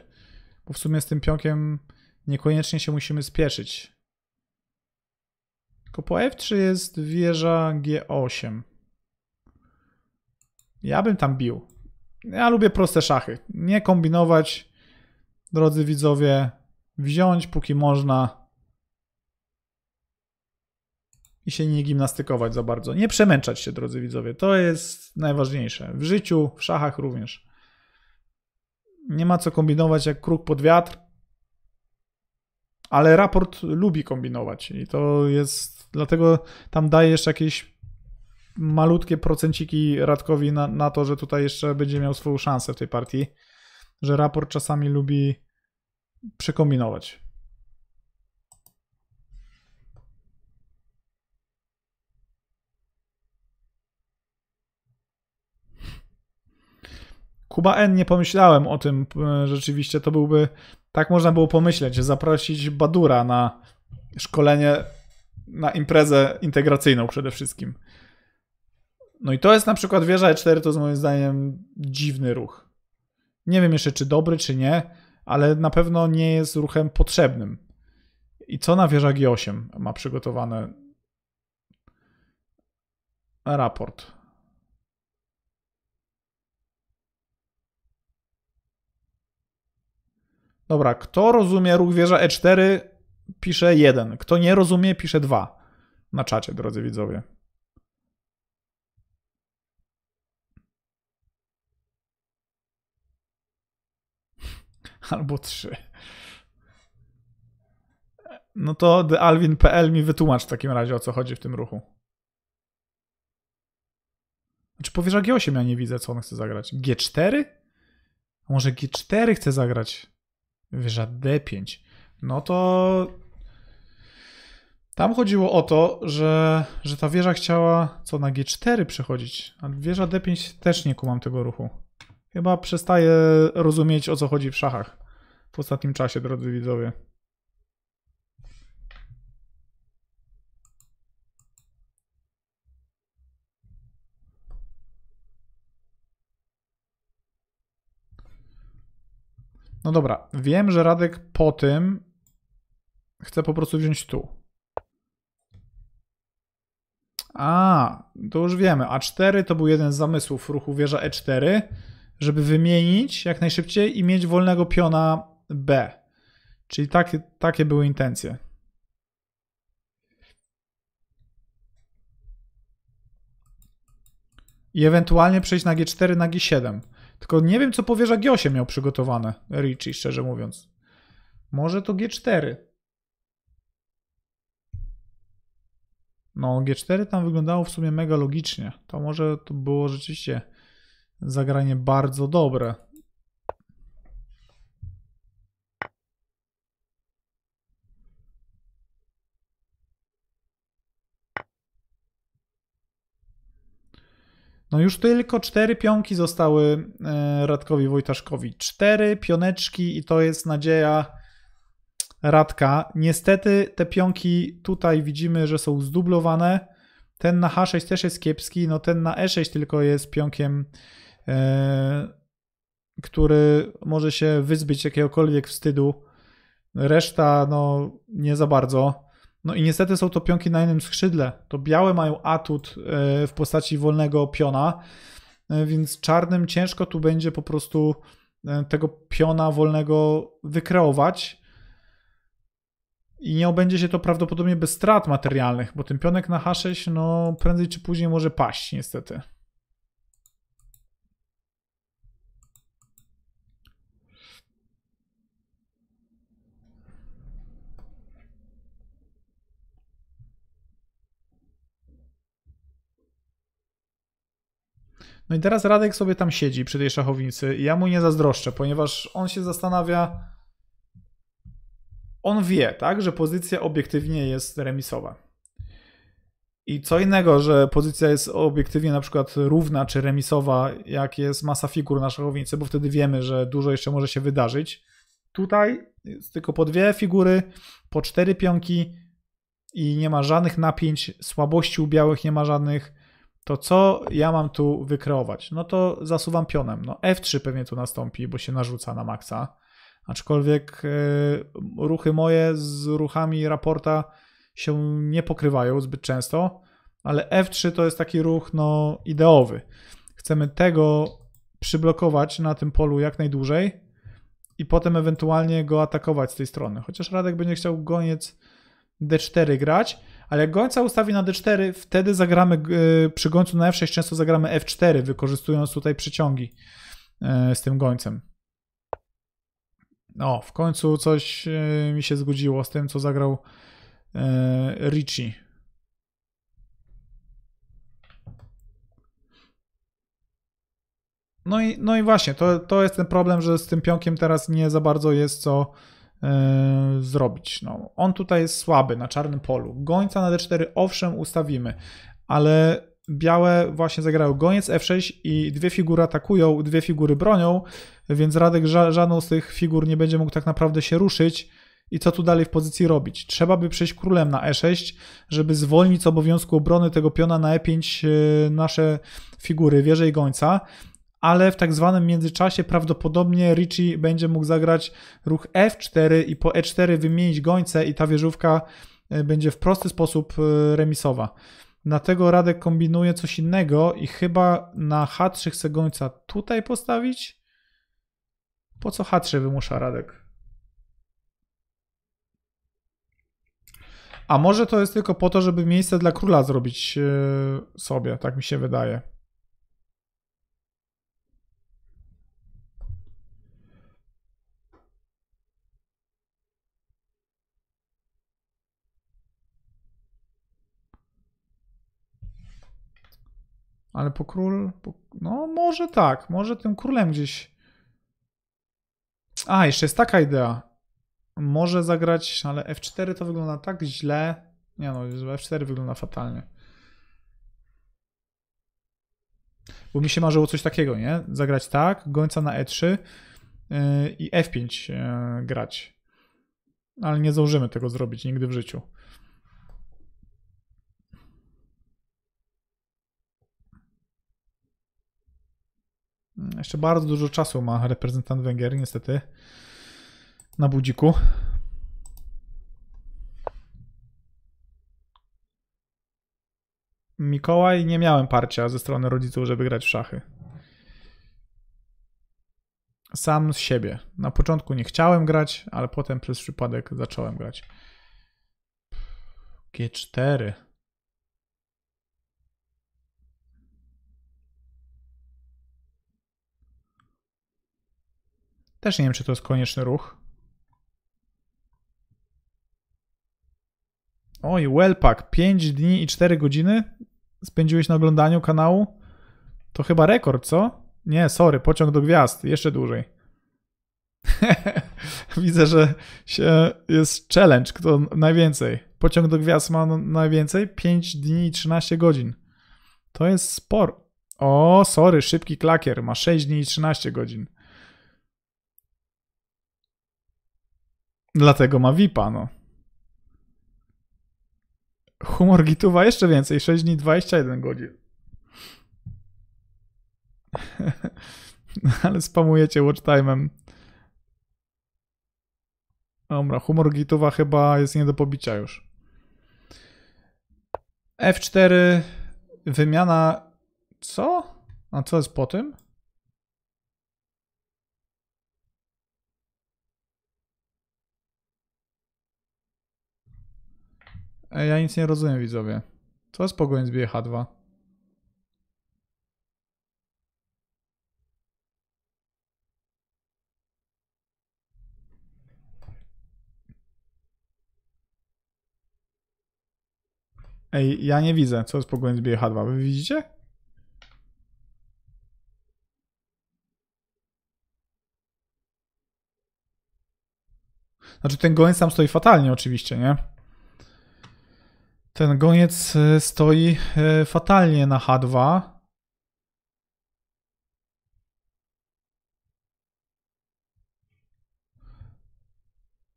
Bo w sumie z tym pionkiem niekoniecznie się musimy spieszyć. Tylko po F3 jest wieża G8. Ja bym tam bił. Ja lubię proste szachy. Nie kombinować, drodzy widzowie. Wziąć póki można. I się nie gimnastykować za bardzo. Nie przemęczać się, drodzy widzowie. To jest najważniejsze. W życiu, w szachach również nie ma co kombinować jak kruk pod wiatr, ale raport lubi kombinować i to jest, dlatego tam daje jeszcze jakieś malutkie procenciki Radkowi na, na to, że tutaj jeszcze będzie miał swoją szansę w tej partii, że raport czasami lubi przekombinować. Kuba N. Nie pomyślałem o tym. E, rzeczywiście to byłby. Tak można było pomyśleć. Zaprosić Badura na szkolenie, na imprezę integracyjną przede wszystkim. No i to jest na przykład wieża E4, to jest moim zdaniem dziwny ruch. Nie wiem jeszcze, czy dobry, czy nie, ale na pewno nie jest ruchem potrzebnym. I co na wieża G8 ma przygotowane? Raport. Dobra, kto rozumie ruch wieża E4, pisze 1. Kto nie rozumie, pisze 2. Na czacie, drodzy widzowie. Albo 3. No to thealvin.pl mi wytłumacz w takim razie, o co chodzi w tym ruchu. Znaczy po wieża G8 ja nie widzę, co on chce zagrać. G4? A może G4 chce zagrać? wieża D5, no to tam chodziło o to, że, że ta wieża chciała co na G4 przechodzić, a wieża D5 też nie kumam tego ruchu. Chyba przestaję rozumieć o co chodzi w szachach w ostatnim czasie, drodzy widzowie. No dobra, wiem, że Radek po tym chce po prostu wziąć tu. A, to już wiemy. A4 to był jeden z zamysłów ruchu wieża E4, żeby wymienić jak najszybciej i mieć wolnego piona B. Czyli takie, takie były intencje. I ewentualnie przejść na G4, na G7. Tylko nie wiem, co powierza G8 miał przygotowane Richie, szczerze mówiąc. Może to G4. No, G4 tam wyglądało w sumie mega logicznie. To może to było rzeczywiście zagranie bardzo dobre. No już tylko cztery pionki zostały e, Radkowi Wojtaszkowi. Cztery pioneczki i to jest nadzieja Radka. Niestety te pionki tutaj widzimy, że są zdublowane. Ten na H6 też jest kiepski, no ten na E6 tylko jest pionkiem, e, który może się wyzbyć jakiegokolwiek wstydu. Reszta no nie za bardzo. No i niestety są to pionki na jednym skrzydle. To białe mają atut e, w postaci wolnego piona, e, więc czarnym ciężko tu będzie po prostu e, tego piona wolnego wykreować. I nie obędzie się to prawdopodobnie bez strat materialnych, bo ten pionek na H6 no, prędzej czy później może paść niestety. No i teraz Radek sobie tam siedzi przy tej szachownicy i ja mu nie zazdroszczę, ponieważ on się zastanawia. On wie, tak, że pozycja obiektywnie jest remisowa. I co innego, że pozycja jest obiektywnie na przykład równa czy remisowa, jak jest masa figur na szachownicy, bo wtedy wiemy, że dużo jeszcze może się wydarzyć. Tutaj jest tylko po dwie figury, po cztery pionki i nie ma żadnych napięć, słabości u białych nie ma żadnych, to co ja mam tu wykreować? No to zasuwam pionem. No F3 pewnie tu nastąpi, bo się narzuca na maksa. Aczkolwiek yy, ruchy moje z ruchami raporta się nie pokrywają zbyt często, ale F3 to jest taki ruch no, ideowy. Chcemy tego przyblokować na tym polu jak najdłużej i potem ewentualnie go atakować z tej strony. Chociaż Radek będzie chciał goniec D4 grać, ale jak gońca ustawi na d4, wtedy zagramy e, przy gońcu na f6, często zagramy f4, wykorzystując tutaj przyciągi e, z tym gońcem. No, w końcu coś e, mi się zgodziło z tym, co zagrał Richie. No i, no i właśnie, to, to jest ten problem, że z tym pionkiem teraz nie za bardzo jest co E, zrobić. No, on tutaj jest słaby na czarnym polu. Gońca na d4 owszem ustawimy, ale białe właśnie zagrają goniec f6 i dwie figury atakują, dwie figury bronią, więc Radek ża żadną z tych figur nie będzie mógł tak naprawdę się ruszyć. I co tu dalej w pozycji robić? Trzeba by przejść królem na e6, żeby zwolnić z obowiązku obrony tego piona na e5 e, nasze figury wieże i gońca ale w tak zwanym międzyczasie prawdopodobnie Ricci będzie mógł zagrać ruch F4 i po E4 wymienić gońce i ta wieżówka e, będzie w prosty sposób e, remisowa. Dlatego Radek kombinuje coś innego i chyba na H3 chce gońca tutaj postawić. Po co H3 wymusza Radek? A może to jest tylko po to, żeby miejsce dla króla zrobić e, sobie, tak mi się wydaje. Ale po król. Po... No, może tak. Może tym królem gdzieś. A, jeszcze jest taka idea. Może zagrać, ale F4 to wygląda tak źle. Nie no, F4 wygląda fatalnie. Bo mi się marzyło coś takiego, nie? Zagrać tak, gońca na E3 yy, i F5 yy, grać. Ale nie zdążymy tego zrobić nigdy w życiu. Mm, jeszcze bardzo dużo czasu ma reprezentant Węgier, niestety. Na budziku. Mikołaj, nie miałem parcia ze strony rodziców, żeby grać w szachy. Sam z siebie. Na początku nie chciałem grać, ale potem przez przypadek zacząłem grać. G4. Też nie wiem, czy to jest konieczny ruch. Oj, Wellpack, 5 dni i 4 godziny spędziłeś na oglądaniu kanału? To chyba rekord, co? Nie, sorry, pociąg do gwiazd, jeszcze dłużej. Widzę, że się jest challenge, kto najwięcej. Pociąg do gwiazd ma najwięcej, 5 dni i 13 godzin. To jest spor. O, sorry, szybki klakier ma 6 dni i 13 godzin. Dlatego ma VIP-a, no. Humor Gituwa jeszcze więcej, 6 dni, 21 godzin. Ale spamujecie watch time'em. Dobra, humor Gituwa chyba jest nie do pobicia już. F4, wymiana... Co? A co jest po tym? E, ja nic nie rozumiem, widzowie. Co jest pogoń z BH2? Ej, ja nie widzę, co jest pogoń z BH2. Wy widzicie? Znaczy ten goń sam stoi fatalnie oczywiście, nie? Ten goniec e, stoi e, fatalnie na H2.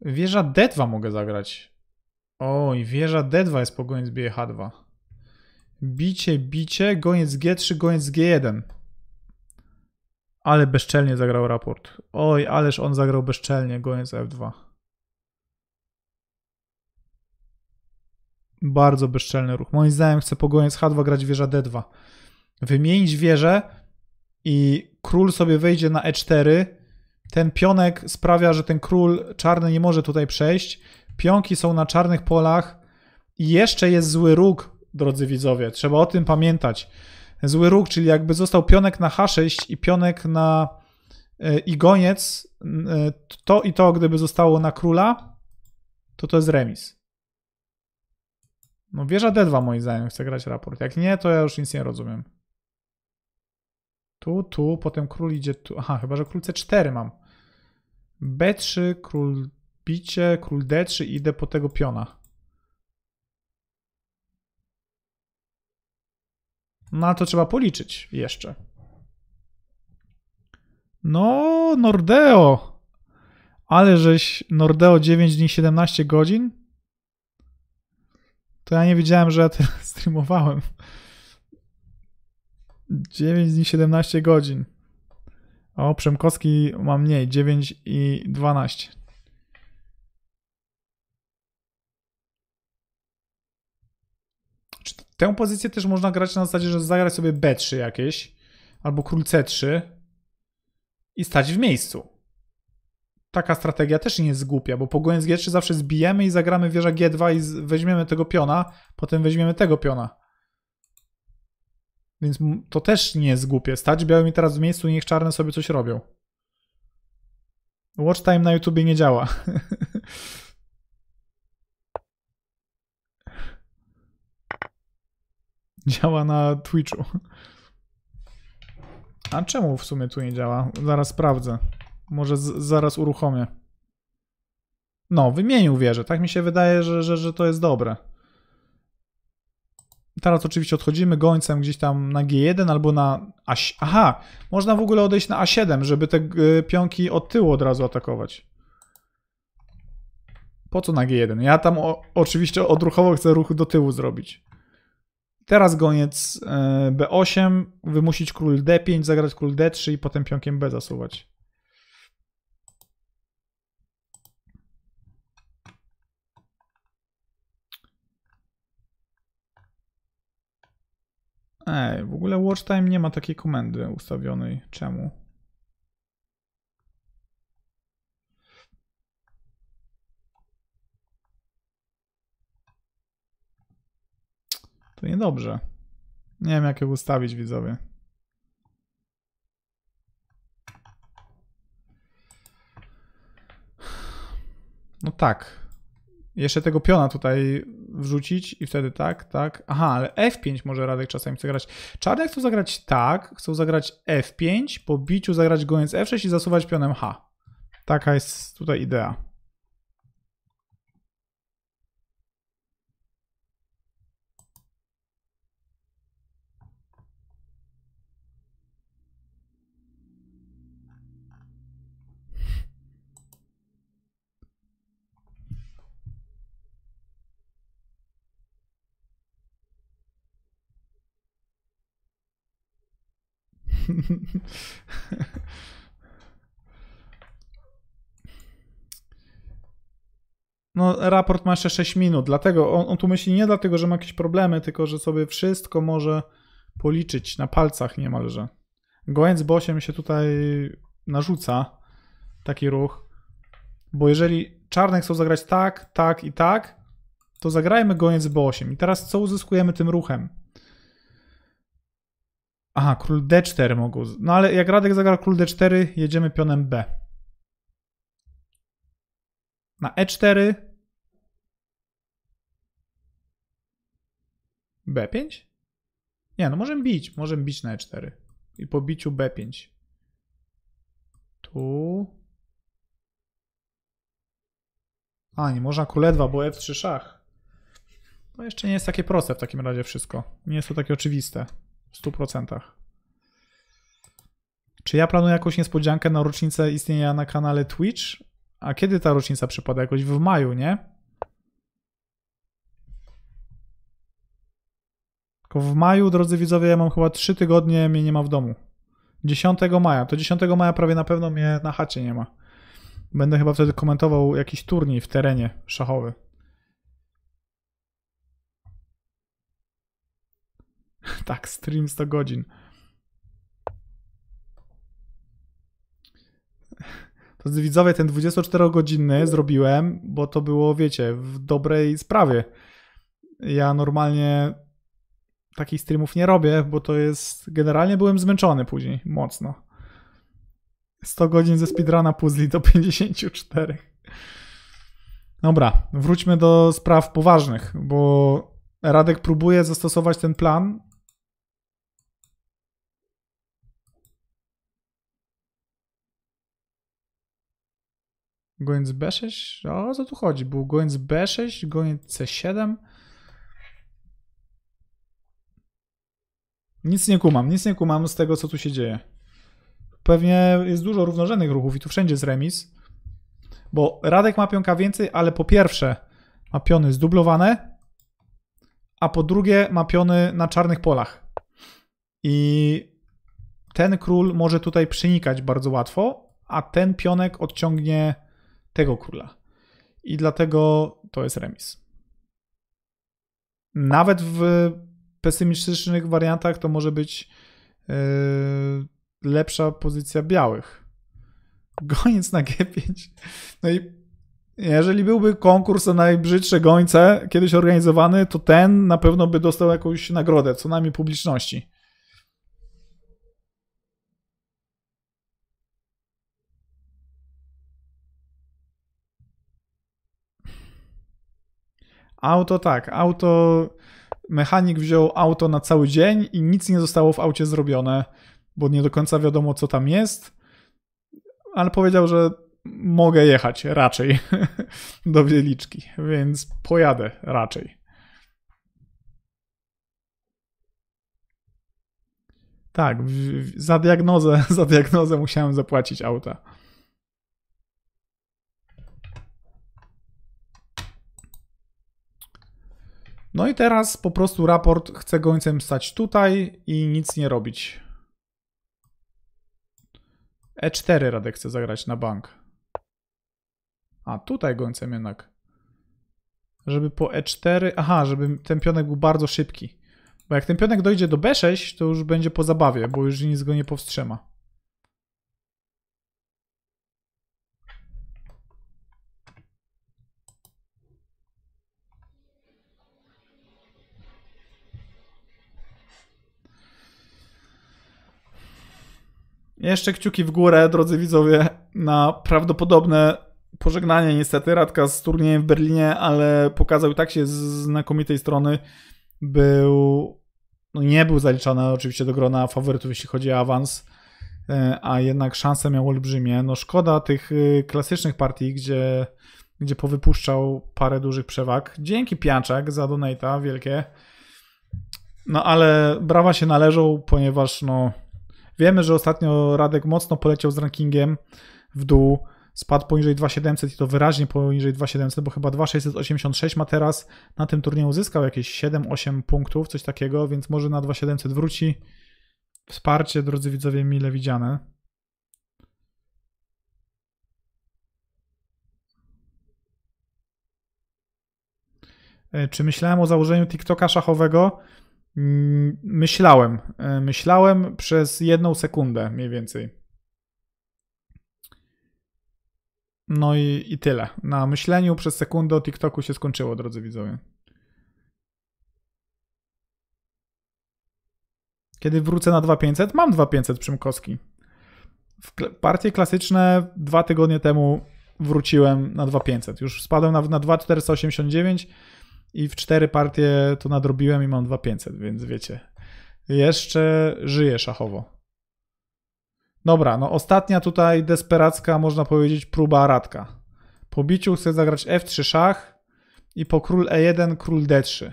Wieża D2 mogę zagrać. Oj, wieża D2 jest po goniec bije H2. Bicie, bicie, goniec G3, goniec G1. Ale bezczelnie zagrał raport. Oj, ależ on zagrał bezczelnie, goniec F2. Bardzo bezczelny ruch. Moim zdaniem chce pogoniec H2 grać wieża D2. Wymienić wieżę i król sobie wejdzie na E4. Ten pionek sprawia, że ten król czarny nie może tutaj przejść. Pionki są na czarnych polach i jeszcze jest zły róg, drodzy widzowie. Trzeba o tym pamiętać. Zły róg, czyli jakby został pionek na H6 i pionek na e, i goniec, e, to i to, gdyby zostało na króla, to to jest remis. No wieża D2 moim zdaniem chce grać raport. Jak nie, to ja już nic nie rozumiem. Tu, tu, potem król idzie tu. Aha, chyba, że król C4 mam. B3, król bicie, król D3 idę po tego piona. No ale to trzeba policzyć jeszcze. No, Nordeo. Ale żeś Nordeo 9 dni 17 godzin? To ja nie wiedziałem, że ja teraz streamowałem. 9 dni 17 godzin. O, Przemkowski ma mniej, 9 i 12. Czy tę pozycję też można grać na zasadzie, że zagrać sobie B3 jakieś, albo król C3 i stać w miejscu taka strategia też nie jest głupia, bo po gońcu G3 zawsze zbijemy i zagramy wieża G2 i weźmiemy tego piona, potem weźmiemy tego piona. Więc to też nie jest głupie. Stać białymi teraz w miejscu i niech czarne sobie coś robią. Watch time na YouTubie nie działa. działa na Twitchu. A czemu w sumie tu nie działa? Zaraz sprawdzę. Może zaraz uruchomię. No, wymienił wieżę. Tak mi się wydaje, że, że, że to jest dobre. Teraz oczywiście odchodzimy gońcem gdzieś tam na G1 albo na A... Aha, można w ogóle odejść na A7, żeby te y, pionki od tyłu od razu atakować. Po co na G1? Ja tam o, oczywiście odruchowo chcę ruch do tyłu zrobić. Teraz goniec y, B8, wymusić król D5, zagrać król D3 i potem pionkiem B zasuwać. Ej, w ogóle watch time nie ma takiej komendy ustawionej. Czemu? To niedobrze. Nie wiem, jak je ustawić, widzowie. No tak, jeszcze tego piona tutaj wrzucić i wtedy tak, tak. Aha, ale F5 może Radek czasami chce grać. Czarne chcą zagrać tak, chcą zagrać F5, po biciu zagrać goniec F6 i zasuwać pionem H. Taka jest tutaj idea. No, raport ma jeszcze 6 minut, dlatego on, on, tu myśli nie dlatego, że ma jakieś problemy, tylko że sobie wszystko może policzyć na palcach niemalże. Gołęc bosiem się tutaj narzuca taki ruch, bo jeżeli czarne chcą zagrać tak, tak i tak, to zagrajmy gołęc bosiem. I teraz co uzyskujemy tym ruchem? Aha, król d4 mogą. No ale jak Radek zagra król d4, jedziemy pionem b. Na e4. b5? Nie, no możemy bić. Możemy bić na e4. I po biciu b5. Tu. A, nie można król e2, bo f3 e szach. To no, jeszcze nie jest takie proste w takim razie wszystko. Nie jest to takie oczywiste. W 100%. Czy ja planuję jakąś niespodziankę na rocznicę istnienia na kanale Twitch? A kiedy ta rocznica przypada? Jakoś w maju, nie? Tylko w maju, drodzy widzowie, ja mam chyba 3 tygodnie, mnie nie ma w domu. 10 maja. To 10 maja prawie na pewno mnie na chacie nie ma. Będę chyba wtedy komentował jakiś turniej w terenie szachowy. Tak, stream 100 godzin. To z widzowie, ten 24-godzinny zrobiłem, bo to było, wiecie, w dobrej sprawie. Ja normalnie takich streamów nie robię, bo to jest. Generalnie byłem zmęczony później, mocno. 100 godzin ze speedruna puzli do 54. Dobra, wróćmy do spraw poważnych, bo Radek próbuje zastosować ten plan Goniec B6? No, o co tu chodzi? Był goniec B6, goniec C7. Nic nie kumam, nic nie kumam z tego, co tu się dzieje. Pewnie jest dużo równorzędnych ruchów i tu wszędzie jest remis. Bo Radek ma pionka więcej, ale po pierwsze ma piony zdublowane, a po drugie ma piony na czarnych polach. I ten król może tutaj przenikać bardzo łatwo, a ten pionek odciągnie tego króla. I dlatego to jest remis. Nawet w pesymistycznych wariantach to może być yy, lepsza pozycja białych. Goniec na G5. No i jeżeli byłby konkurs o najbrzydsze gońce kiedyś organizowany, to ten na pewno by dostał jakąś nagrodę, co najmniej publiczności. Auto tak, auto. Mechanik wziął auto na cały dzień i nic nie zostało w aucie zrobione, bo nie do końca wiadomo, co tam jest. Ale powiedział, że mogę jechać raczej do Wieliczki, więc pojadę raczej. Tak, za diagnozę, za diagnozę musiałem zapłacić auta. No i teraz po prostu raport chce gońcem stać tutaj i nic nie robić. E4 Radek chce zagrać na bank. A, tutaj gońcem jednak. Żeby po E4... Aha, żeby ten pionek był bardzo szybki. Bo jak ten pionek dojdzie do B6, to już będzie po zabawie, bo już nic go nie powstrzyma. Jeszcze kciuki w górę, drodzy widzowie, na prawdopodobne pożegnanie niestety Radka z turniejem w Berlinie, ale pokazał i tak się z znakomitej strony. Był, no nie był zaliczany oczywiście do grona faworytów, jeśli chodzi o awans, e, a jednak szanse miał olbrzymie. No szkoda tych e, klasycznych partii, gdzie, gdzie powypuszczał parę dużych przewag. Dzięki Piaczek za donata wielkie. No ale brawa się należą, ponieważ no Wiemy, że ostatnio Radek mocno poleciał z rankingiem w dół, spadł poniżej 2700 i to wyraźnie poniżej 2700, bo chyba 2686 ma teraz. Na tym turnieju uzyskał jakieś 7-8 punktów, coś takiego, więc może na 2700 wróci. Wsparcie, drodzy widzowie, mile widziane. E, czy myślałem o założeniu TikToka szachowego? Mm, myślałem. E, myślałem przez jedną sekundę mniej więcej. No i, i tyle. Na myśleniu przez sekundę o TikToku się skończyło, drodzy widzowie. Kiedy wrócę na 2500? Mam 2500 Przymkowski. W partie klasyczne dwa tygodnie temu wróciłem na 2500. Już spadłem na, na 2489 i w cztery partie to nadrobiłem i mam 2500, więc wiecie, jeszcze żyję szachowo. Dobra, no ostatnia tutaj desperacka, można powiedzieć, próba Radka. Po biciu chce zagrać F3 szach i po król E1, król D3.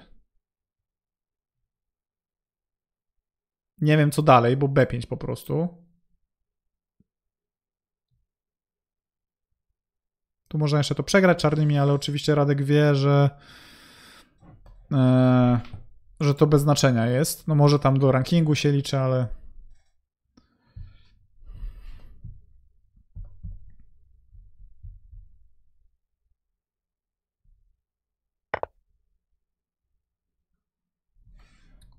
Nie wiem co dalej, bo B5 po prostu. Tu można jeszcze to przegrać czarnymi, ale oczywiście Radek wie, że E, że to bez znaczenia jest. No może tam do rankingu się liczy, ale.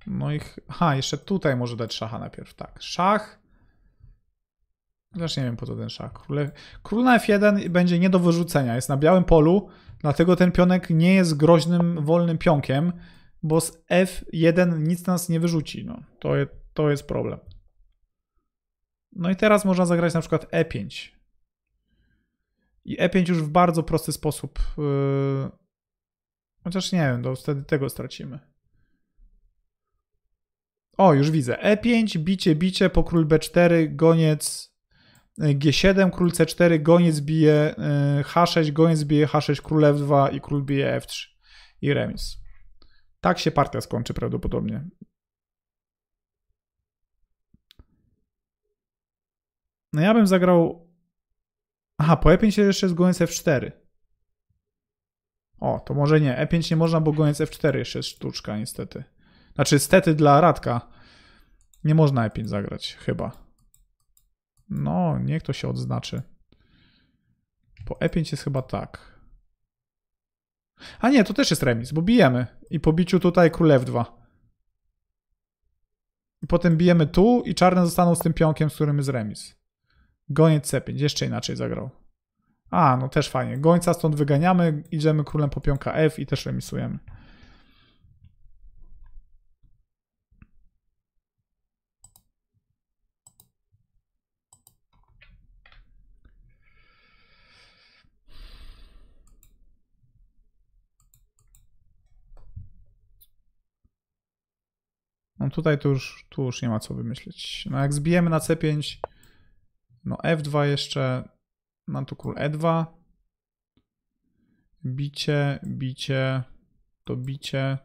No i. Aha, jeszcze tutaj może dać szacha najpierw. Tak, szach. Zresztą nie wiem po co ten szach. Król na F1 będzie nie do wyrzucenia. Jest na białym polu. Dlatego ten pionek nie jest groźnym, wolnym pionkiem, bo z F1 nic nas nie wyrzuci. No, to, je, to jest problem. No i teraz można zagrać na przykład E5. I E5 już w bardzo prosty sposób. Yy... Chociaż nie wiem, to wtedy tego stracimy. O, już widzę. E5, bicie, bicie, po król B4, goniec G7, król C4, goniec bije e, H6, goniec bije H6, król F2 i król bije F3 i remis. Tak się partia skończy prawdopodobnie. No ja bym zagrał... Aha, po E5 jeszcze jest goniec F4. O, to może nie. E5 nie można, bo goniec F4 jeszcze jest sztuczka niestety. Znaczy, stety dla Radka. Nie można E5 zagrać, chyba. No, niech to się odznaczy. Po E5 jest chyba tak. A nie, to też jest remis, bo bijemy. I po biciu tutaj królew 2. I potem bijemy tu i czarne zostaną z tym pionkiem, z którym jest remis. Goniec C5, jeszcze inaczej zagrał. A, no też fajnie. Gońca stąd wyganiamy, idziemy królem po pionka F i też remisujemy. No tutaj to już, tu już nie ma co wymyślić. No jak zbijemy na C5, no F2 jeszcze, mam tu król E2. Bicie, bicie, to bicie.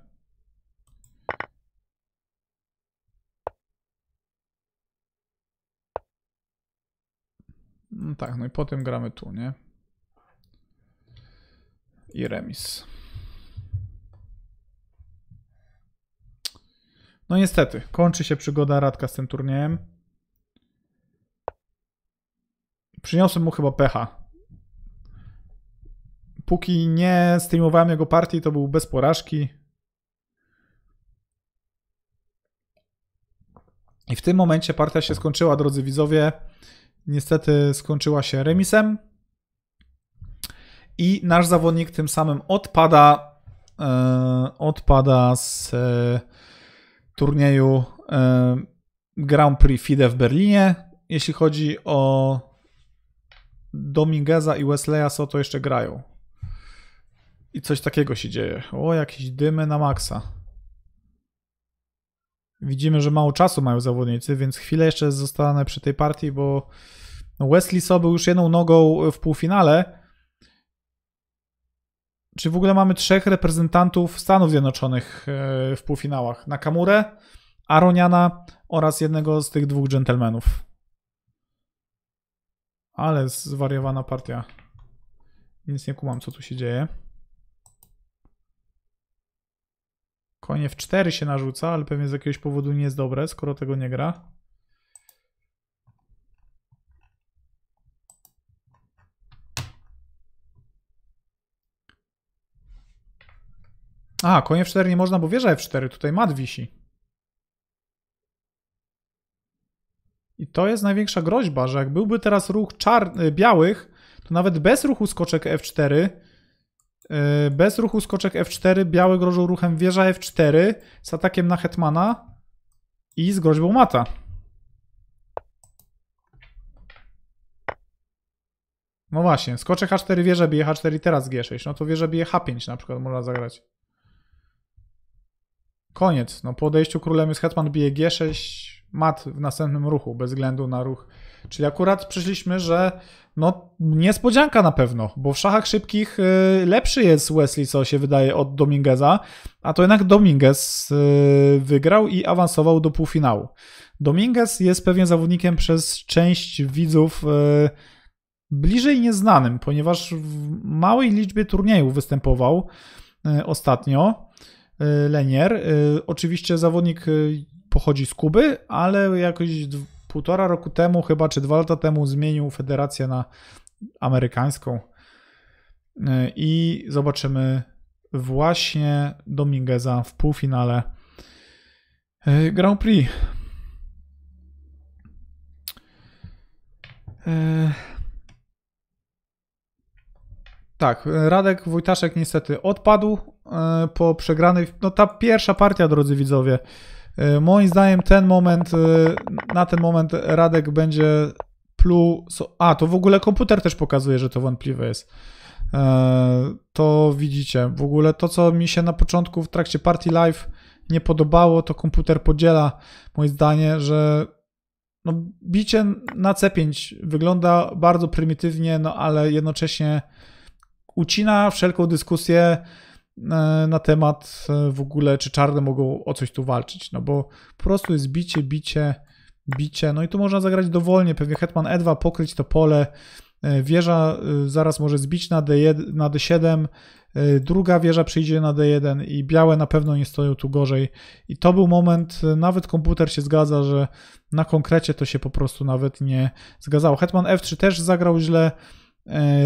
No tak, no i potem gramy tu, nie? I remis. No niestety, kończy się przygoda Radka z tym turniejem. Przyniosłem mu chyba pecha. Póki nie streamowałem jego partii, to był bez porażki. I w tym momencie partia się skończyła, drodzy widzowie. Niestety skończyła się remisem. I nasz zawodnik tym samym odpada, yy, odpada z. Yy, turnieju Grand Prix FIDE w Berlinie. Jeśli chodzi o Domingueza i Wesleya, co to jeszcze grają. I coś takiego się dzieje. O, jakieś dymy na maksa. Widzimy, że mało czasu mają zawodnicy, więc chwilę jeszcze zostanę przy tej partii, bo no, Wesley So był już jedną nogą w półfinale, czy w ogóle mamy trzech reprezentantów Stanów Zjednoczonych e, w półfinałach? Nakamurę, Aroniana oraz jednego z tych dwóch dżentelmenów. Ale zwariowana partia. Nic nie kumam, co tu się dzieje. Konie w 4 się narzuca, ale pewnie z jakiegoś powodu nie jest dobre, skoro tego nie gra. A, konie F4 nie można, bo wieża F4, tutaj mat wisi. I to jest największa groźba, że jak byłby teraz ruch czar y, białych, to nawet bez ruchu skoczek F4, y, bez ruchu skoczek F4, biały grożą ruchem wieża F4 z atakiem na hetmana i z groźbą mata. No właśnie, skoczek H4, wieża bije H4 teraz G6. No to wieża bije H5 na przykład można zagrać. Koniec. No, po odejściu królem jest hetman, bije G6, mat w następnym ruchu, bez względu na ruch. Czyli akurat przyszliśmy, że no niespodzianka na pewno, bo w szachach szybkich y, lepszy jest Wesley, co się wydaje, od Domingueza, a to jednak Dominguez y, wygrał i awansował do półfinału. Dominguez jest pewnie zawodnikiem przez część widzów y, bliżej nieznanym, ponieważ w małej liczbie turniejów występował ostatnio. Y, Lenier. Y, oczywiście zawodnik y, pochodzi z Kuby, ale jakoś półtora roku temu, chyba czy dwa lata temu, zmienił federację na amerykańską. I zobaczymy właśnie Domingueza w półfinale Grand Prix. Tak, Radek Wojtaszek niestety odpadł E, po przegranej. No ta pierwsza partia, drodzy widzowie. E, moim zdaniem ten moment, e, na ten moment Radek będzie plus. A, to w ogóle komputer też pokazuje, że to wątpliwe jest. To widzicie. W ogóle to, co mi się na początku w trakcie party live nie podobało, to komputer podziela moje zdanie, że no, bicie na C5 wygląda bardzo prymitywnie, no ale jednocześnie ucina wszelką dyskusję na temat e, w ogóle, czy czarne mogą o coś tu walczyć. No bo po prostu jest bicie, bicie, bicie. No i tu można zagrać dowolnie. Pewnie Hetman E2 pokryć to pole. E, wieża e, zaraz może zbić na, D1, na D7. Druga wieża przyjdzie na D1 i białe na pewno nie stoją tu gorzej. I to był moment, nawet komputer się zgadza, że na konkrecie to się po prostu nawet nie zgadzało. Hetman F3 też zagrał źle.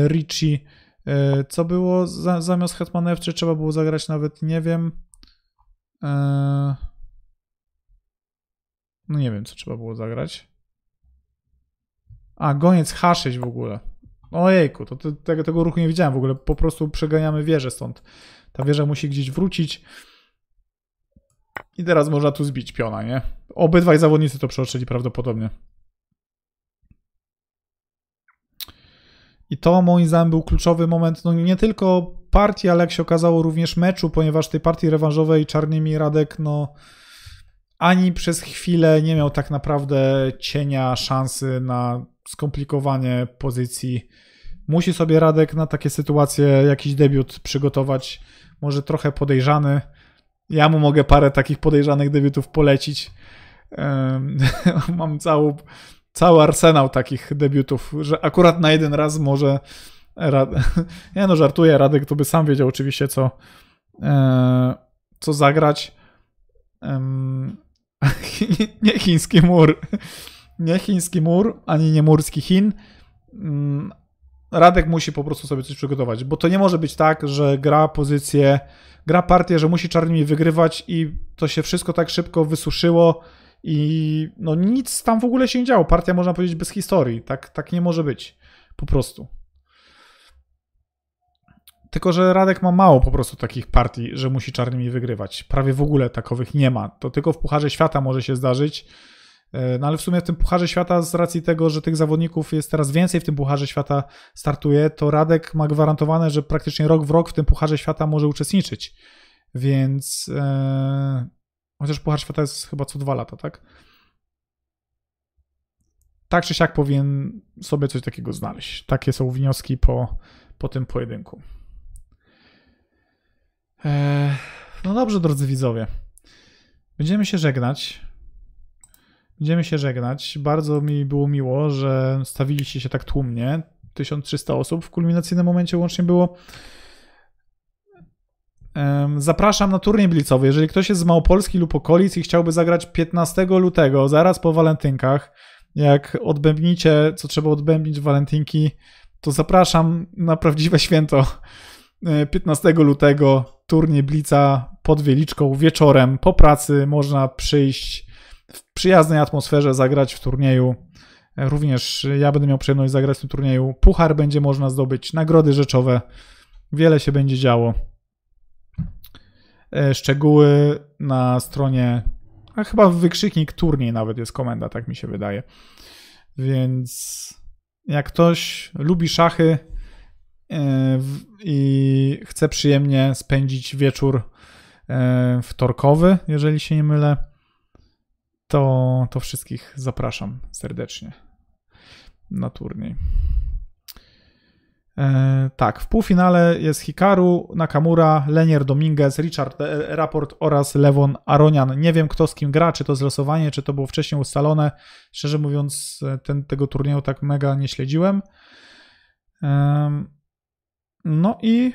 Richie E, co było za, zamiast Hetman F3? Trzeba było zagrać nawet, nie wiem... E, no nie wiem, co trzeba było zagrać. A, goniec H6 w ogóle. Ojejku, to te, tego, tego ruchu nie widziałem w ogóle. Po prostu przeganiamy wieżę stąd. Ta wieża musi gdzieś wrócić. I teraz można tu zbić piona, nie? Obydwaj zawodnicy to przeoczyli prawdopodobnie. I to moim zdaniem był kluczowy moment, no nie tylko partii, ale jak się okazało również meczu, ponieważ tej partii rewanżowej Czarnymi Radek no ani przez chwilę nie miał tak naprawdę cienia szansy na skomplikowanie pozycji. Musi sobie Radek na takie sytuacje jakiś debiut przygotować, może trochę podejrzany. Ja mu mogę parę takich podejrzanych debiutów polecić. Mam całą cały arsenał takich debiutów, że akurat na jeden raz może. Ja no żartuję, Radek to by sam wiedział oczywiście, co, e, co zagrać. nie chiński mur. Nie chiński mur, ani nie murski Chin. Mm, Radek musi po prostu sobie coś przygotować, bo to nie może być tak, że gra pozycję, gra partię, że musi czarnymi wygrywać i to się wszystko tak szybko wysuszyło, i no nic tam w ogóle się nie działo. Partia można powiedzieć bez historii. Tak, tak nie może być. Po prostu. Tylko, że Radek ma mało po prostu takich partii, że musi czarnymi wygrywać. Prawie w ogóle takowych nie ma. To tylko w Pucharze Świata może się zdarzyć. E, no ale w sumie w tym Pucharze Świata z racji tego, że tych zawodników jest teraz więcej w tym Pucharze Świata startuje, to Radek ma gwarantowane, że praktycznie rok w rok w tym Pucharze Świata może uczestniczyć. Więc e, Chociaż Puchar Świata jest chyba co dwa lata, tak? Tak czy siak powinien sobie coś takiego znaleźć. Takie są wnioski po, po tym pojedynku. Eee, no dobrze, drodzy widzowie. Będziemy się żegnać. Będziemy się żegnać. Bardzo mi było miło, że stawiliście się tak tłumnie. 1300 osób. W kulminacyjnym momencie łącznie było Zapraszam na turniej blicowy. Jeżeli ktoś jest z Małopolski lub okolic i chciałby zagrać 15 lutego, zaraz po walentynkach, jak odbębnicie, co trzeba odbębnić walentynki, to zapraszam na prawdziwe święto. 15 e, lutego turniej Blica pod Wieliczką wieczorem po pracy można przyjść w przyjaznej atmosferze, zagrać w turnieju. Również ja będę miał przyjemność zagrać w tym turnieju. Puchar będzie można zdobyć, nagrody rzeczowe. Wiele się będzie działo. E, szczegóły na stronie, a chyba wykrzyknik turniej nawet jest komenda, tak mi się wydaje. Więc jak ktoś lubi szachy e, i chce przyjemnie spędzić wieczór e, wtorkowy, jeżeli się nie mylę, to, to wszystkich zapraszam serdecznie na turniej. E, tak, w półfinale jest Hikaru, Nakamura, Lenier Dominguez, Richard e, Raport oraz Levon Aronian. Nie wiem kto z kim gra, czy to zlosowanie, czy to było wcześniej ustalone. Szczerze mówiąc, e, ten, tego turnieju tak mega nie śledziłem. No i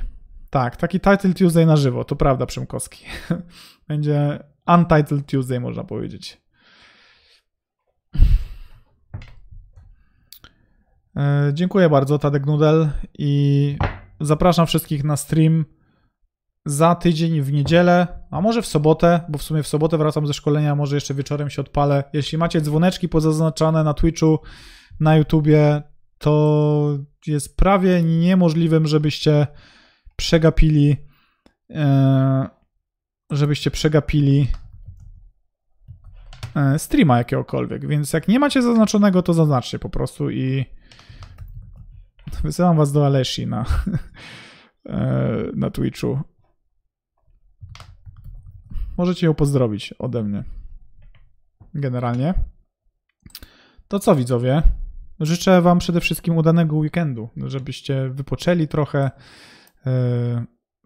tak, taki Title Tuesday na żywo, to prawda Przymkowski. Będzie Untitled Tuesday można powiedzieć. E, dziękuję bardzo, Tadek Nudel i zapraszam wszystkich na stream za tydzień w niedzielę, a może w sobotę, bo w sumie w sobotę wracam ze szkolenia, może jeszcze wieczorem się odpalę. Jeśli macie dzwoneczki pozaznaczane na Twitchu, na YouTubie, to jest prawie niemożliwym, żebyście przegapili e, żebyście przegapili e, streama jakiegokolwiek. Więc jak nie macie zaznaczonego, to zaznaczcie po prostu i Wysyłam was do Alesi na, e, na Twitchu. Możecie ją pozdrowić ode mnie. Generalnie. To co widzowie? Życzę wam przede wszystkim udanego weekendu, żebyście wypoczęli trochę, e,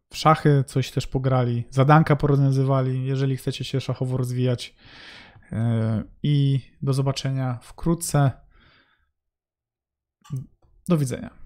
w szachy coś też pograli, zadanka porozwiązywali, jeżeli chcecie się szachowo rozwijać. E, I do zobaczenia wkrótce. Do widzenia.